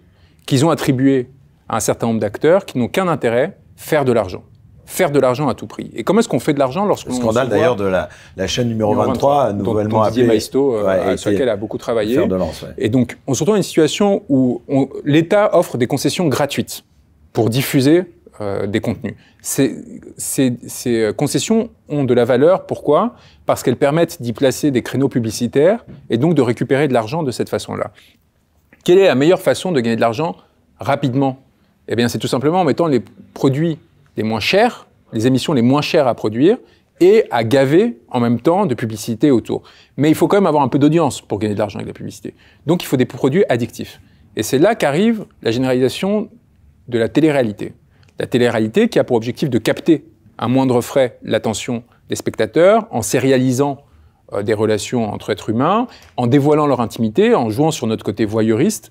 qu'ils ont attribuées un certain nombre d'acteurs qui n'ont qu'un intérêt, faire de l'argent faire de l'argent à tout prix. Et comment est-ce qu'on fait de l'argent lorsque Le scandale d'ailleurs de la, chaîne numéro 23, nouvellement appelée, Maisto, euh, sur laquelle a beaucoup travaillé. De Et donc, on se retrouve dans une situation où l'État offre des concessions gratuites pour diffuser euh, des contenus. ces, concessions ont de la valeur, pourquoi Parce qu'elles permettent d'y placer des créneaux publicitaires et donc de récupérer de l'argent de cette façon-là. Quelle est la meilleure façon de gagner de l'argent rapidement eh bien, c'est tout simplement en mettant les produits les moins chers, les émissions les moins chères à produire et à gaver en même temps de publicité autour. Mais il faut quand même avoir un peu d'audience pour gagner de l'argent avec la publicité. Donc il faut des produits addictifs. Et c'est là qu'arrive la généralisation de la télé-réalité. La télé-réalité qui a pour objectif de capter à moindre frais l'attention des spectateurs en sérialisant euh, des relations entre êtres humains, en dévoilant leur intimité, en jouant sur notre côté voyeuriste,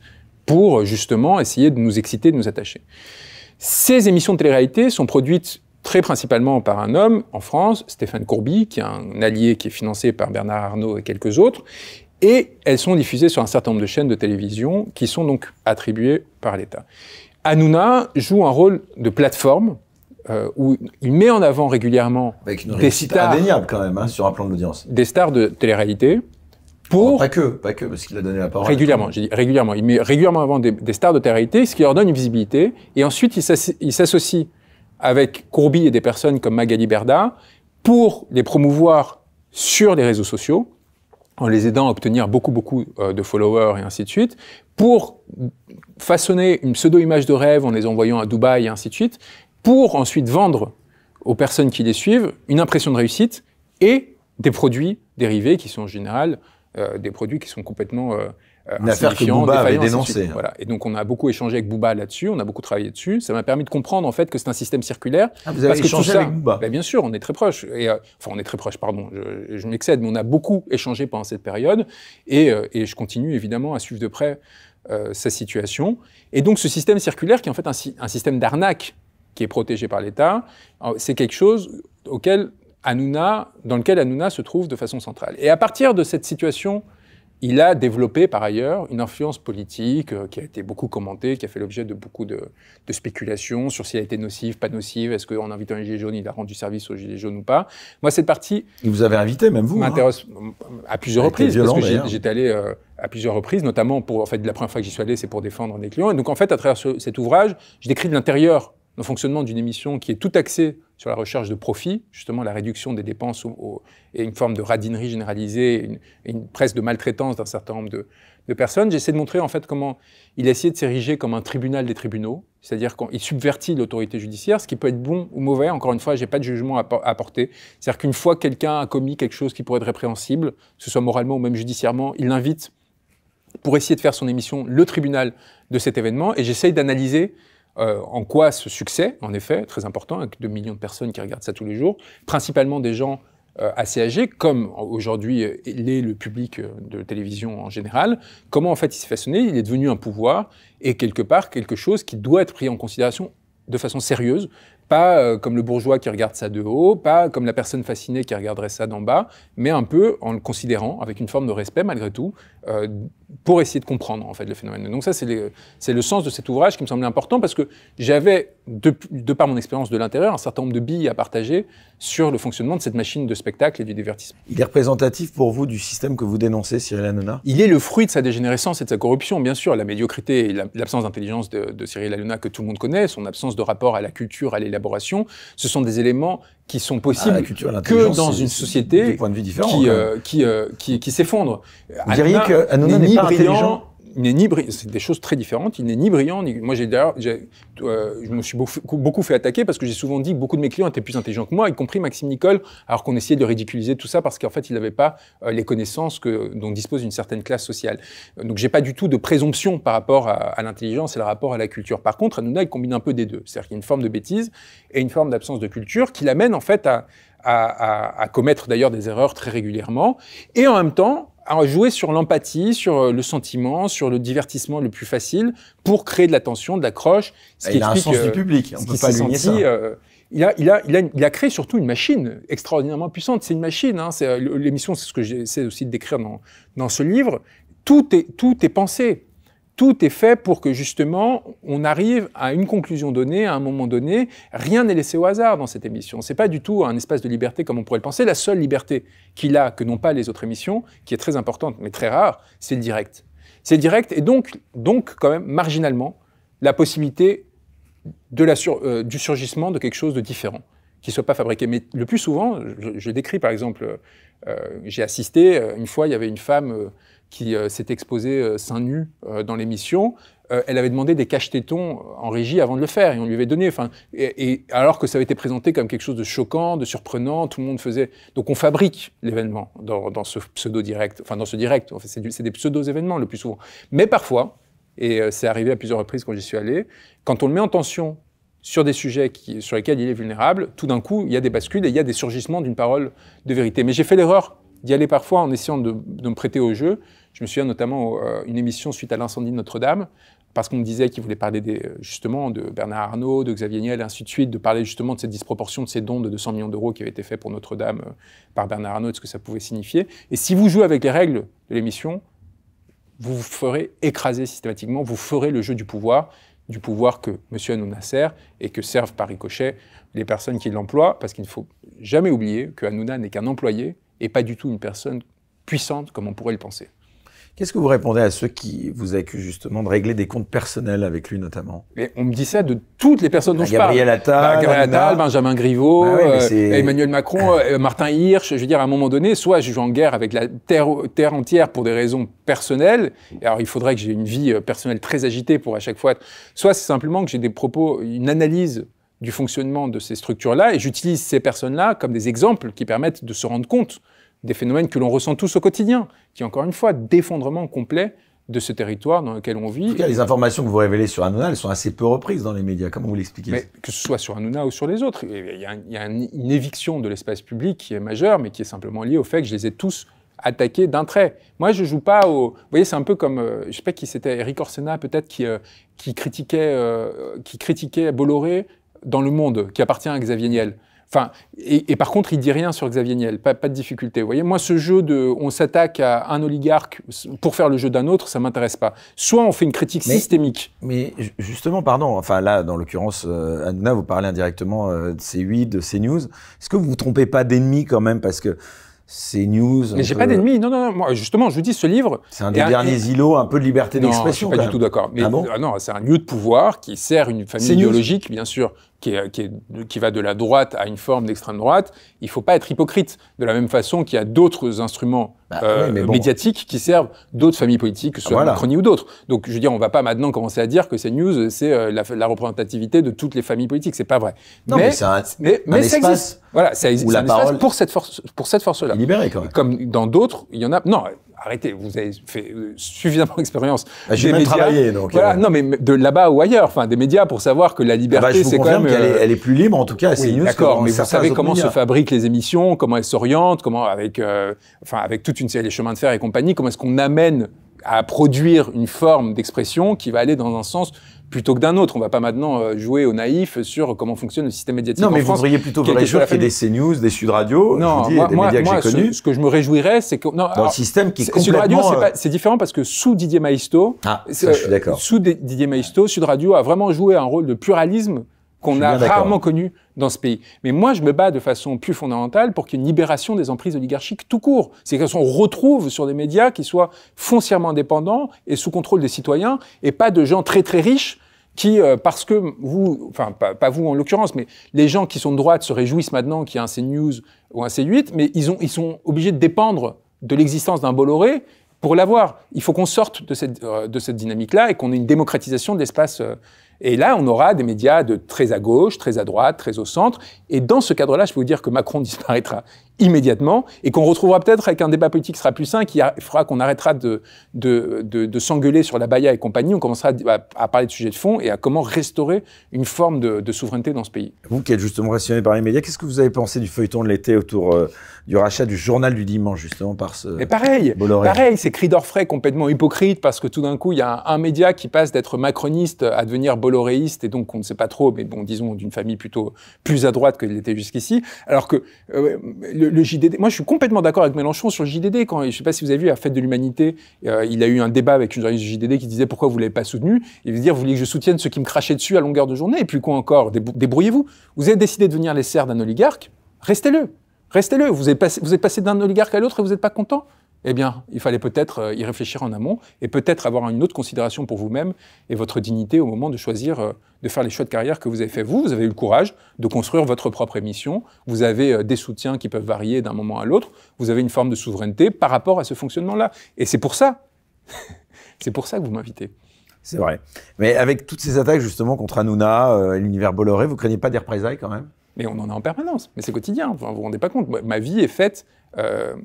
pour justement essayer de nous exciter, de nous attacher. Ces émissions de télé-réalité sont produites très principalement par un homme en France, Stéphane Courby, qui est un allié qui est financé par Bernard Arnault et quelques autres. Et elles sont diffusées sur un certain nombre de chaînes de télévision qui sont donc attribuées par l'État. Hanouna joue un rôle de plateforme euh, où il met en avant régulièrement des stars hein, de l'audience, des stars de télé-réalité pour... pas que, parce qu'il a donné la parole. Régulièrement, j'ai dit régulièrement. Il met régulièrement avant des, stars de télé ce qui leur donne une visibilité. Et ensuite, il s'associe avec Courby et des personnes comme Magali Berda pour les promouvoir sur les réseaux sociaux, en les aidant à obtenir beaucoup, beaucoup euh, de followers et ainsi de suite, pour façonner une pseudo-image de rêve en les envoyant à Dubaï et ainsi de suite, pour ensuite vendre aux personnes qui les suivent une impression de réussite et des produits dérivés qui sont en général euh, des produits qui sont complètement euh, euh, une affaire avait Voilà. Et donc on a beaucoup échangé avec Booba là-dessus, on a beaucoup travaillé dessus. Ça m'a permis de comprendre en fait que c'est un système circulaire. Ah, vous avez échangé avec Booba. Ben, bien sûr, on est très proche. Et enfin, on est très proche, pardon, je, je m'excède, mais on a beaucoup échangé pendant cette période. Et, je continue évidemment à suivre de près sa situation. Et donc ce système circulaire, qui est en fait un système d'arnaque qui est protégé par l'État, c'est quelque chose auquel Hanouna, dans lequel Hanouna se trouve de façon centrale. Et à partir de cette situation, il a développé par ailleurs une influence politique euh, qui a été beaucoup commentée, qui a fait l'objet de beaucoup de, spéculations sur s'il a été nocif, pas nocif. est-ce qu'en invitant les Gilets jaunes, il a rendu service aux Gilets jaunes ou pas. Moi, cette partie. Il vous avez invité, même vous. Hein. M'intéresse euh, à plusieurs reprises, parce que j'étais allé euh, à plusieurs reprises, notamment pour. En fait, la première fois que j'y suis allé, c'est pour défendre des clients. Et donc, en fait, à travers cet ouvrage, je décris de l'intérieur le fonctionnement d'une émission qui est tout axée sur la recherche de profit, justement la réduction des dépenses et une forme de radinerie généralisée, une, une presse de maltraitance d'un certain nombre de, personnes. J'essaie de montrer en fait comment il a essayé de s'ériger comme un tribunal des tribunaux, c'est-à-dire qu'il subvertit l'autorité judiciaire, ce qui peut être bon ou mauvais. Encore une fois, je j'ai pas de jugement à apporter. C'est-à-dire qu'une fois quelqu'un a commis quelque chose qui pourrait être répréhensible, que ce soit moralement ou même judiciairement, il l'invite pour essayer de faire son émission le tribunal de cet événement. Et j'essaie d'analyser euh, en quoi ce succès, en effet, très important, avec 2 millions de personnes qui regardent ça tous les jours, principalement des gens euh, assez âgés, comme aujourd'hui euh, l'est le public de télévision en général, comment en fait il s'est façonné, il est devenu un pouvoir et quelque part quelque chose qui doit être pris en considération de façon sérieuse, pas comme le bourgeois qui regarde ça de haut, pas comme la personne fascinée qui regarderait ça d'en bas, mais un peu en le considérant avec une forme de respect malgré tout, pour essayer de comprendre en fait le phénomène. Donc ça, c'est le, sens de cet ouvrage qui me semblait important parce que j'avais, de, par mon expérience de l'intérieur, un certain nombre de billes à partager sur le fonctionnement de cette machine de spectacle et du divertissement. Il est représentatif pour vous du système que vous dénoncez, Cyril Hanouna Il est le fruit de sa dégénérescence et de sa corruption, bien sûr. La médiocrité et l'absence d'intelligence de, de, Cyril Hanouna que tout le monde connaît, son absence de rapport à la culture, à l'élaboration, ce sont des éléments qui sont possibles ah, culture, que dans une société de qui, euh, qui, euh, qui, qui, s'effondre. Vous diriez qu'Hanouna n'est pas brillant, intelligent ni c'est des choses très différentes. Il n'est ni brillant, ni... moi j'ai d'ailleurs, euh, je me suis beaucoup, beaucoup, fait attaquer parce que j'ai souvent dit que beaucoup de mes clients étaient plus intelligents que moi, y compris Maxime Nicole, alors qu'on essayait de ridiculiser tout ça parce qu'en fait il n'avait pas euh, les connaissances que, dont dispose une certaine classe sociale. Donc j'ai pas du tout de présomption par rapport à, l'intelligence et le rapport à la culture. Par contre, Hanouna il combine un peu des deux, c'est-à-dire qu'il y a une forme de bêtise et une forme d'absence de culture qui l'amène en fait à, à, commettre d'ailleurs des erreurs très régulièrement, et en même temps alors jouer sur l'empathie, sur euh, le sentiment, sur le divertissement le plus facile pour créer de l'attention, de l'accroche. Ce qui il a un sens du euh, public, on peut Il a, créé surtout une machine extraordinairement puissante. C'est une machine. Hein. Euh, l'émission, c'est ce que j'essaie aussi de décrire dans, ce livre. Tout est, tout est pensé tout est fait pour que justement on arrive à une conclusion donnée, à un moment donné. Rien n'est laissé au hasard dans cette émission. Ce n'est pas du tout un espace de liberté comme on pourrait le penser. La seule liberté qu'il a, que n'ont pas les autres émissions, qui est très importante mais très rare, c'est le direct. C'est direct et donc, donc quand même marginalement la possibilité de la euh, du surgissement de quelque chose de différent qui ne soit pas fabriqué. Mais le plus souvent, je, décris par exemple, euh, j'ai assisté euh, une fois, il y avait une femme qui euh, s'est exposée euh, seins nus euh, dans l'émission, elle avait demandé des caches-tétons en régie avant de le faire et on lui avait donné. Enfin, et, alors que ça avait été présenté comme quelque chose de choquant, de surprenant, tout le monde faisait. Donc on fabrique l'événement dans, ce pseudo direct, enfin dans ce direct. fait c'est des pseudo événements le plus souvent. Mais parfois, et c'est arrivé à plusieurs reprises quand j'y suis allé, quand on le met en tension sur des sujets sur lesquels il est vulnérable, tout d'un coup il y a des bascules et il y a des surgissements d'une parole de vérité. Mais j'ai fait l'erreur d'y aller parfois en essayant de, de me prêter au jeu je me souviens notamment d'une euh, une émission suite à l'incendie de Notre-Dame, parce qu'on me disait qu'il voulait parler euh, justement de Bernard Arnault, de Xavier Niel, et ainsi de suite, de parler justement de cette disproportion de ces dons de 200 millions d'euros qui avaient été faits pour Notre-Dame euh, par Bernard Arnault, de ce que ça pouvait signifier. Et si vous jouez avec les règles de l'émission, vous vous ferez écraser systématiquement, vous ferez le jeu du pouvoir, du pouvoir que M. Hanouna sert et que servent par ricochet les personnes qui l'emploient, parce qu'il ne faut jamais oublier que Hanouna n'est qu'un employé et pas du tout une personne puissante comme on pourrait le penser. Qu'est-ce que vous répondez à ceux qui vous accusent justement de régler des comptes personnels avec lui notamment mais On me dit ça de toutes les personnes dont je Gabriel parle. Attal, bah, Gabriel Attal, Benjamin Griveaux, bah euh, Emmanuel Macron, euh, Martin Hirsch. Je veux dire, à un moment donné, soit je joue en guerre avec la terre, terre entière pour des raisons personnelles. alors, il faudrait que j'ai une vie euh, personnelle très agitée pour à chaque fois. Soit c'est simplement que j'ai des propos, une analyse du fonctionnement de ces structures-là, et j'utilise ces personnes-là comme des exemples qui permettent de se rendre compte des phénomènes que l'on ressent tous au quotidien, qui encore une fois d'effondrement complet de ce territoire dans lequel on vit. En tout cas, les informations que vous révélez sur Hanouna, elles sont assez peu reprises dans les médias. Comment vous l'expliquez Que ce soit sur Hanouna ou sur les autres, il y a, une éviction de l'espace public qui est majeure, mais qui est simplement liée au fait que je les ai tous attaqués d'un trait. Moi, je joue pas au. Vous voyez, c'est un peu comme, euh, je sais pas qui c'était, Eric Orsena peut-être qui euh, critiquait euh, qui critiquait Bolloré dans Le Monde, qui appartient à Xavier Niel. Enfin, et, par contre, il dit rien sur Xavier Niel, pas, pas de difficulté. Vous voyez, moi, ce jeu de on s'attaque à un oligarque pour faire le jeu d'un autre, ça m'intéresse pas. Soit on fait une critique systémique. Mais justement, pardon, enfin là, dans l'occurrence, euh, vous parlez indirectement euh, de C8, de CNews. Est-ce que vous vous trompez pas d'ennemis quand même Parce que CNews… Mais j'ai n'ai pas d'ennemis. Non, non, non. Moi, justement, je vous dis, ce livre. C'est un des derniers îlots un peu de liberté d'expression. Je suis pas du tout d'accord. Mais ah bon euh, non, c'est un lieu de pouvoir qui sert une famille idéologique, bien sûr qui, qui, va de la droite à une forme d'extrême droite, il ne faut pas être hypocrite. De la même façon qu'il y a d'autres instruments bah euh, médiatiques qui servent d'autres familles politiques, que ce soit Macronie ou d'autres. Donc, je veux dire, on ne va pas maintenant commencer à dire que ces news, c'est euh, la, représentativité de toutes les familles politiques. C'est pas vrai. mais, mais, ça, existe. Voilà, ça existe. la parole pour cette force, pour cette force-là. Libérée, quand même. Comme dans d'autres, il y en a. Non, arrêtez, vous avez fait euh, suffisamment d'expérience. Ah, j'ai même travaillé, donc. Euh. non, mais de là-bas ou ailleurs, enfin, des médias pour savoir que la ah bah, liberté, c'est quand même. Euh, elle, est, plus libre, en tout cas, c'est oui, D'accord, mais vous savez comment se fabriquent les émissions, comment elles s'orientent, comment, avec, enfin, avec toute une série des chemins de fer et compagnie, comment est-ce qu'on amène à produire une forme d'expression qui va aller dans un sens plutôt que d'un autre. On va pas maintenant euh, jouer au naïf sur comment fonctionne le système médiatique. Non, mais vous voudriez plutôt vous réjouir qu'il y ait des CNews, des Sud Radio, des médias que j'ai connus. Ce, ce, que je me réjouirais, c'est que non, dans le système qui est complètement. Sud Radio, euh, c'est différent parce que sous Didier Maisto, ah, ça, je suis euh, d'accord. Sous Didier Maisto, Sud Radio a vraiment joué un rôle de pluralisme qu'on a rarement connu dans ce pays. Mais moi, je me bats de façon plus fondamentale pour qu'il y ait une libération des emprises oligarchiques tout court. C'est qu'on retrouve sur des médias qui soient foncièrement indépendants et sous contrôle des citoyens et pas de gens très très riches qui, euh, parce que vous, enfin pas, vous en l'occurrence, mais les gens qui sont de droite se réjouissent maintenant qu'il y a un CNews ou un C8, mais ils, sont obligés de dépendre de l'existence d'un Bolloré pour l'avoir. Il faut qu'on sorte de cette, euh, dynamique-là et qu'on ait une démocratisation de l'espace. Euh, et là, on aura des médias de très à gauche, très à droite, très au centre. Et dans ce cadre-là, je peux vous dire que Macron disparaîtra immédiatement et qu'on retrouvera peut-être avec un débat politique qui sera plus sain, qui fera qu'on arrêtera de, de, de, s'engueuler sur la Baïa et compagnie, on commencera à, parler de sujets de fond et à comment restaurer une forme de, de souveraineté dans ce pays. Vous qui êtes justement rationné par les médias, qu'est-ce que vous avez pensé du feuilleton de l'été autour euh, du rachat du journal du dimanche justement par ce Mais pareil, pareil, ces cris d'orfraie complètement hypocrite, parce que tout d'un coup il y a un, média qui passe d'être macroniste à devenir bolloréiste et donc on ne sait pas trop, mais bon disons d'une famille plutôt plus à droite que l'était jusqu'ici, alors que euh, le, le, JDD. Moi, je suis complètement d'accord avec Mélenchon sur le JDD. Quand, je ne sais pas si vous avez vu la Fête de l'Humanité, euh, il a eu un débat avec une journaliste du JDD qui disait pourquoi vous ne l'avez pas soutenu. Il veut dire vous voulez que je soutienne ceux qui me crachaient dessus à longueur de journée. Et puis quoi encore Débrouillez-vous. Vous avez décidé de devenir les serfs d'un oligarque, restez-le. Restez-le. Vous êtes passé, passé d'un oligarque à l'autre et vous n'êtes pas content eh bien, il fallait peut-être euh, y réfléchir en amont et peut-être avoir une autre considération pour vous-même et votre dignité au moment de choisir euh, de faire les choix de carrière que vous avez fait vous. Vous avez eu le courage de construire votre propre émission. Vous avez euh, des soutiens qui peuvent varier d'un moment à l'autre. Vous avez une forme de souveraineté par rapport à ce fonctionnement-là. Et c'est pour ça, c'est pour ça que vous m'invitez. C'est vrai. Mais avec toutes ces attaques justement contre Hanouna l'univers Bolloré, vous craignez pas des représailles quand même mais on en a en permanence. Mais c'est quotidien, vous vous rendez pas compte. Ma vie est faite. Euh,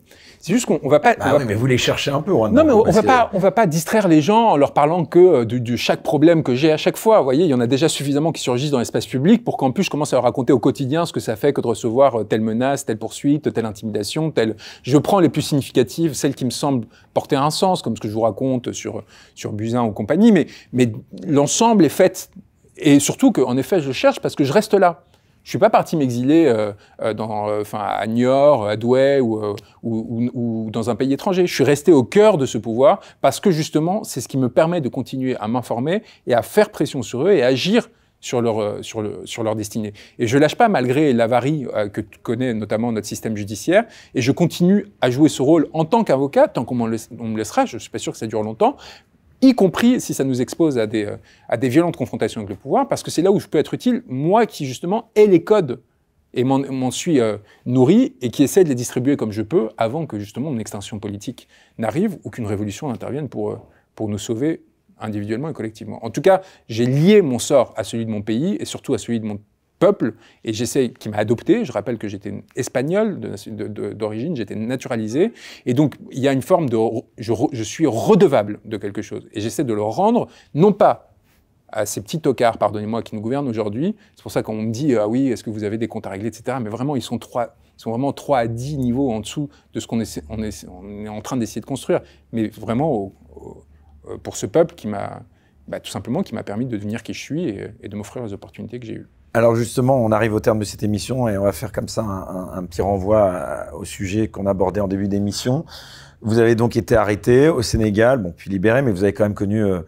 c'est juste qu'on va pas. Ah va oui, mais vous les cherchez un peu. non, mais on, ne va pas, on va pas distraire les gens en leur parlant que euh, de, chaque problème que j'ai à chaque fois. Vous voyez, il y en a déjà suffisamment qui surgissent dans l'espace public pour qu'en plus je commence à leur raconter au quotidien ce que ça fait que de recevoir euh, telle menace, telle poursuite, telle intimidation, telle. Je prends les plus significatives, celles qui me semblent porter un sens, comme ce que je vous raconte sur sur Buzyn ou compagnie. Mais mais l'ensemble est fait et surtout qu'en effet je cherche parce que je reste là. Je ne suis pas parti m'exiler euh, euh, dans, euh, enfin, à Niort, à Douai ou, dans un pays étranger. Je suis resté au cœur de ce pouvoir parce que justement, c'est ce qui me permet de continuer à m'informer et à faire pression sur eux et à agir sur leur, sur, leur destinée. Et je ne lâche pas malgré l'avarie que connaît notamment notre système judiciaire, et je continue à jouer ce rôle en tant qu'avocat, tant qu'on me laissera, je ne suis pas sûr que ça dure longtemps, y compris si ça nous expose à des, euh, à des violentes confrontations avec le pouvoir, parce que c'est là où je peux être utile, moi qui justement ai les codes et m'en suis euh, nourri et qui essaie de les distribuer comme je peux avant que justement une extinction politique n'arrive ou qu'une révolution intervienne pour, euh, pour nous sauver individuellement et collectivement. En tout cas, j'ai lié mon sort à celui de mon pays et surtout à celui de mon et j'essaie, qui m'a adopté. Je rappelle que j'étais espagnol d'origine, j'étais naturalisé. Et donc, il y a une forme de. Je, suis redevable de quelque chose. Et j'essaie de le rendre, non pas à ces petits tocards, pardonnez-moi, qui nous gouvernent aujourd'hui. C'est pour ça qu'on me dit, ah oui, est-ce que vous avez des comptes à régler, etc. Mais vraiment, ils sont trois sont vraiment trois à 10 niveaux en dessous de ce qu'on est, on en train d'essayer de construire. Mais vraiment, pour ce peuple qui m'a, bah, tout simplement, qui m'a permis de devenir qui je suis et, et de m'offrir les opportunités que j'ai eues. Alors justement, on arrive au terme de cette émission et on va faire comme ça un, petit renvoi euh, au sujet qu'on abordait en début d'émission. Vous avez donc été arrêté au Sénégal, bon, puis libéré, mais vous avez quand même connu euh,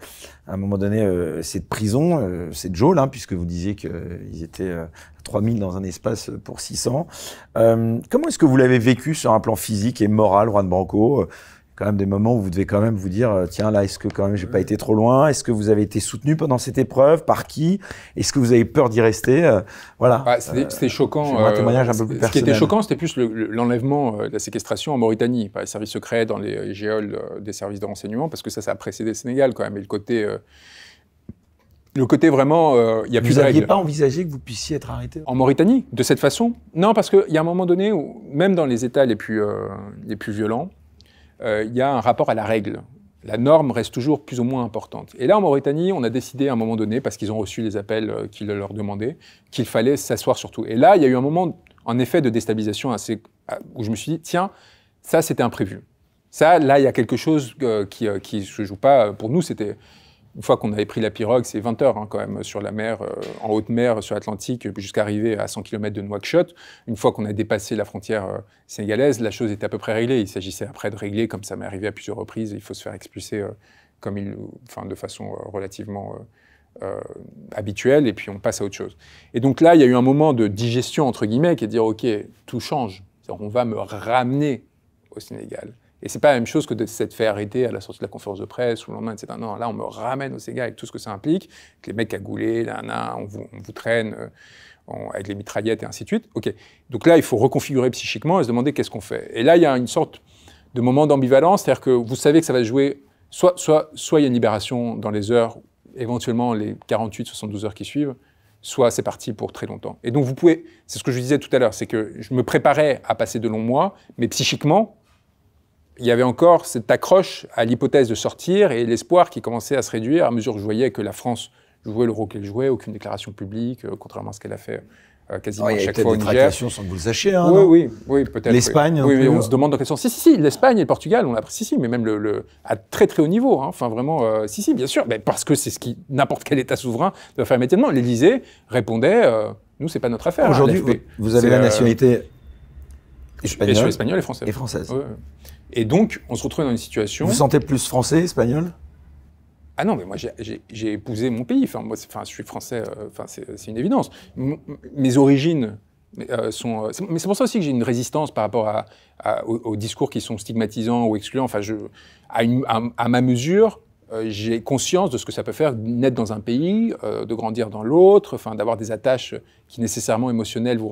à un moment donné euh, cette prison, cette geôle, hein, puisque vous disiez qu'ils étaient à 3000 dans un espace pour 600. comment est-ce que vous l'avez vécu sur un plan physique et moral, Juan Branco quand même des moments où vous devez quand même vous dire euh, tiens là est-ce que quand même j'ai pas été trop loin est-ce que vous avez été soutenu pendant cette épreuve par qui est-ce que vous avez peur d'y rester euh, voilà ah, euh, c'était choquant un témoignage un peu personnel. ce qui était choquant c'était plus l'enlèvement la séquestration en Mauritanie par les services secrets dans les géoles des services de renseignement parce que ça ça a précédé le Sénégal quand même et le côté le côté vraiment, il a plus vous Vous n'aviez pas envisagé que vous puissiez être arrêté En Mauritanie, de cette façon Non, parce qu'il y a un moment donné où, même dans les États les plus, les plus violents, euh, il y a un rapport à la règle. La norme reste toujours plus ou moins importante. Et là, en Mauritanie, on a décidé à un moment donné, parce qu'ils ont reçu les appels euh, qu'ils leur demandaient, qu'il fallait s'asseoir surtout. Et là, il y a eu un moment, en effet, de déstabilisation assez, ah, où je me suis dit, tiens, ça, c'était imprévu. Ça, là, il y a quelque chose euh, qui ne se joue pas. Pour nous, c'était une fois qu'on avait pris la pirogue, c'est 20 heures hein, quand même sur la mer, euh, en haute mer, sur l'Atlantique, jusqu'à arriver à 100 km de Nouakchott. Une fois qu'on a dépassé la frontière euh, sénégalaise, la chose était à peu près réglée. Il s'agissait après de régler, comme ça m'est arrivé à plusieurs reprises, il faut se faire expulser euh, comme il, enfin, de façon relativement habituelle, et puis on passe à autre chose. Et donc là, il y a eu un moment de digestion, entre guillemets, qui est de dire, OK, tout change. On va me ramener au Sénégal. Et c'est pas la même chose que de s'être fait arrêter à la sortie de la conférence de presse ou le lendemain, etc. Non, là, on me ramène au Sega avec tout ce que ça implique, avec les mecs cagoulés, là, on vous, traîne euh, avec les mitraillettes et ainsi de suite. OK. Donc là, il faut reconfigurer psychiquement et se demander qu'est-ce qu'on fait. Et là, il y a une sorte de moment d'ambivalence, c'est-à-dire que vous savez que ça va jouer, soit, soit, soit il y a une libération dans les heures, éventuellement les 48, 72 heures qui suivent, soit c'est parti pour très longtemps. Et donc vous pouvez, c'est ce que je disais tout à l'heure, c'est que je me préparais à passer de longs mois, mais psychiquement, il y avait encore cette accroche à l'hypothèse de sortir et l'espoir qui commençait à se réduire à mesure que je voyais que la France jouait le rôle qu'elle jouait, aucune déclaration publique, euh, contrairement à ce qu'elle a fait euh, quasiment à chaque fois au Niger. sans que vous le sachiez. Hein, oui, oui, oui, peut-être. L'Espagne. Oui, on se demande dans quel sens. Si, si, si l'Espagne et le Portugal, on l'a si, si, mais même le, à très très haut niveau. Hein. Enfin, vraiment, euh, si, si, bien sûr, mais parce que c'est ce qui n'importe quel État souverain doit faire immédiatement. L'Élysée répondait. nous, c'est pas notre affaire. Hein, Aujourd'hui, vous, avez la nationalité espagnole Et et français. française. Et donc, on se retrouve dans une situation. Vous vous sentez plus français, espagnol ah non, mais moi j'ai épousé mon pays. Enfin, moi, enfin, je suis français. Euh, enfin, c'est une évidence. mes origines euh, sont. Euh, mais c'est pour ça aussi que j'ai une résistance par rapport à, aux, discours qui sont stigmatisants ou excluants. Enfin, je, à, à ma mesure, j'ai conscience de ce que ça peut faire d'être dans un pays, de grandir dans l'autre, enfin, d'avoir des attaches qui nécessairement émotionnelles vous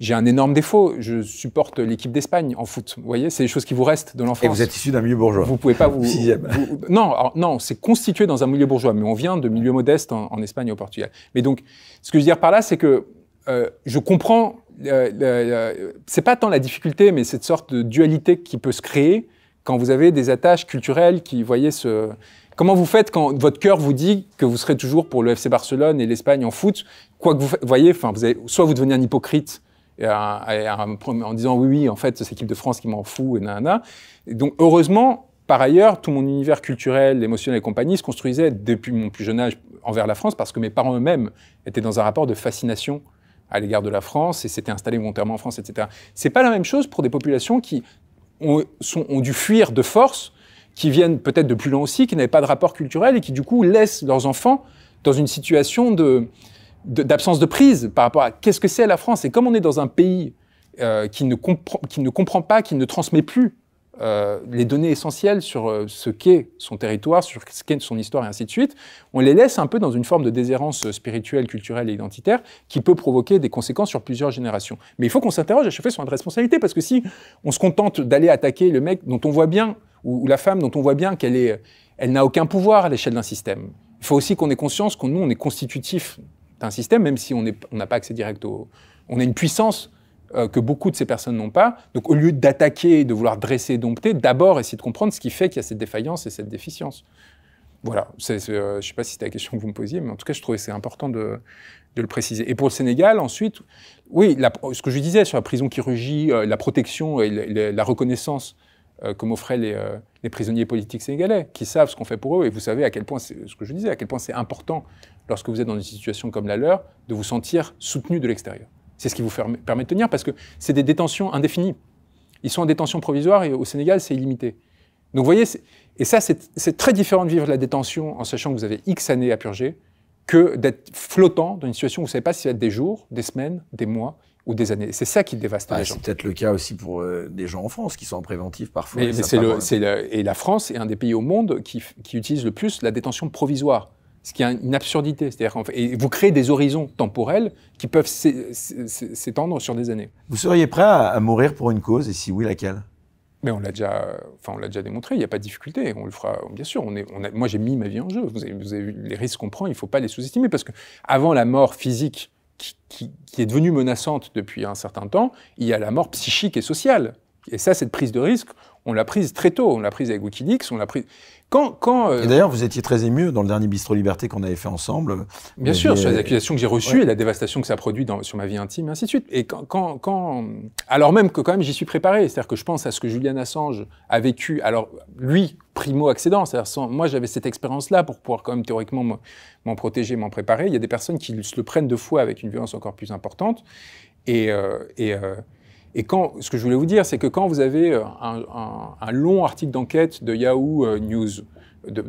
j'ai un énorme défaut. Je supporte l'équipe d'Espagne en foot. Vous voyez, c'est les choses qui vous restent de l'enfance. Et vous êtes issu d'un milieu bourgeois. Vous pouvez pas vous. Sixième. non, non, c'est constitué dans un milieu bourgeois, mais on vient de milieux modestes en, Espagne et au Portugal. Mais donc, ce que je veux dire par là, c'est que euh, je comprends. Euh, c'est pas tant la difficulté, mais cette sorte de dualité qui peut se créer quand vous avez des attaches culturelles qui, vous voyez, se. Comment vous faites quand votre cœur vous dit que vous serez toujours pour le FC Barcelone et l'Espagne en foot, quoi que vous, voyez, enfin, vous soit vous devenez un hypocrite en disant oui, oui, en fait, c'est l'équipe de France qui m'en fout, et nanana. donc, heureusement, par ailleurs, tout mon univers culturel, émotionnel et compagnie se construisait depuis mon plus jeune âge envers la France parce que mes parents eux-mêmes étaient dans un rapport de fascination à l'égard de la France et s'étaient installés volontairement en France, etc. C'est pas la même chose pour des populations qui ont, ont dû fuir de force, qui viennent peut-être de plus loin aussi, qui n'avaient pas de rapport culturel et qui du coup laissent leurs enfants dans une situation de, d'absence de prise par rapport à qu'est-ce que c'est la France. Et comme on est dans un pays euh, qui, ne qui ne comprend pas, qui ne transmet plus euh, les données essentielles sur euh, ce qu'est son territoire, sur ce qu'est son histoire et ainsi de suite, on les laisse un peu dans une forme de déshérence spirituelle, culturelle et identitaire qui peut provoquer des conséquences sur plusieurs générations. Mais il faut qu'on s'interroge à chaque fois sur notre responsabilité parce que si on se contente d'aller attaquer le mec dont on voit bien ou, la femme dont on voit bien qu'elle est, elle n'a aucun pouvoir à l'échelle d'un système. Il faut aussi qu'on ait conscience qu'on nous on est constitutif un système, même si on n'a pas accès direct au... On a une puissance euh, que beaucoup de ces personnes n'ont pas. Donc au lieu d'attaquer de vouloir dresser et dompter, d'abord essayer de comprendre ce qui fait qu'il y a cette défaillance et cette déficience. Voilà, euh, je ne sais pas si c'était la question que vous me posiez, mais en tout cas, je trouvais c'est important de, le préciser. Et pour le Sénégal, ensuite, oui, ce que je disais sur la prison qui rugit, euh, la protection et la, la reconnaissance que m'offraient les les prisonniers politiques sénégalais qui savent ce qu'on fait pour eux. Et vous savez à quel point, c'est ce que je disais, à quel point c'est important, lorsque vous êtes dans une situation comme la leur, de vous sentir soutenu de l'extérieur. C'est ce qui vous permet de tenir parce que c'est des détentions indéfinies. Ils sont en détention provisoire et au Sénégal, c'est illimité. Donc vous voyez, et ça, c'est très différent de vivre la détention en sachant que vous avez X années à purger que d'être flottant dans une situation où vous ne savez pas s'il ça va des jours, des semaines, des mois ou des années. C'est ça qui dévaste ah, les gens. C'est peut-être le cas aussi pour euh, des gens en France qui sont en préventif parfois. et la France est un des pays au monde qui, utilise le plus la détention provisoire ce qui est une absurdité. C'est-à-dire et vous créez des horizons temporels qui peuvent s'étendre sur des années. Vous seriez prêt à mourir pour une cause et si oui, laquelle mais on l'a déjà, enfin on l'a déjà démontré. Il n'y a pas de difficulté. On le fera, bien sûr. On on moi j'ai mis ma vie en jeu. Vous avez, vu les risques qu'on prend. Il ne faut pas les sous-estimer parce que avant la mort physique, qui, est devenue menaçante depuis un certain temps, il y a la mort psychique et sociale. Et ça, cette prise de risque, on l'a prise très tôt. On l'a prise avec Wikileaks, on l'a prise. Quand, quand, euh, Et d'ailleurs, vous étiez très ému dans le dernier Bistrot Liberté qu'on avait fait ensemble. Bien sûr, sur les accusations que j'ai reçues et la dévastation que ça produit dans, sur ma vie intime, et ainsi de suite. Et quand, quand, quand... alors même que quand même j'y suis préparé, c'est-à-dire que je pense à ce que Julian Assange a vécu. Alors lui, primo c'est-à-dire, Moi, j'avais cette expérience-là pour pouvoir quand même théoriquement m'en protéger, m'en préparer. Il y a des personnes qui se le prennent de fois avec une violence encore plus importante. Euh, euh, et, quand, ce que je voulais vous dire, c'est que quand vous avez euh, un, long article d'enquête de Yahoo News,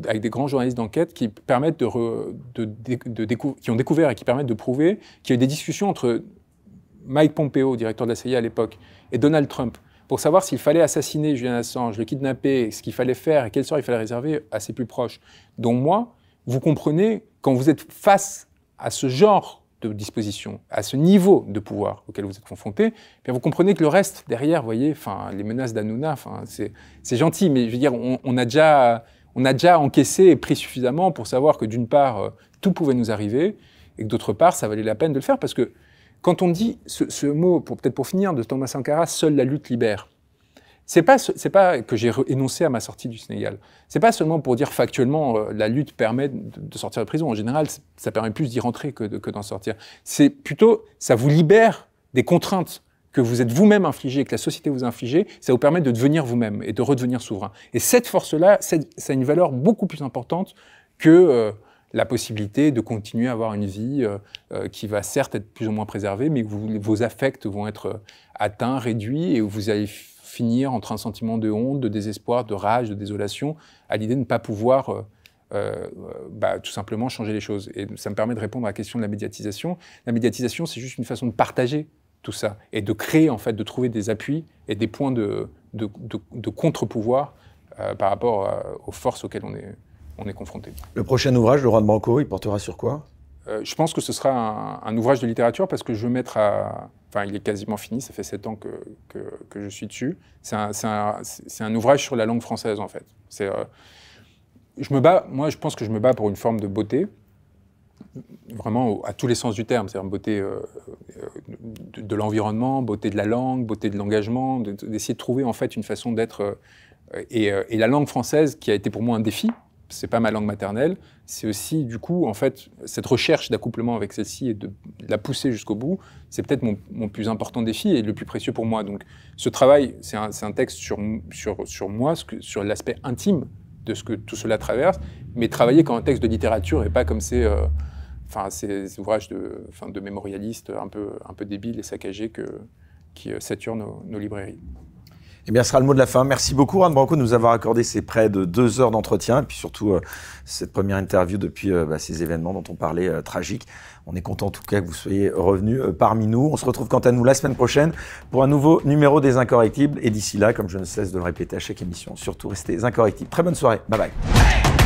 avec des grands journalistes d'enquête qui permettent de, qui ont découvert et qui permettent de prouver qu'il y a eu des discussions entre Mike Pompeo, directeur de la CIA à l'époque, et Donald Trump pour savoir s'il fallait assassiner Julian Assange, le kidnapper, ce qu'il fallait faire et quel sort il fallait réserver à ses plus proches, dont moi, vous comprenez, quand vous êtes face à ce genre de disposition, à ce niveau de pouvoir auquel vous êtes confronté, eh bien vous comprenez que le reste derrière, vous voyez, enfin, les menaces d'Anouna, enfin, c'est gentil, mais je veux dire, on, a déjà, on a déjà encaissé et pris suffisamment pour savoir que d'une part, euh, tout pouvait nous arriver, et que d'autre part, ça valait la peine de le faire, parce que quand on dit ce, mot, peut-être pour finir, de Thomas Sankara, seule la lutte libère. C'est pas c'est pas que j'ai énoncé à ma sortie du Sénégal. C'est pas seulement pour dire factuellement euh, la lutte permet de, sortir de prison. En général, ça permet plus d'y rentrer que, d'en sortir. C'est plutôt ça vous libère des contraintes que vous êtes vous-même infligé, que la société vous inflige. ça vous permet de devenir vous-même et de redevenir souverain. Et cette force-là, ça a une valeur beaucoup plus importante que euh, la possibilité de continuer à avoir une vie euh, euh, qui va certes être plus ou moins préservée, mais vous, vos affects vont être euh, atteints, réduits, et vous allez finir entre un sentiment de honte, de désespoir, de rage, de désolation, à l'idée de ne pas pouvoir bah, tout simplement changer les choses. Et ça me permet de répondre à la question de la médiatisation. La médiatisation, c'est juste une façon de partager tout ça et de créer, en fait, de trouver des appuis et des points de, contre-pouvoir par rapport aux forces auxquelles on est, on est confronté. Le prochain ouvrage, Le Roi de il portera sur quoi euh, je pense que ce sera un, ouvrage de littérature parce que je veux mettre à. Enfin, il est quasiment fini, ça fait sept ans que, que, je suis dessus. C'est un, un, ouvrage sur la langue française, en fait. C'est euh, je me bats, moi, je pense que je me bats pour une forme de beauté, vraiment à tous les sens du terme, c'est-à-dire beauté euh, de, l'environnement, beauté de la langue, beauté de l'engagement, d'essayer de, trouver, en fait, une façon d'être. et la langue française, qui a été pour moi un défi, c'est pas ma langue maternelle. C'est aussi, du coup, en fait, cette recherche d'accouplement avec celle-ci et de la pousser jusqu'au bout, c'est peut-être mon, plus important défi et le plus précieux pour moi. Donc, ce travail, c'est un, texte sur, moi, sur l'aspect intime de ce que tout cela traverse, mais travailler comme un texte de littérature et pas comme euh, ces ouvrages de, mémorialistes un peu, un peu débiles et saccagés qui euh, saturent nos librairies. Eh bien, ce sera le mot de la fin. Merci beaucoup, Anne Branco, de nous avoir accordé ces près de deux heures d'entretien, et puis surtout euh, cette première interview depuis euh, bah, ces événements dont on parlait tragique. Euh, tragiques. On est content en tout cas que vous soyez revenu parmi nous. On se retrouve quant à nous la semaine prochaine pour un nouveau numéro des Incorrectibles. Et d'ici là, comme je ne cesse de le répéter à chaque émission, surtout restez incorrectibles. Très bonne soirée. Bye bye.